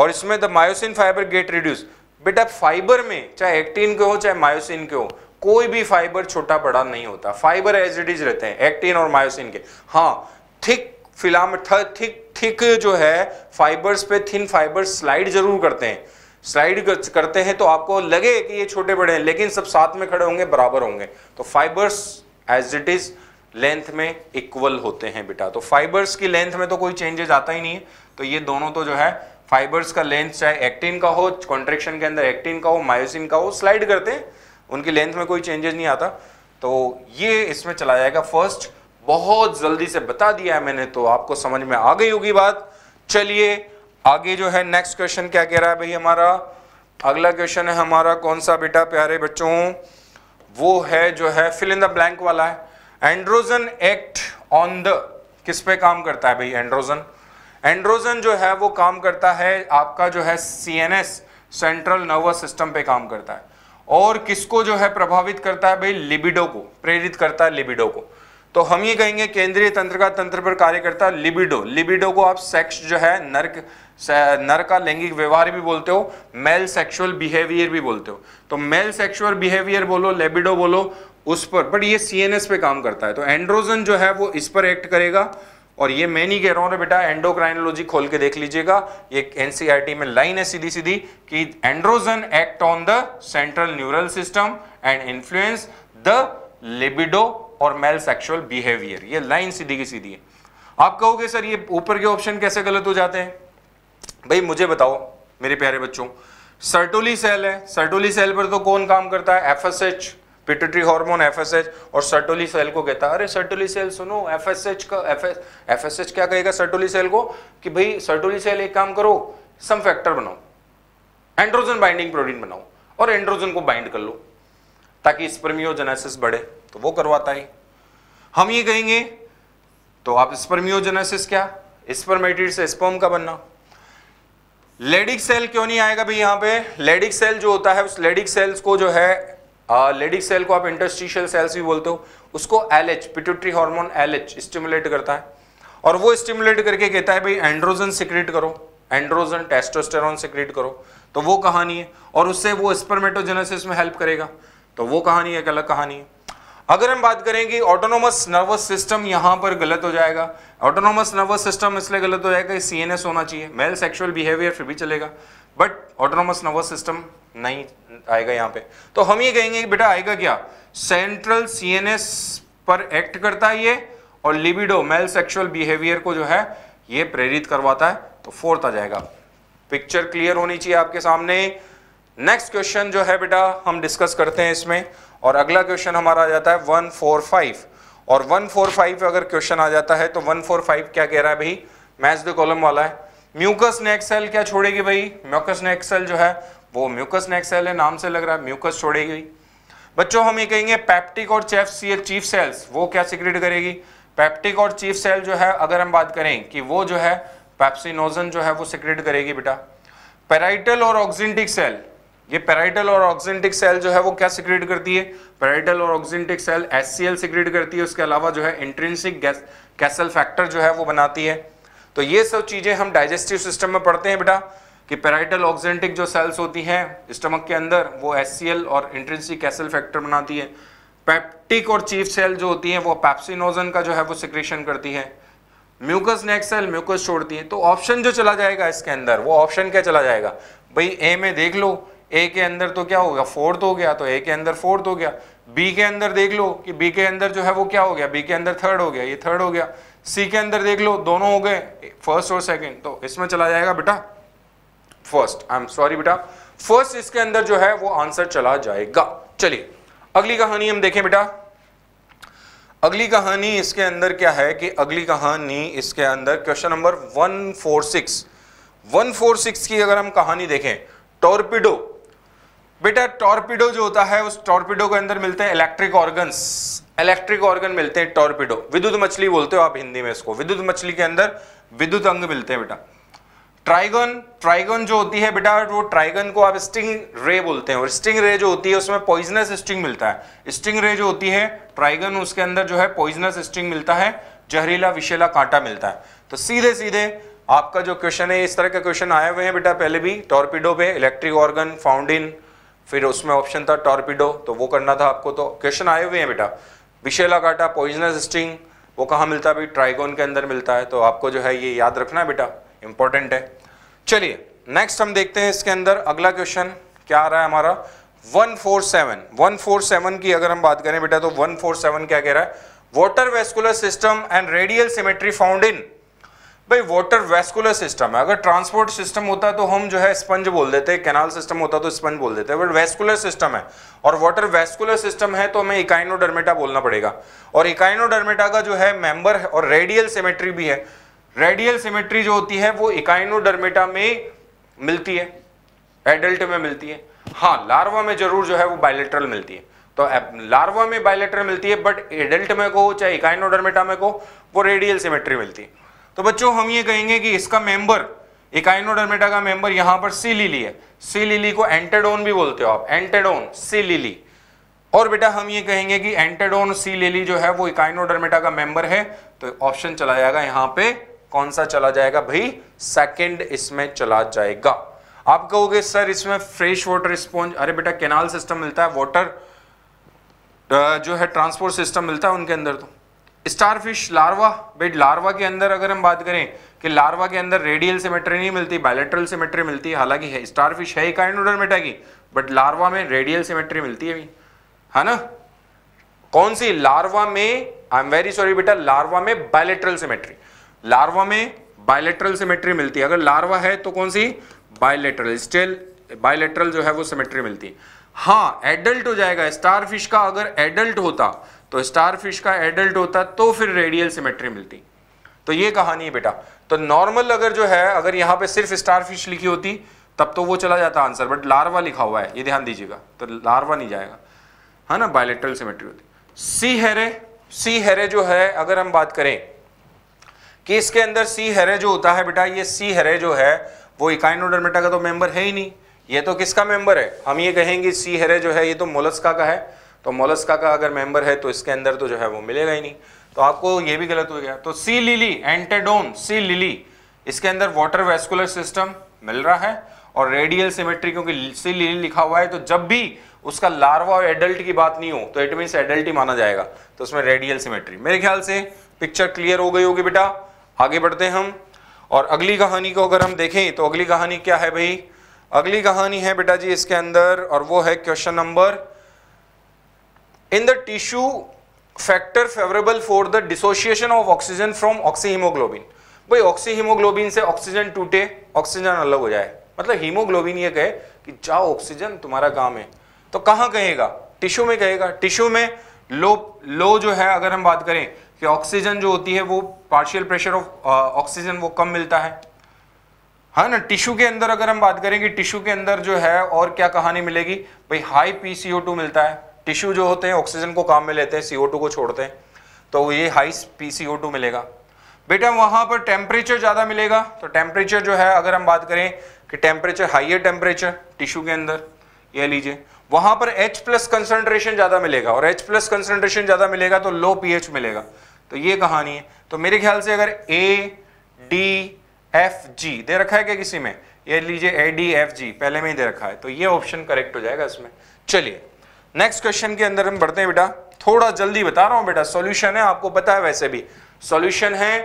और इसमें the myosin fibre get reduce बेटा फाइबर में चाहे एक्टिन के हो चाहे मायोसिन के हो कोई भी फाइबर छोटा बड़ा नहीं होता फाइबर एज इट इज रहते हैं एक्टिन और मायोसिन के हाँ थिक फिलाम थिक थिक जो है फाइबर्स पे थिन फाइबर स्लाइड जरूर करते हैं स्लाइड करते हैं तो आपको लगे कि ये छोटे बड़े हैं लेकिन सब साथ में खड़े होंगे बराबर होंगे तो fibres as it is length में इक्वल होते हैं बेटा तो फाइबर्स की लेंथ में तो कोई चेंजेस आता ही नहीं है तो ये दोनों तो जो है फाइबर्स का लेंथ चाहे एक्टिन का हो कॉन्ट्रेक्शन के अंदर एक्टिन का हो मायोसिन का हो स्लाइड करते हैं उनकी लेंथ में कोई चेंजेस नहीं आता तो ये इसमें चला जाएगा फर्स्ट बहुत जल्दी से बता दिया है मैंने तो आपको समझ में आ गई होगी बात चलिए आगे जो है नेक्स्ट क्वेश्चन क्या कह रहा है भाई हमारा अगला क्वेश्चन है हमारा कौन सा बेटा प्यारे बच्चों वो है जो है फिल इन द ब्लैंक वाला है एंड्रोजन एक्ट ऑन द किस पे काम करता है भाई एंड्रोजन एंड्रोजन जो है वो काम करता है आपका जो है सीएनएस सेंट्रल नर्वस सिस्टम पे काम करता है और किसको जो है प्रभावित करता है भाई लिबिडो को प्रेरित करता है लिबिडो को तो हम ये कहेंगे केंद्रीय तंत्र का तंत्र पर कार्य करता है लिबिडो लिबिडो को आप सेक्स जो है नर्क नर का लैंगिक व्यवहार भी बोलते हो मेल सेक्सुअल बिहेवियर भी बोलते हो तो मेल सेक्सुअल बिहेवियर बोलो लेबिडो बोलो उस पर बट ये सीएनएस पे काम करता है तो एंड्रोजन जो है वो इस पर एक्ट करेगा और ये मैं नहीं कह रहा हूँ बेटा एंडोक्राइनोलॉजी खोल के देख लीजिएगा ये एनसीईआरटी e में लाइन है सीधी सीधी कि androgen act on the central neural system and influence the libido और मेल सेक्सुअल बिहेवियर ये लाइन सीधी की सीधी है आप कहोगे सर ये ऊपर के ऑप्शन कैसे गलत हो जाते हैं भाई मुझे बताओ मेरे प्यारे बच्चों सर्टोली सेल है सर्टोली सेल पर तो कौन काम करता है F S H pituitary hormone F S H और सर्टोली सेल को कहता है अरे सर्टोली सेल सुनो एफ एस एच का एफ एस एच क्या कहेगा सर्टोली सेल को कि भाई सर्टोली सेल एक काम करो सम फैक्टर बनाओ एंड्रोजन बाइंडिंग प्रोटीन बनाओ और एंड्रोजन को बाइंड कर लो ताकि स्पर्मियोजेनेसिस बढ़े तो वो करवाता है हम ये कहेंगे तो आप स्पर्मियोजेनेसिस क्या स्पर्मेटिड से स्पर्म का बनना लेडिक सेल क्यों नहीं आएगा भाई यहाँ पे लेडिक सेल जो होता है उस लेडिक सेल्स को जो है लेडिक सेल को आप इंटरस्टिशियल सेल्स भी बोलते हो उसको L H pituitary hormone L H stimulate करता है और वो स्टिमुलेट करके कहता है भाई एंड्रोजन सिक्रेट करो एंड्रोजन टेस्टोस्टेरॉन सिक्रेट करो तो वो कहानी है और उससे वो स्पर्मेटोजेनेसिस में हेल्प करेगा तो वो कहानी एक अलग कहानी है अगर हम बात करें कि ऑटोनोमस नर्वस सिस्टम यहां पर गलत हो जाएगा ऑटोनोमस नर्वस सिस्टम इसलिए गलत हो जाएगा सी एन होना चाहिए मेल सेक्सुअल बिहेवियर फिर भी चलेगा बट ऑटोनोमस नर्वस सिस्टम नहीं आएगा यहाँ पे तो हम ये कहेंगे बेटा आएगा क्या सेंट्रल सी एन एस पर एक्ट करता है ये और लिबिडो मेल सेक्सुअल बिहेवियर को जो है ये प्रेरित करवाता है तो फोर्थ आ जाएगा पिक्चर क्लियर होनी चाहिए आपके सामने नेक्स्ट क्वेश्चन जो है बेटा हम डिस्कस करते हैं इसमें और अगला क्वेश्चन हमारा आ जाता है वन फोर फाइव और वन फोर फाइव अगर क्वेश्चन आ जाता है तो वन फोर फाइव क्या कह रहा है भाई मैच द कॉलम वाला है म्यूकस नेक सेल क्या छोड़ेगी भाई म्यूकस नेक सेल जो है वो म्यूकस नेक सेल है नाम से लग रहा है म्यूकस छोड़ेगी बच्चों हम ये कहेंगे पैप्टिक और चेफ सी चीफ सेल्स वो क्या सिक्रेट करेगी पैप्टिक और चीफ सेल जो है अगर हम बात करें कि वो जो है पैप्सिनोजन जो है वो सिक्रेट करेगी बेटा पेराइटल और ऑक्सिनटिक सेल ये पेराइटल और ऑक्सेंटिक सेल जो है वो क्या सिक्रेट करती है पेराइटल और ऑक्सेंटिक सेल एस सिक्रेट करती है उसके अलावा जो है इंट्रेंसिक कैसल फैक्टर जो है वो बनाती है तो ये सब चीज़ें हम डाइजेस्टिव सिस्टम में पढ़ते हैं बेटा कि पेराइटल ऑक्सेंटिक जो सेल्स होती हैं स्टमक के अंदर वो एस और इंट्रेंसिक कैसल फैक्टर बनाती है पैप्टिक और चीफ सेल जो होती है वो पैप्सिनोजन का जो है वो सिक्रेशन करती है म्यूकस नेक सेल म्यूकस छोड़ती है तो ऑप्शन जो चला जाएगा इसके अंदर वो ऑप्शन क्या चला जाएगा भाई ए में देख लो ए के अंदर तो क्या होगा फोर्थ हो गया तो ए के अंदर फोर्थ हो गया बी के अंदर देख लो कि बी के अंदर जो है वो क्या हो गया बी के अंदर थर्ड हो गया ये थर्ड हो गया सी के अंदर देख लो दोनों हो गए फर्स्ट और सेकेंड तो इसमें चला जाएगा बेटा फर्स्ट आई एम सॉरी बेटा फर्स्ट इसके अंदर जो है वो आंसर चला जाएगा चलिए अगली कहानी हम देखें बेटा अगली कहानी इसके अंदर क्या है कि अगली कहानी इसके अंदर क्वेश्चन नंबर 146 146 की अगर हम कहानी देखें टॉर्पिडो बेटा टॉर्पिडो जो होता है उस टॉर्पिडो के अंदर मिलते हैं इलेक्ट्रिक ऑर्गन्स इलेक्ट्रिक ऑर्गन मिलते हैं टॉर्पिडो विद्युत मछली बोलते हो आप हिंदी में इसको विद्युत मछली के अंदर विद्युत अंग मिलते हैं बेटा ट्राइगन ट्राइगन जो होती है बेटा वो ट्राइगन को आप स्टिंग रे बोलते हैं और स्टिंग रे जो होती है उसमें पॉइजनस स्टिंग मिलता है स्टिंग रे जो होती है ट्राइगन उसके अंदर जो है पॉइजनस स्टिंग मिलता है जहरीला विशेला कांटा मिलता है तो सीधे सीधे आपका जो क्वेश्चन है इस तरह के क्वेश्चन आए हुए हैं बेटा पहले भी टॉर्पिडो पे इलेक्ट्रिक ऑर्गन फाउंडिन फिर उसमें ऑप्शन था टॉर्पिडो तो वो करना था आपको तो क्वेश्चन आए हुए हैं बेटा विशेला काटा पॉइजनस स्टिंग वो कहाँ मिलता है भाई ट्राइगोन के अंदर मिलता है तो आपको जो है ये याद रखना है बेटा इंपॉर्टेंट है चलिए नेक्स्ट हम देखते हैं इसके अंदर अगला क्वेश्चन क्या आ रहा है हमारा 147 147 की अगर हम बात करें बेटा तो 147 क्या कह रहा है water vascular system and radial symmetry found in भाई वाटर वेस्कुलर सिस्टम है अगर ट्रांसपोर्ट सिस्टम होता तो हम जो है स्पंज बोल देते हैं कैनाल सिस्टम होता तो स्पंज बोल देते बट वेस्कुलर सिस्टम है और वाटर वेस्कुलर सिस्टम है तो हमें इकाइनोडर्मेटा बोलना पड़ेगा और इकाइनोडर्मेटा का जो है मेंबर और रेडियल सिमेट्री भी है रेडियल सिमेट्री जो होती है वो इकाइनोडर्मेटा में मिलती है एडल्ट में मिलती है हाँ लार्वा में जरूर जो है वो बायोलेट्रल मिलती है तो लार्वा में बायोलेट्रल मिलती है बट एडल्ट में को चाहे इकाइनोडर्मेटा में को वो रेडियल सिमेट्री मिलती है तो बच्चों हम ये कहेंगे कि इसका मेंबर इकाइनोडर्मेटा का मेंबर यहां पर सी लिली है सी लिली को एंटेडोन भी बोलते हो आप एंटेडोन सी लिली और बेटा हम ये कहेंगे कि एंटेडोन सी लिली जो है वो इकाइनोडर्मेटा का मेंबर है तो ऑप्शन चला जाएगा यहाँ पे कौन सा चला जाएगा भाई सेकेंड इसमें चला जाएगा आप कहोगे सर इसमें फ्रेश वाटर स्पॉन्ज अरे बेटा केनाल सिस्टम मिलता है वाटर जो है ट्रांसपोर्ट सिस्टम मिलता है उनके अंदर तो स्टारफिश लार्वा बेट लार्वा के अंदर अगर हम बात करें कि लार्वा के अंदर रेडियल सिमेट्री नहीं मिलती बायोलेट्रल सिमेट्री मिलती हालांकि है स्टारफिश है मेटा की बट लार्वा में रेडियल सिमेट्री मिलती है अभी है ना कौन सी लार्वा में आई एम वेरी सॉरी बेटा लार्वा में बायोलेट्रल सिमेट्री लार्वा में बायोलेट्रल सिमेट्री मिलती है अगर लार्वा है तो कौन सी बायोलेट्रल स्टिल बायोलेट्रल जो है वो सिमेट्री मिलती है हाँ एडल्ट हो जाएगा स्टारफिश का अगर एडल्ट होता तो स्टार फिश का एडल्ट होता तो फिर रेडियल सिमेट्री मिलती तो ये कहानी है बेटा तो नॉर्मल अगर जो है अगर यहाँ पे सिर्फ स्टार फिश लिखी होती तब तो वो चला जाता आंसर बट लार्वा लिखा हुआ है ये ध्यान दीजिएगा तो लार्वा नहीं जाएगा है हाँ ना बायोलेट्रल सिमेट्री होती सी हेरे सी हेरे जो है अगर हम बात करें कि इसके अंदर सी हेरे जो होता है बेटा ये सी हेरे जो है वो इकाइनोडर्मेटा का तो मेंबर है ही नहीं ये तो किसका मेंबर है हम ये कहेंगे सी हेरे जो है ये तो मोलस्का का है तो मोलस्का का अगर मेंबर है तो इसके अंदर तो जो है वो मिलेगा ही नहीं तो आपको ये भी गलत हो गया तो सी लिली एंटेडोन सी लिली इसके अंदर वाटर वेस्कुलर सिस्टम मिल रहा है और रेडियल सिमेट्री क्योंकि सी लिली लिखा हुआ है तो जब भी उसका लार्वा और एडल्ट की बात नहीं हो तो इट मीन्स एडल्ट ही माना जाएगा तो उसमें रेडियल सिमेट्री मेरे ख्याल से पिक्चर क्लियर हो गई होगी बेटा आगे बढ़ते हैं हम और अगली कहानी को अगर हम देखें तो अगली कहानी क्या है भाई अगली कहानी है बेटा जी इसके अंदर और वो है question number in the tissue factor favorable for the dissociation of oxygen from oxyhemoglobin भाई ऑक्सीहीमोग्लोबिन से ऑक्सीजन टूटे ऑक्सीजन अलग हो जाए मतलब हीमोग्लोबिन ये कहे कि जाओ ऑक्सीजन तुम्हारा काम है तो कहाँ कहेगा टिश्यू में कहेगा टिश्यू में लो लो जो है अगर हम बात करें कि ऑक्सीजन जो होती है वो पार्शियल प्रेशर ऑफ ऑक्सीजन वो कम मिलता है है हाँ ना टिश्यू के अंदर अगर हम बात करें कि टिश्यू के अंदर जो है और क्या कहानी मिलेगी भाई हाई पी मिलता है टिश्यू जो होते हैं ऑक्सीजन को काम में लेते हैं सीओ को छोड़ते हैं तो ये हाई पी सी मिलेगा बेटा वहाँ पर टेम्परेचर ज़्यादा मिलेगा तो टेम्परेचर जो है अगर हम बात करें कि टेम्परेचर हाइयर टेम्परेचर टिश्यू के अंदर यह लीजिए वहाँ पर H प्लस कंसनट्रेशन ज़्यादा मिलेगा और H प्लस कंसनट्रेशन ज़्यादा मिलेगा तो लो पी मिलेगा तो ये कहानी है तो मेरे ख्याल से अगर A D F G दे रखा है क्या किसी में ये लीजिए A D F G पहले में ही दे रखा है तो ये ऑप्शन करेक्ट हो जाएगा इसमें चलिए नेक्स्ट क्वेश्चन के अंदर हम बढ़ते हैं बेटा थोड़ा जल्दी बता रहा हूं बेटा सॉल्यूशन है आपको पता है वैसे भी सॉल्यूशन है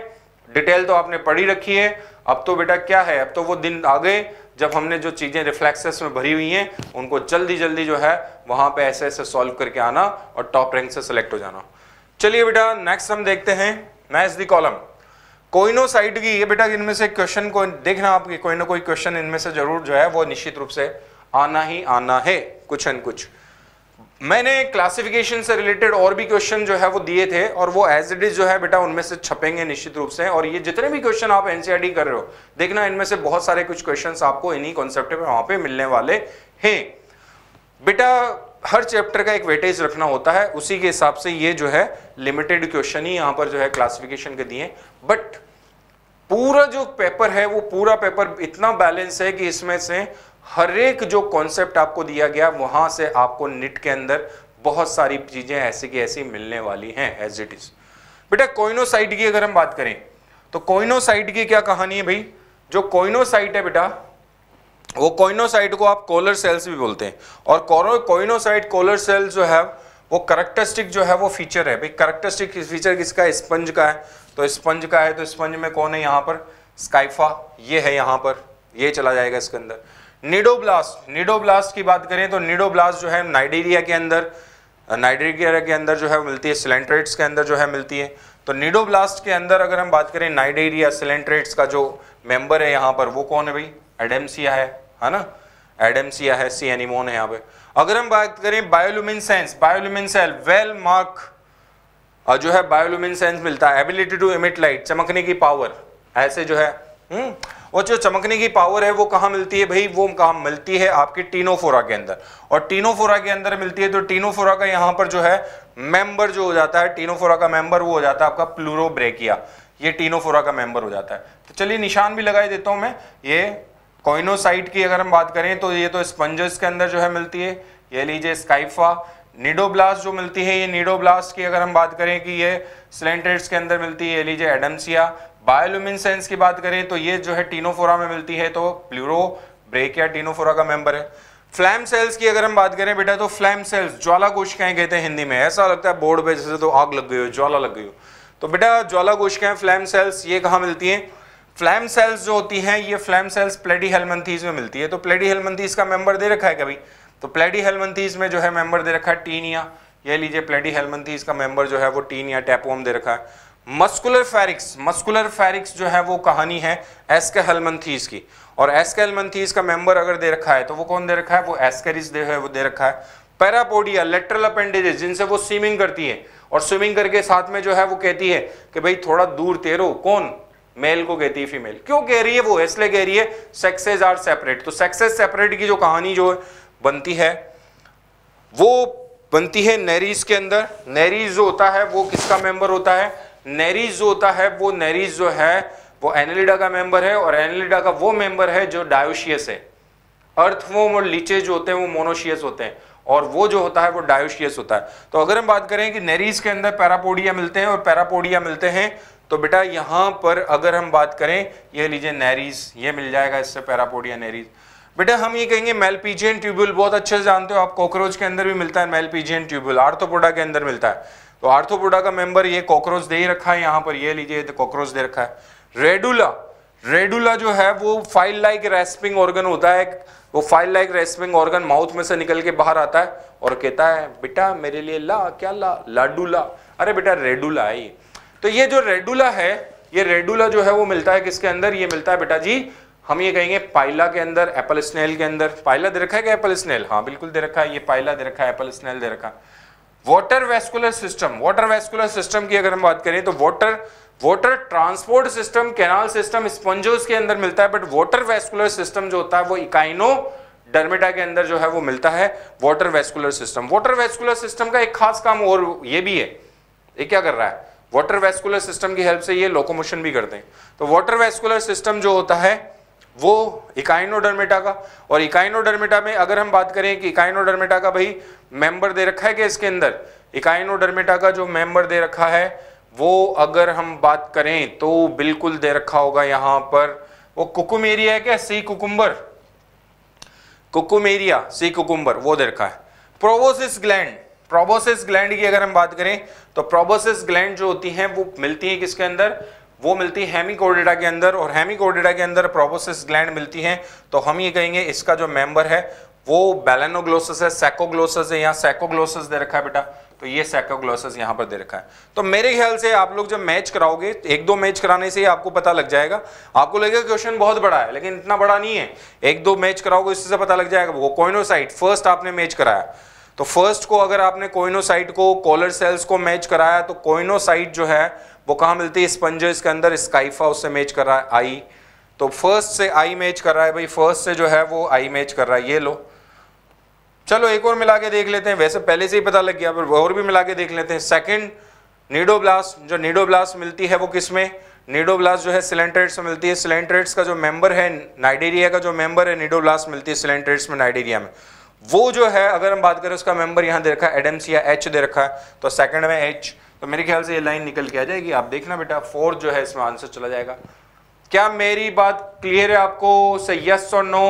डिटेल तो आपने पढ़ी रखी है अब तो बेटा क्या है अब तो वो दिन आ गए जब हमने जो चीज़ें रिफ्लेक्सेस में भरी हुई हैं उनको जल्दी जल्दी जो है वहां पे ऐसे ऐसे सॉल्व करके आना और टॉप रैंक से सिलेक्ट हो जाना चलिए बेटा नेक्स्ट हम देखते हैं match the column coenocyte की ये बेटा इनमें से क्वेश्चन को देखना आपके कोई ना कोई क्वेश्चन इनमें से जरूर जो है वो निश्चित रूप से आना ही आना है कुछ एंड कुछ मैंने क्लासिफिकेशन से रिलेटेड और भी क्वेश्चन जो है वो दिए थे और वो एज इट इज जो है बेटा उनमें से छपेंगे निश्चित रूप से और ये जितने भी क्वेश्चन आप एनसीईआरटी e कर रहे हो देखना इनमें से बहुत सारे कुछ क्वेश्चन आपको इन्हीं कॉन्सेप्ट में वहां पे मिलने वाले हैं बेटा हर चैप्टर का एक वेटेज रखना होता है उसी के हिसाब से ये जो है लिमिटेड क्वेश्चन ही यहाँ पर जो है क्लासिफिकेशन के दिए बट पूरा जो पेपर है वो पूरा पेपर इतना बैलेंस है कि इसमें से हर एक जो कॉन्सेप्ट आपको दिया गया वहां से आपको निट के अंदर बहुत सारी चीजें ऐसी की ऐसी मिलने वाली हैं एज इट इज बेटा कोइनोसाइट की अगर हम बात करें तो कोइनोसाइट की क्या कहानी है भाई जो कोइनोसाइट है बेटा वो कोइनोसाइट को आप कोलर सेल्स भी बोलते हैं और कोइनोसाइट कोलर सेल्स जो है वो करेक्टरिस्टिक जो है वो फीचर है भाई करेक्टरिस्टिक फीचर किसका स्पंज का है तो स्पंज का है तो स्पंज में कौन है यहाँ पर स्काइफा ये है यहाँ पर ये चला जाएगा इसके अंदर निडोब्लास्ट निडोब्लास्ट की बात करें तो निडोब्लास्ट जो है नाइडेरिया के अंदर नाइडेरिया के अंदर जो है मिलती है सिलेंट्रेट्स के अंदर जो है मिलती है तो निडोब्लास्ट के अंदर अगर हम बात करें नाइडेरिया सिलेंट्रेट्स का जो मेंबर है यहाँ पर वो कौन है भाई एडेमसिया है है ना एडेमसिया है सी एनिमोन है यहाँ पे अगर हम बात करें बायोलुमिनसेंस सेल वेल मार्क जो है बायोलुमिनसेंस मिलता है एबिलिटी टू इमिट लाइट चमकने की पावर ऐसे जो है हुँ? हम्म, और जो चमकने की पावर है वो कहाँ मिलती है भाई वो कहाँ मिलती है आपके टीनोफोरा के अंदर और टीनोफोरा के अंदर मिलती है तो टीनोफोरा का यहाँ पर जो है मेंबर जो हो जाता है टीनोफोरा का मेंबर वो हो जाता है आपका प्लूरोब्रेकिया ये टीनोफोरा का मेंबर हो जाता है तो चलिए निशान भी लगाई देता हूँ मैं ये कोइनोसाइट की अगर हम बात करें तो ये तो स्पंजस के अंदर जो है मिलती है ये लीजिए स्काइफा निडोब्लास्ट जो मिलती है ये निडोब्लास्ट की अगर हम बात करें कि ये स्लेंट्रेट्स के अंदर मिलती है ये लीजिए एडम्सिया बायोलुमिनसेंस की बात करें तो ये जो है टीनोफोरा में मिलती है तो प्लूरो या टीनोफोरा का मेंबर है फ्लैम सेल्स की अगर हम बात करें बेटा तो फ्लैम सेल्स ज्वाला कोशिकाएं कहते हैं हिंदी में ऐसा लगता है बोर्ड पे जैसे तो आग लग गई हो ज्वाला लग गई हो तो बेटा ज्वाला कोशिकाएं फ्लैम सेल्स ये कहाँ मिलती हैं फ्लैम सेल्स जो होती हैं ये फ्लैम सेल्स प्लेडी हेलमंथीज में मिलती है तो प्लेडी हेलमंथीज का मेंबर दे रखा है कभी तो प्लेडी हेलमंथीज में जो है मेंबर दे रखा है टीनिया ये लीजिए प्लेडी हेलमंथीज का मेंबर जो है वो टीन या टैपोम दे रखा है मस्कुलर फेरिक्स मस्कुलर फेरिक्स जो है वो कहानी है एसके हलमंथीज की और एसके हलमंथीज का मेंबर अगर दे रखा है तो वो कौन दे रखा है वो एस्केरिस दे है वो दे रखा है पैरापोडिया लेटरल अपेंडेजेस जिनसे वो स्विमिंग करती है और स्विमिंग करके साथ में जो है वो कहती है कि भाई थोड़ा दूर तेरो कौन मेल को कहती है फीमेल क्यों कह रही है वो इसलिए कह रही है सेक्सेज आर सेपरेट तो सेक्सेज सेपरेट की जो कहानी जो बनती है वो बनती है नेरीज के अंदर नेरीज जो होता है वो किसका मेंबर होता है नेरीज जो होता है वो नेरीज जो है वो एनलिडा का मेंबर है और एनलिडा का वो मेंबर है जो डायोशियस है अर्थवोम और लीचे जो होते हैं वो मोनोशियस होते हैं और वो जो होता है वो डायोशियस होता है तो अगर हम बात करें कि नेरीज के अंदर पैरापोडिया मिलते हैं और पैरापोडिया मिलते हैं तो बेटा यहाँ पर अगर हम बात करें ये लीजिए नेरीज ये मिल जाएगा इससे पैरापोडिया नेरीज बेटा हम ये कहेंगे मेलपीजियन ट्यूबुल बहुत अच्छे से जानते हो आप कॉकरोच के अंदर भी मिलता है मेलपीजियन ट्यूबुल आर्थोपोडा के अंदर मिलता है तो आर्थोपोडा का मेंबर ये कॉकरोच दे ही रखा है यहां पर ये लीजिए कॉकरोच दे रखा है रेडुला रेडुला जो है वो फाइल लाइक रेस्पिंग ऑर्गन होता है वो file like rasping organ mouth में से निकल के बाहर आता है और कहता है बेटा मेरे लिए ला क्या ला लाडूला अरे बेटा रेडुला है ये तो ये जो रेडुला है ये रेडुला जो है वो मिलता है किसके अंदर ये मिलता है बेटा जी हम ये कहेंगे पाइला के अंदर एप्पल स्नेल के अंदर पाइला दे रखा है क्या एप्पल स्नेल हाँ बिल्कुल दे रखा है ये पाइला दे रखा है एप्पल स्नेल दे रखा है water vascular system water vascular system की अगर हम बात करें तो water water transport system canal system sponges के अंदर मिलता है बट वाटर वेस्कुलर सिस्टम जो होता है वो इकाइनो डर्मेटा के अंदर जो है वो मिलता है water vascular system water vascular system का एक खास काम और ये भी है ये क्या कर रहा है वाटर वेस्कुलर सिस्टम की हेल्प से ये लोकोमोशन भी करते हैं तो वाटर वेस्कुलर सिस्टम जो होता है वो इकाइनोडर्मेटा का और इकाइनोडर्मेटा में अगर हम बात करें कि इकाइनोडर्मेटा का भाई मेंबर दे रखा है कि इसके अंदर इकाइनोडर्मेटा का जो मेंबर दे रखा है वो अगर हम बात करें तो बिल्कुल दे रखा होगा यहां पर वो कुकुम एरिया है क्या sea cucumber Cucumaria sea cucumber वो दे रखा है प्रोबोसिस ग्लैंड प्रोबोसिस ग्लैंड की अगर हम बात करें तो प्रोबोसिस ग्लैंड जो होती हैं वो मिलती हैं किसके अंदर वो मिलती है कोर्डेटा के अंदर और हैमी के अंदर प्रोबोसिस ग्लैंड मिलती है तो हम ये कहेंगे इसका जो मेंबर है वो बैलेनोग्लोसस है सैकोग्लोसस है यहाँ सैकोग्लोसस दे रखा है बेटा तो ये सैकोग्लोस यहाँ पर दे रखा है तो मेरे ख्याल से आप लोग जब मैच कराओगे एक दो मैच कराने से ही आपको पता लग जाएगा आपको लगेगा क्वेश्चन बहुत बड़ा है लेकिन इतना बड़ा नहीं है एक दो मैच कराओगे इससे पता लग जाएगा वो कोइनोसाइट फर्स्ट आपने मैच कराया तो फर्स्ट को अगर आपने कोइनोसाइट को कॉलर सेल्स को मैच कराया तो कोइनोसाइट जो है वो कहाँ मिलती है स्पंज इसके अंदर स्काइफा उससे मैच कर रहा है आई तो फर्स्ट से आई मैच कर रहा है भाई फर्स्ट से जो है वो आई मैच कर रहा है ये लो चलो एक और मिला के देख लेते हैं वैसे पहले से ही पता लग गया पर और भी मिला के देख लेते हैं सेकंड नीडोब्लास्ट जो नीडोब्लास्ट मिलती है वो किस में नीडोब्लास्ट जो है सिलेंट्रेट से मिलती है सिलेंट्रेट्स का जो मेंबर है नाइडेरिया का जो मेंबर है नीडोब्लास्ट मिलती है सिलेंट्रेट्स में नाइडेरिया में वो जो है अगर हम बात करें उसका मेंबर यहाँ दे रखा है एडम्स या एच दे रखा है तो सेकंड में एच तो मेरे ख्याल से ये लाइन निकल के आ जाएगी आप देखना बेटा फोर जो है इसमें आंसर चला जाएगा क्या मेरी बात क्लियर है आपको यस और नो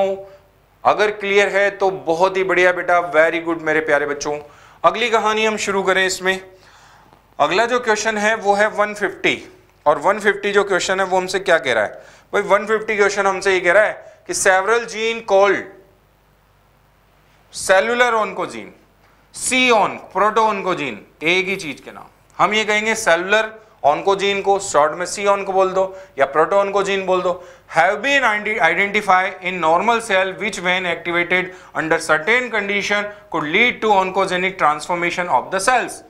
अगर क्लियर है तो बहुत ही बढ़िया बेटा वेरी गुड मेरे प्यारे बच्चों अगली कहानी हम शुरू करें इसमें अगला जो क्वेश्चन है वो है 150 और 150 जो क्वेश्चन है वो हमसे क्या कह रहा है भाई 150 क्वेश्चन हमसे ये कह रहा है कि several gene called cellular oncogene c onc proto oncogene एक ही चीज के नाम हम ये कहेंगे सेलुलर ऑनकोजीन को शॉर्ट में सी ऑन को बोल दो या प्रोटो ऑनकोजीन बोल दो have been identify in normal cell which when activated under certain condition could lead to oncogenic transformation of the cells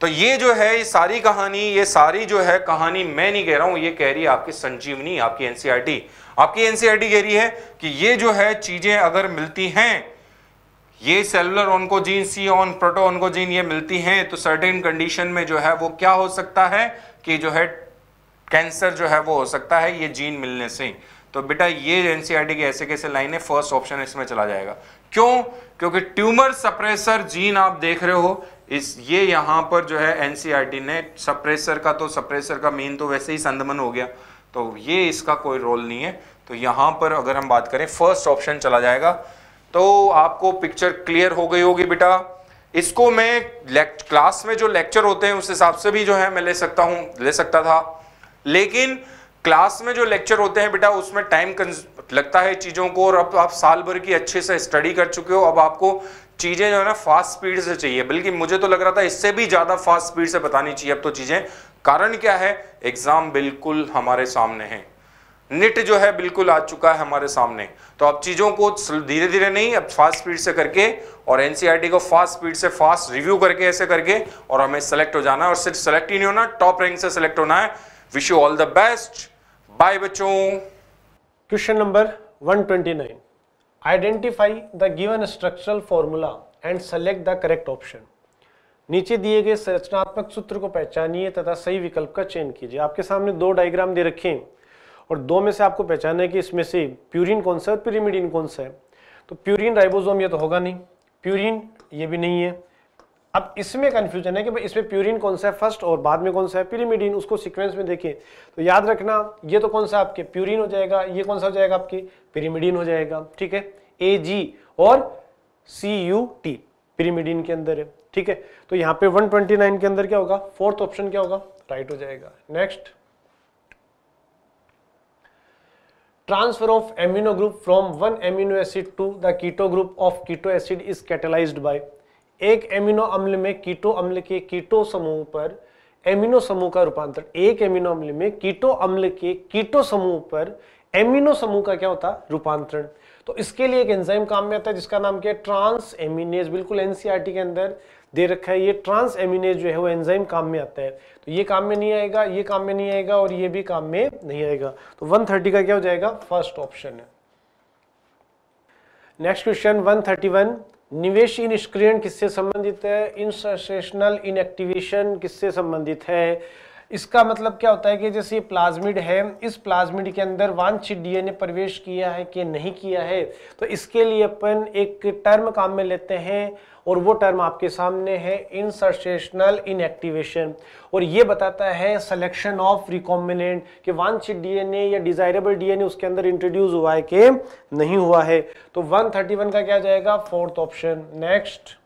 तो ये जो है ये सारी कहानी ये सारी जो है कहानी मैं नहीं कह रहा हूं ये कह रही है आपकी संजीवनी आपकी एनसीआरटी e आपकी एनसीआरटी e कह रही है कि ये जो है चीजें अगर मिलती हैं ये cellular oncogene c onc proto oncogene ये मिलती हैं तो सर्टेन कंडीशन में जो है वो क्या हो सकता है कि जो है कैंसर जो है वो हो सकता है ये जीन मिलने से तो बेटा ये एनसीआरटी e की ऐसे कैसे लाइन है फर्स्ट ऑप्शन इसमें चला जाएगा क्यों क्योंकि ट्यूमर सप्रेसर जीन आप देख रहे हो इस ये यहाँ पर जो है एनसीआरटी e ने सप्रेसर का तो सप्रेसर का मेन तो वैसे ही संदमन हो गया तो ये इसका कोई रोल नहीं है तो यहाँ पर अगर हम बात करें फर्स्ट ऑप्शन चला जाएगा तो आपको पिक्चर क्लियर हो गई होगी बेटा इसको मैं क्लास में जो लेक्चर होते हैं उस हिसाब से भी जो है मैं ले सकता हूँ ले सकता था लेकिन क्लास में जो लेक्चर होते हैं बेटा उसमें टाइम लगता है चीज़ों को और अब आप साल भर की अच्छे से स्टडी कर चुके हो अब आपको चीज़ें जो है ना फास्ट स्पीड से चाहिए बल्कि मुझे तो लग रहा था इससे भी ज़्यादा फास्ट स्पीड से बतानी चाहिए अब तो चीज़ें कारण क्या है एग्ज़ाम बिल्कुल हमारे सामने है निट जो है बिल्कुल आ चुका है हमारे सामने तो आप चीज़ों को धीरे धीरे नहीं अब फास्ट स्पीड से करके और एनसीईआरटी e को फास्ट स्पीड से फास्ट रिव्यू करके ऐसे करके और हमें सेलेक्ट हो जाना है और सिर्फ सेलेक्ट ही नहीं होना टॉप रैंक से सेलेक्ट होना है wish you all the best bye बच्चों question number 129 identify the given structural formula and select the correct option नीचे दिए गए संरचनात्मक सूत्र को पहचानिए तथा सही विकल्प का चयन कीजिए आपके सामने दो डायग्राम दे रखे हैं और दो में से आपको पहचानना है कि इसमें से प्यूरिन कौन सा है और कौन सा है तो प्यूरिन राइबोसोम ये तो होगा नहीं प्यूरिन ये भी नहीं है अब इसमें कन्फ्यूजन है कि भाई इसमें प्यूरिन कौन सा है फर्स्ट और बाद में कौन सा है पिरीमिडिन उसको सिक्वेंस में देखिए तो याद रखना ये तो कौन सा आपके प्यूरिन हो जाएगा ये कौन सा हो जाएगा आपके पिरीमिडिन हो जाएगा ठीक है ए जी और सी यू टी पिरीमिडिन के अंदर है ठीक है तो यहाँ पे 129 के अंदर क्या होगा फोर्थ ऑप्शन क्या होगा राइट हो जाएगा next transfer of amino group from one amino acid to the keto group of keto acid is catalyzed by एक एमिनो अम्ल में कीटो अम्ल के कीटो समूह पर एमिनो समूह का रूपांतरण एक एमिनो अम्ल में कीटो अम्ल के कीटो समूह पर एमिनो समूह का क्या होता है रूपांतरण तो इसके लिए एक एंजाइम काम में आता है जिसका नाम क्या है ट्रांस एमिनेज बिल्कुल एनसीआरटी e के अंदर दे रखा है ये ट्रांस एमिनेज जो है वो एंजाइम काम में आता है तो ये काम में नहीं आएगा ये काम में नहीं आएगा और ये भी काम में नहीं आएगा तो 130 का क्या हो जाएगा फर्स्ट ऑप्शन है नेक्स्ट क्वेश्चन 131 निवेश इन निष्क्रियण किससे संबंधित है इंसेशनल इनएक्टिवेशन किससे संबंधित है इसका मतलब क्या होता है कि जैसे ये प्लाज्मिड है इस प्लाज्मिड के अंदर वांछित डीएनए प्रवेश किया है कि नहीं किया है तो इसके लिए अपन एक टर्म काम में लेते हैं और वो टर्म आपके सामने है इनसर्सेशनल इनएक्टिवेशन और ये बताता है सिलेक्शन ऑफ रिकॉम्बिनेंट कि वांछित डीएनए या डिजायरेबल डीएनए उसके अंदर इंट्रोड्यूस हुआ है कि नहीं हुआ है तो 131 का क्या जाएगा fourth option next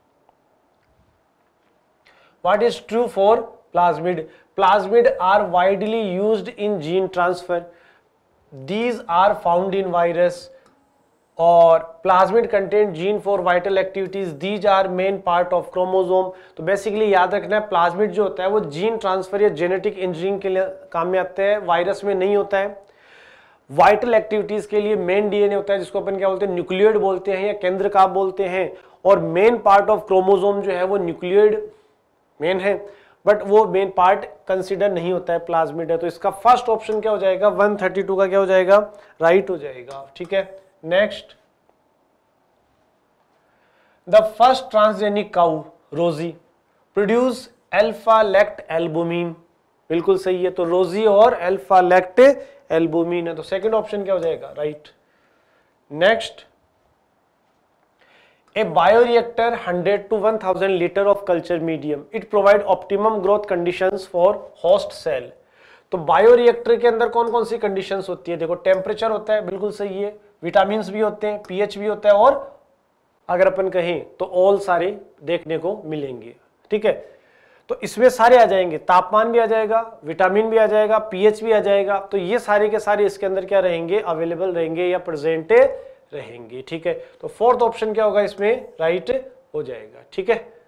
what is true for plasmid plasmid are widely use in gene transfer these are found in virus और plasmid content gene for vital activities these are main part of chromosome तो basically याद रखना है plasmid जो होता है वो gene transfer या जेनेटिक इंजीनियरिंग के लिए काम में आते हैं वायरस में नहीं होता है वाइटल एक्टिविटीज के लिए मेन डीएनए होता है जिसको अपन क्या बोलते हैं न्यूक्लियड बोलते हैं या केंद्र का बोलते हैं और मेन पार्ट ऑफ क्रोमोजोम जो है वो न्यूक्लियड मेन है बट वो मेन पार्ट कंसिडर नहीं होता है प्लाज्मिड है तो इसका फर्स्ट ऑप्शन क्या हो जाएगा 132 का क्या हो जाएगा राइट right हो जाएगा ठीक है next the first transgenic cow Rosie produce alpha lactalbumin बिल्कुल सही है तो रोजी और एल्फा लेक्ट एल्बोमिन है तो सेकंड ऑप्शन क्या हो जाएगा right next A bioreactor 100 to 1000 liter of culture medium. It provide optimum growth conditions for host cell. तो बायोरिएक्टर के अंदर कौन कौन सी कंडीशंस होती है देखो टेम्परेचर होता है बिल्कुल सही है विटामिन भी होते हैं पीएच भी होता है और अगर अपन कहें तो ऑल सारे देखने को मिलेंगे ठीक है तो इसमें सारे आ जाएंगे तापमान भी आ जाएगा विटामिन भी आ जाएगा पीएच भी आ जाएगा तो ये सारे के सारे इसके अंदर क्या रहेंगे अवेलेबल रहेंगे या प्रेजेंट रहेंगे ठीक है तो फोर्थ ऑप्शन क्या होगा इसमें राइट हो जाएगा ठीक है